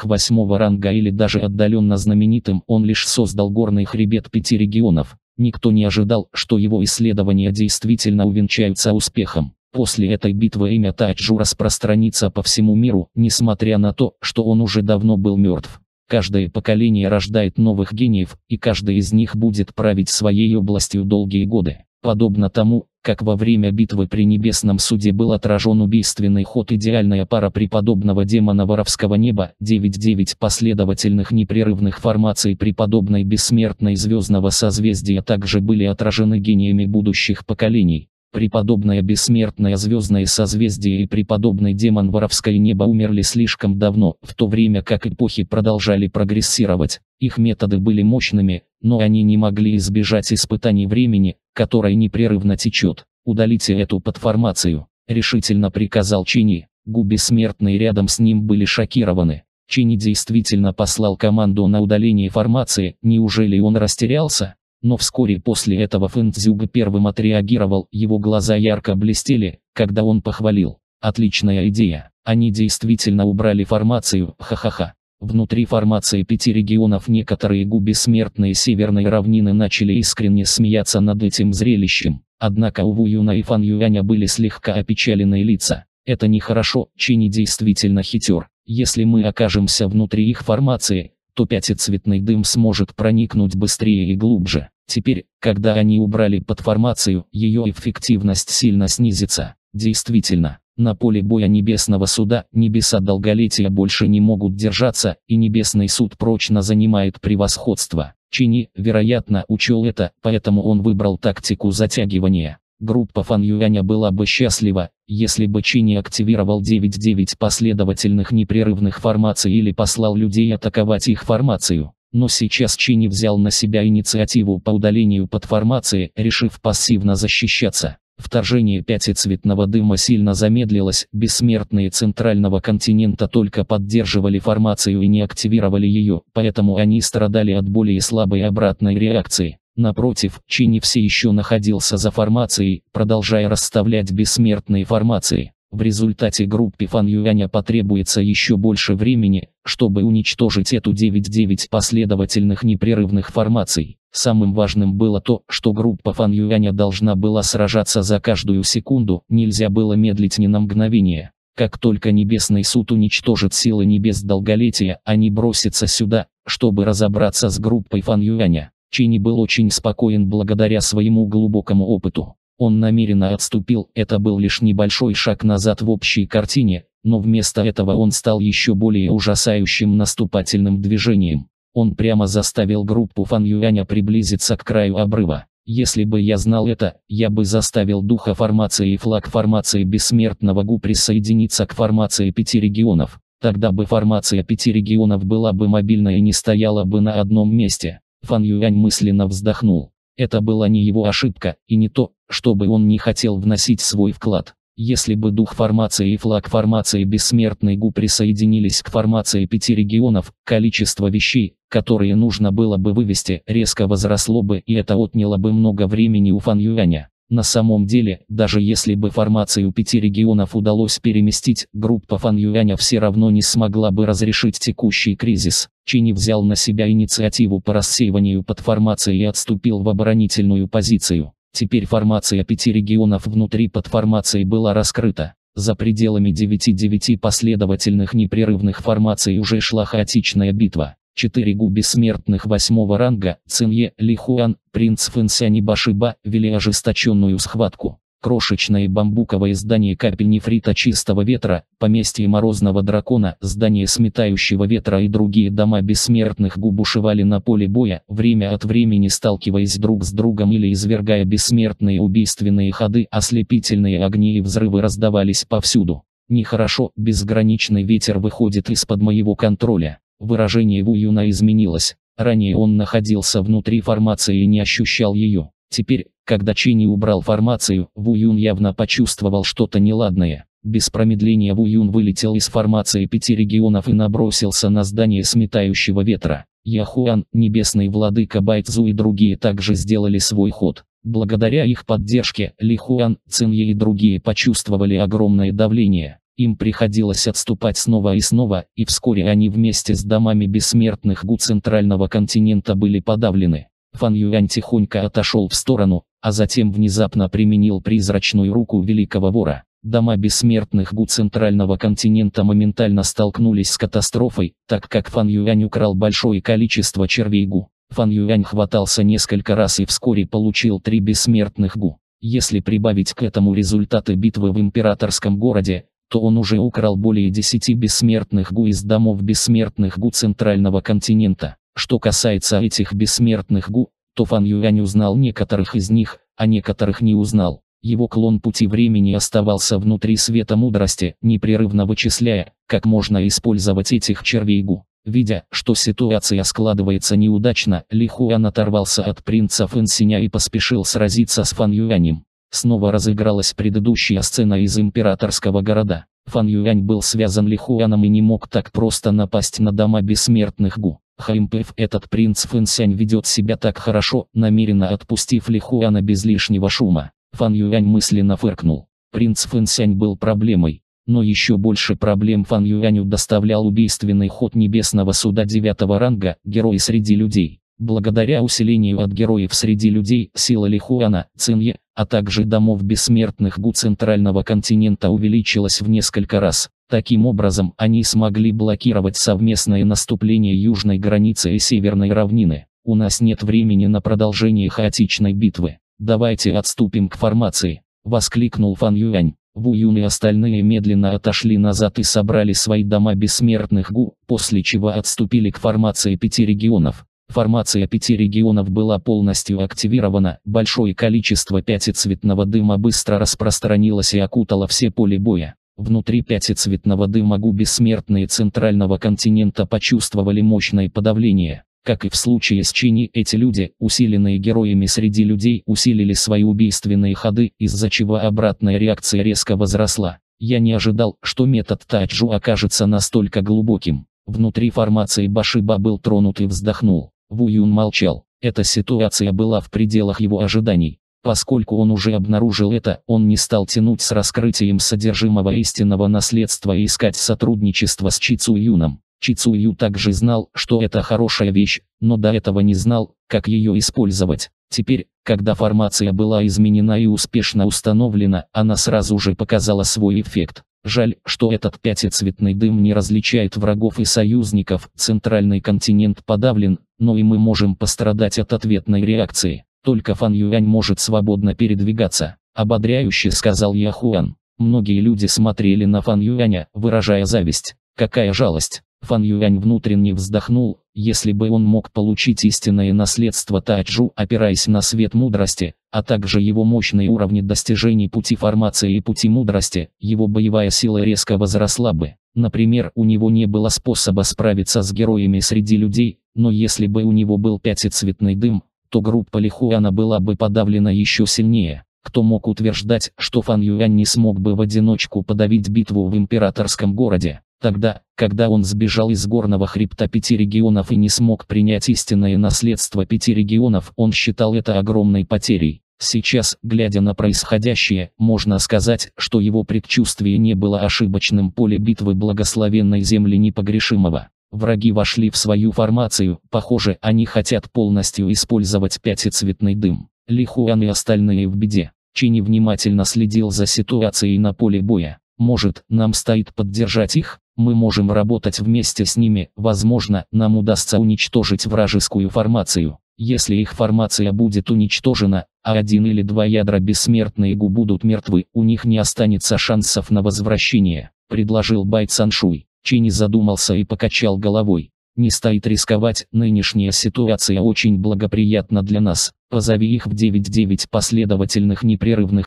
восьмого ранга или даже отдаленно знаменитым, он лишь создал горный хребет пяти регионов. Никто не ожидал, что его исследования действительно увенчаются успехом. После этой битвы имя Таджу распространится по всему миру, несмотря на то, что он уже давно был мертв. Каждое поколение рождает новых гениев, и каждый из них будет править своей областью долгие годы. Подобно тому, как во время битвы при Небесном суде был отражен убийственный ход идеальная пара преподобного демона воровского неба, 9-9 последовательных непрерывных формаций преподобной бессмертной звездного созвездия также были отражены гениями будущих поколений. Преподобное бессмертное звездное созвездие и преподобный демон воровское небо умерли слишком давно, в то время как эпохи продолжали прогрессировать. Их методы были мощными, но они не могли избежать испытаний времени, которое непрерывно течет. Удалите эту подформацию, решительно приказал Чини. Губи смертные рядом с ним были шокированы. Чини действительно послал команду на удаление формации, неужели он растерялся? но вскоре после этого Фэнцзюга первым отреагировал, его глаза ярко блестели, когда он похвалил. Отличная идея. Они действительно убрали формацию, ха-ха-ха. Внутри формации пяти регионов некоторые губи смертные северной равнины начали искренне смеяться над этим зрелищем. Однако у Ву Юна и Фан Юаня были слегка опечаленные лица. Это нехорошо, Чини действительно хитер. Если мы окажемся внутри их формации, то пятицветный дым сможет проникнуть быстрее и глубже. Теперь, когда они убрали подформацию, ее эффективность сильно снизится. Действительно, на поле боя Небесного Суда небеса долголетия больше не могут держаться, и Небесный Суд прочно занимает превосходство. Чини, вероятно, учел это, поэтому он выбрал тактику затягивания. Группа Фан Юаня была бы счастлива, если бы Чини активировал 9-9 последовательных непрерывных формаций или послал людей атаковать их формацию но сейчас Чини взял на себя инициативу по удалению подформации, решив пассивно защищаться. Вторжение пятицветного дыма сильно замедлилось, бессмертные центрального континента только поддерживали формацию и не активировали ее, поэтому они страдали от более слабой обратной реакции. Напротив, Чини все еще находился за формацией, продолжая расставлять бессмертные формации. В результате группе Фан Юаня потребуется еще больше времени, чтобы уничтожить эту 9-9 последовательных непрерывных формаций. Самым важным было то, что группа Фан Юаня должна была сражаться за каждую секунду, нельзя было медлить ни на мгновение. Как только Небесный Суд уничтожит силы Небес Долголетия, они бросятся сюда, чтобы разобраться с группой Фан Юаня. Чини был очень спокоен благодаря своему глубокому опыту. Он намеренно отступил, это был лишь небольшой шаг назад в общей картине, но вместо этого он стал еще более ужасающим наступательным движением. Он прямо заставил группу Фан Юаня приблизиться к краю обрыва. Если бы я знал это, я бы заставил духа формации и флаг формации бессмертного Гу присоединиться к формации пяти регионов. Тогда бы формация пяти регионов была бы мобильной и не стояла бы на одном месте. Фан Юань мысленно вздохнул. Это была не его ошибка, и не то, чтобы он не хотел вносить свой вклад. Если бы дух формации и флаг формации Бессмертный Гу присоединились к формации пяти регионов, количество вещей, которые нужно было бы вывести, резко возросло бы и это отняло бы много времени у Фан Юаня. На самом деле, даже если бы формацию пяти регионов удалось переместить, группа Фан Юаня все равно не смогла бы разрешить текущий кризис. Чини взял на себя инициативу по рассеиванию под формации и отступил в оборонительную позицию. Теперь формация пяти регионов внутри под формацией была раскрыта. За пределами 9-9 последовательных непрерывных формаций уже шла хаотичная битва четыре гу бессмертных восьмого ранга, Цинье, Лихуан, принц Фэнсяни Башиба, вели ожесточенную схватку. Крошечное бамбуковое здание капель нефрита чистого ветра, поместье морозного дракона, здание сметающего ветра и другие дома бессмертных гу бушевали на поле боя, время от времени сталкиваясь друг с другом или извергая бессмертные убийственные ходы, ослепительные огни и взрывы раздавались повсюду. Нехорошо, безграничный ветер выходит из-под моего контроля. Выражение Ву Юна изменилось. Ранее он находился внутри формации и не ощущал ее. Теперь, когда Чини убрал формацию, Ву Юн явно почувствовал что-то неладное. Без промедления Ву Юн вылетел из формации пяти регионов и набросился на здание сметающего ветра. Яхуан, Небесный Владыка Байцзу и другие также сделали свой ход. Благодаря их поддержке, Лихуан, Цинье и другие почувствовали огромное давление. Им приходилось отступать снова и снова, и вскоре они вместе с домами бессмертных Гу центрального континента были подавлены. Фан Юань тихонько отошел в сторону, а затем внезапно применил призрачную руку великого вора. Дома бессмертных Гу центрального континента моментально столкнулись с катастрофой, так как Фан Юань украл большое количество червей Гу. Фан Юань хватался несколько раз и вскоре получил три бессмертных Гу. Если прибавить к этому результаты битвы в императорском городе, то он уже украл более 10 бессмертных Гу из домов бессмертных Гу Центрального континента. Что касается этих бессмертных Гу, то Фан Юань узнал некоторых из них, а некоторых не узнал. Его клон пути времени оставался внутри света мудрости, непрерывно вычисляя, как можно использовать этих червей Гу. Видя, что ситуация складывается неудачно, Лихуан оторвался от принца Фэнсиня и поспешил сразиться с Фан Юанем. Снова разыгралась предыдущая сцена из императорского города. Фан Юань был связан Лихуаном и не мог так просто напасть на дома бессмертных Гу. Хаймпев этот принц Фэн Сянь ведет себя так хорошо, намеренно отпустив Лихуана без лишнего шума. Фан Юань мысленно фыркнул. Принц Фэн Сянь был проблемой. Но еще больше проблем Фан Юаню доставлял убийственный ход небесного суда девятого ранга, герой среди людей. Благодаря усилению от героев среди людей, сила Лихуана, Цинье, а также домов бессмертных Гу центрального континента увеличилось в несколько раз. Таким образом, они смогли блокировать совместное наступление южной границы и северной равнины. У нас нет времени на продолжение хаотичной битвы. Давайте отступим к формации, воскликнул Фан Юань. Ву Юн и остальные медленно отошли назад и собрали свои дома бессмертных Гу, после чего отступили к формации пяти регионов. Формация пяти регионов была полностью активирована, большое количество пятицветного дыма быстро распространилось и окутало все поле боя. Внутри пятицветного дыма губи смертные центрального континента почувствовали мощное подавление. Как и в случае с Чини, эти люди, усиленные героями среди людей, усилили свои убийственные ходы, из-за чего обратная реакция резко возросла. Я не ожидал, что метод Таджу окажется настолько глубоким. Внутри формации Башиба был тронут и вздохнул. Ву Юн молчал. Эта ситуация была в пределах его ожиданий. Поскольку он уже обнаружил это, он не стал тянуть с раскрытием содержимого истинного наследства и искать сотрудничество с Чи Цу Юном. Чи Цу Ю также знал, что это хорошая вещь, но до этого не знал, как ее использовать. Теперь, когда формация была изменена и успешно установлена, она сразу же показала свой эффект. Жаль, что этот пятицветный дым не различает врагов и союзников, центральный континент подавлен, но и мы можем пострадать от ответной реакции. Только Фан Юань может свободно передвигаться, ободряюще сказал Яхуан. Многие люди смотрели на Фан Юаня, выражая зависть. Какая жалость. Фан Юань внутренне вздохнул, если бы он мог получить истинное наследство Таджу, опираясь на свет мудрости, а также его мощные уровни достижений пути формации и пути мудрости, его боевая сила резко возросла бы. Например, у него не было способа справиться с героями среди людей, но если бы у него был пятицветный дым, то группа Лихуана была бы подавлена еще сильнее. Кто мог утверждать, что Фан Юань не смог бы в одиночку подавить битву в императорском городе? Тогда, когда он сбежал из горного хребта пяти регионов и не смог принять истинное наследство пяти регионов, он считал это огромной потерей. Сейчас, глядя на происходящее, можно сказать, что его предчувствие не было ошибочным поле битвы благословенной земли непогрешимого. Враги вошли в свою формацию, похоже, они хотят полностью использовать пятицветный дым. Лихуан и остальные в беде. Чини внимательно следил за ситуацией на поле боя. Может, нам стоит поддержать их? Мы можем работать вместе с ними, возможно, нам удастся уничтожить вражескую формацию. Если их формация будет уничтожена, а один или два ядра бессмертной Гу будут мертвы, у них не останется шансов на возвращение, предложил Бай Цаншуй. Чини задумался и покачал головой. Не стоит рисковать, нынешняя ситуация очень благоприятна для нас. Позови их в 9-9 последовательных непрерывных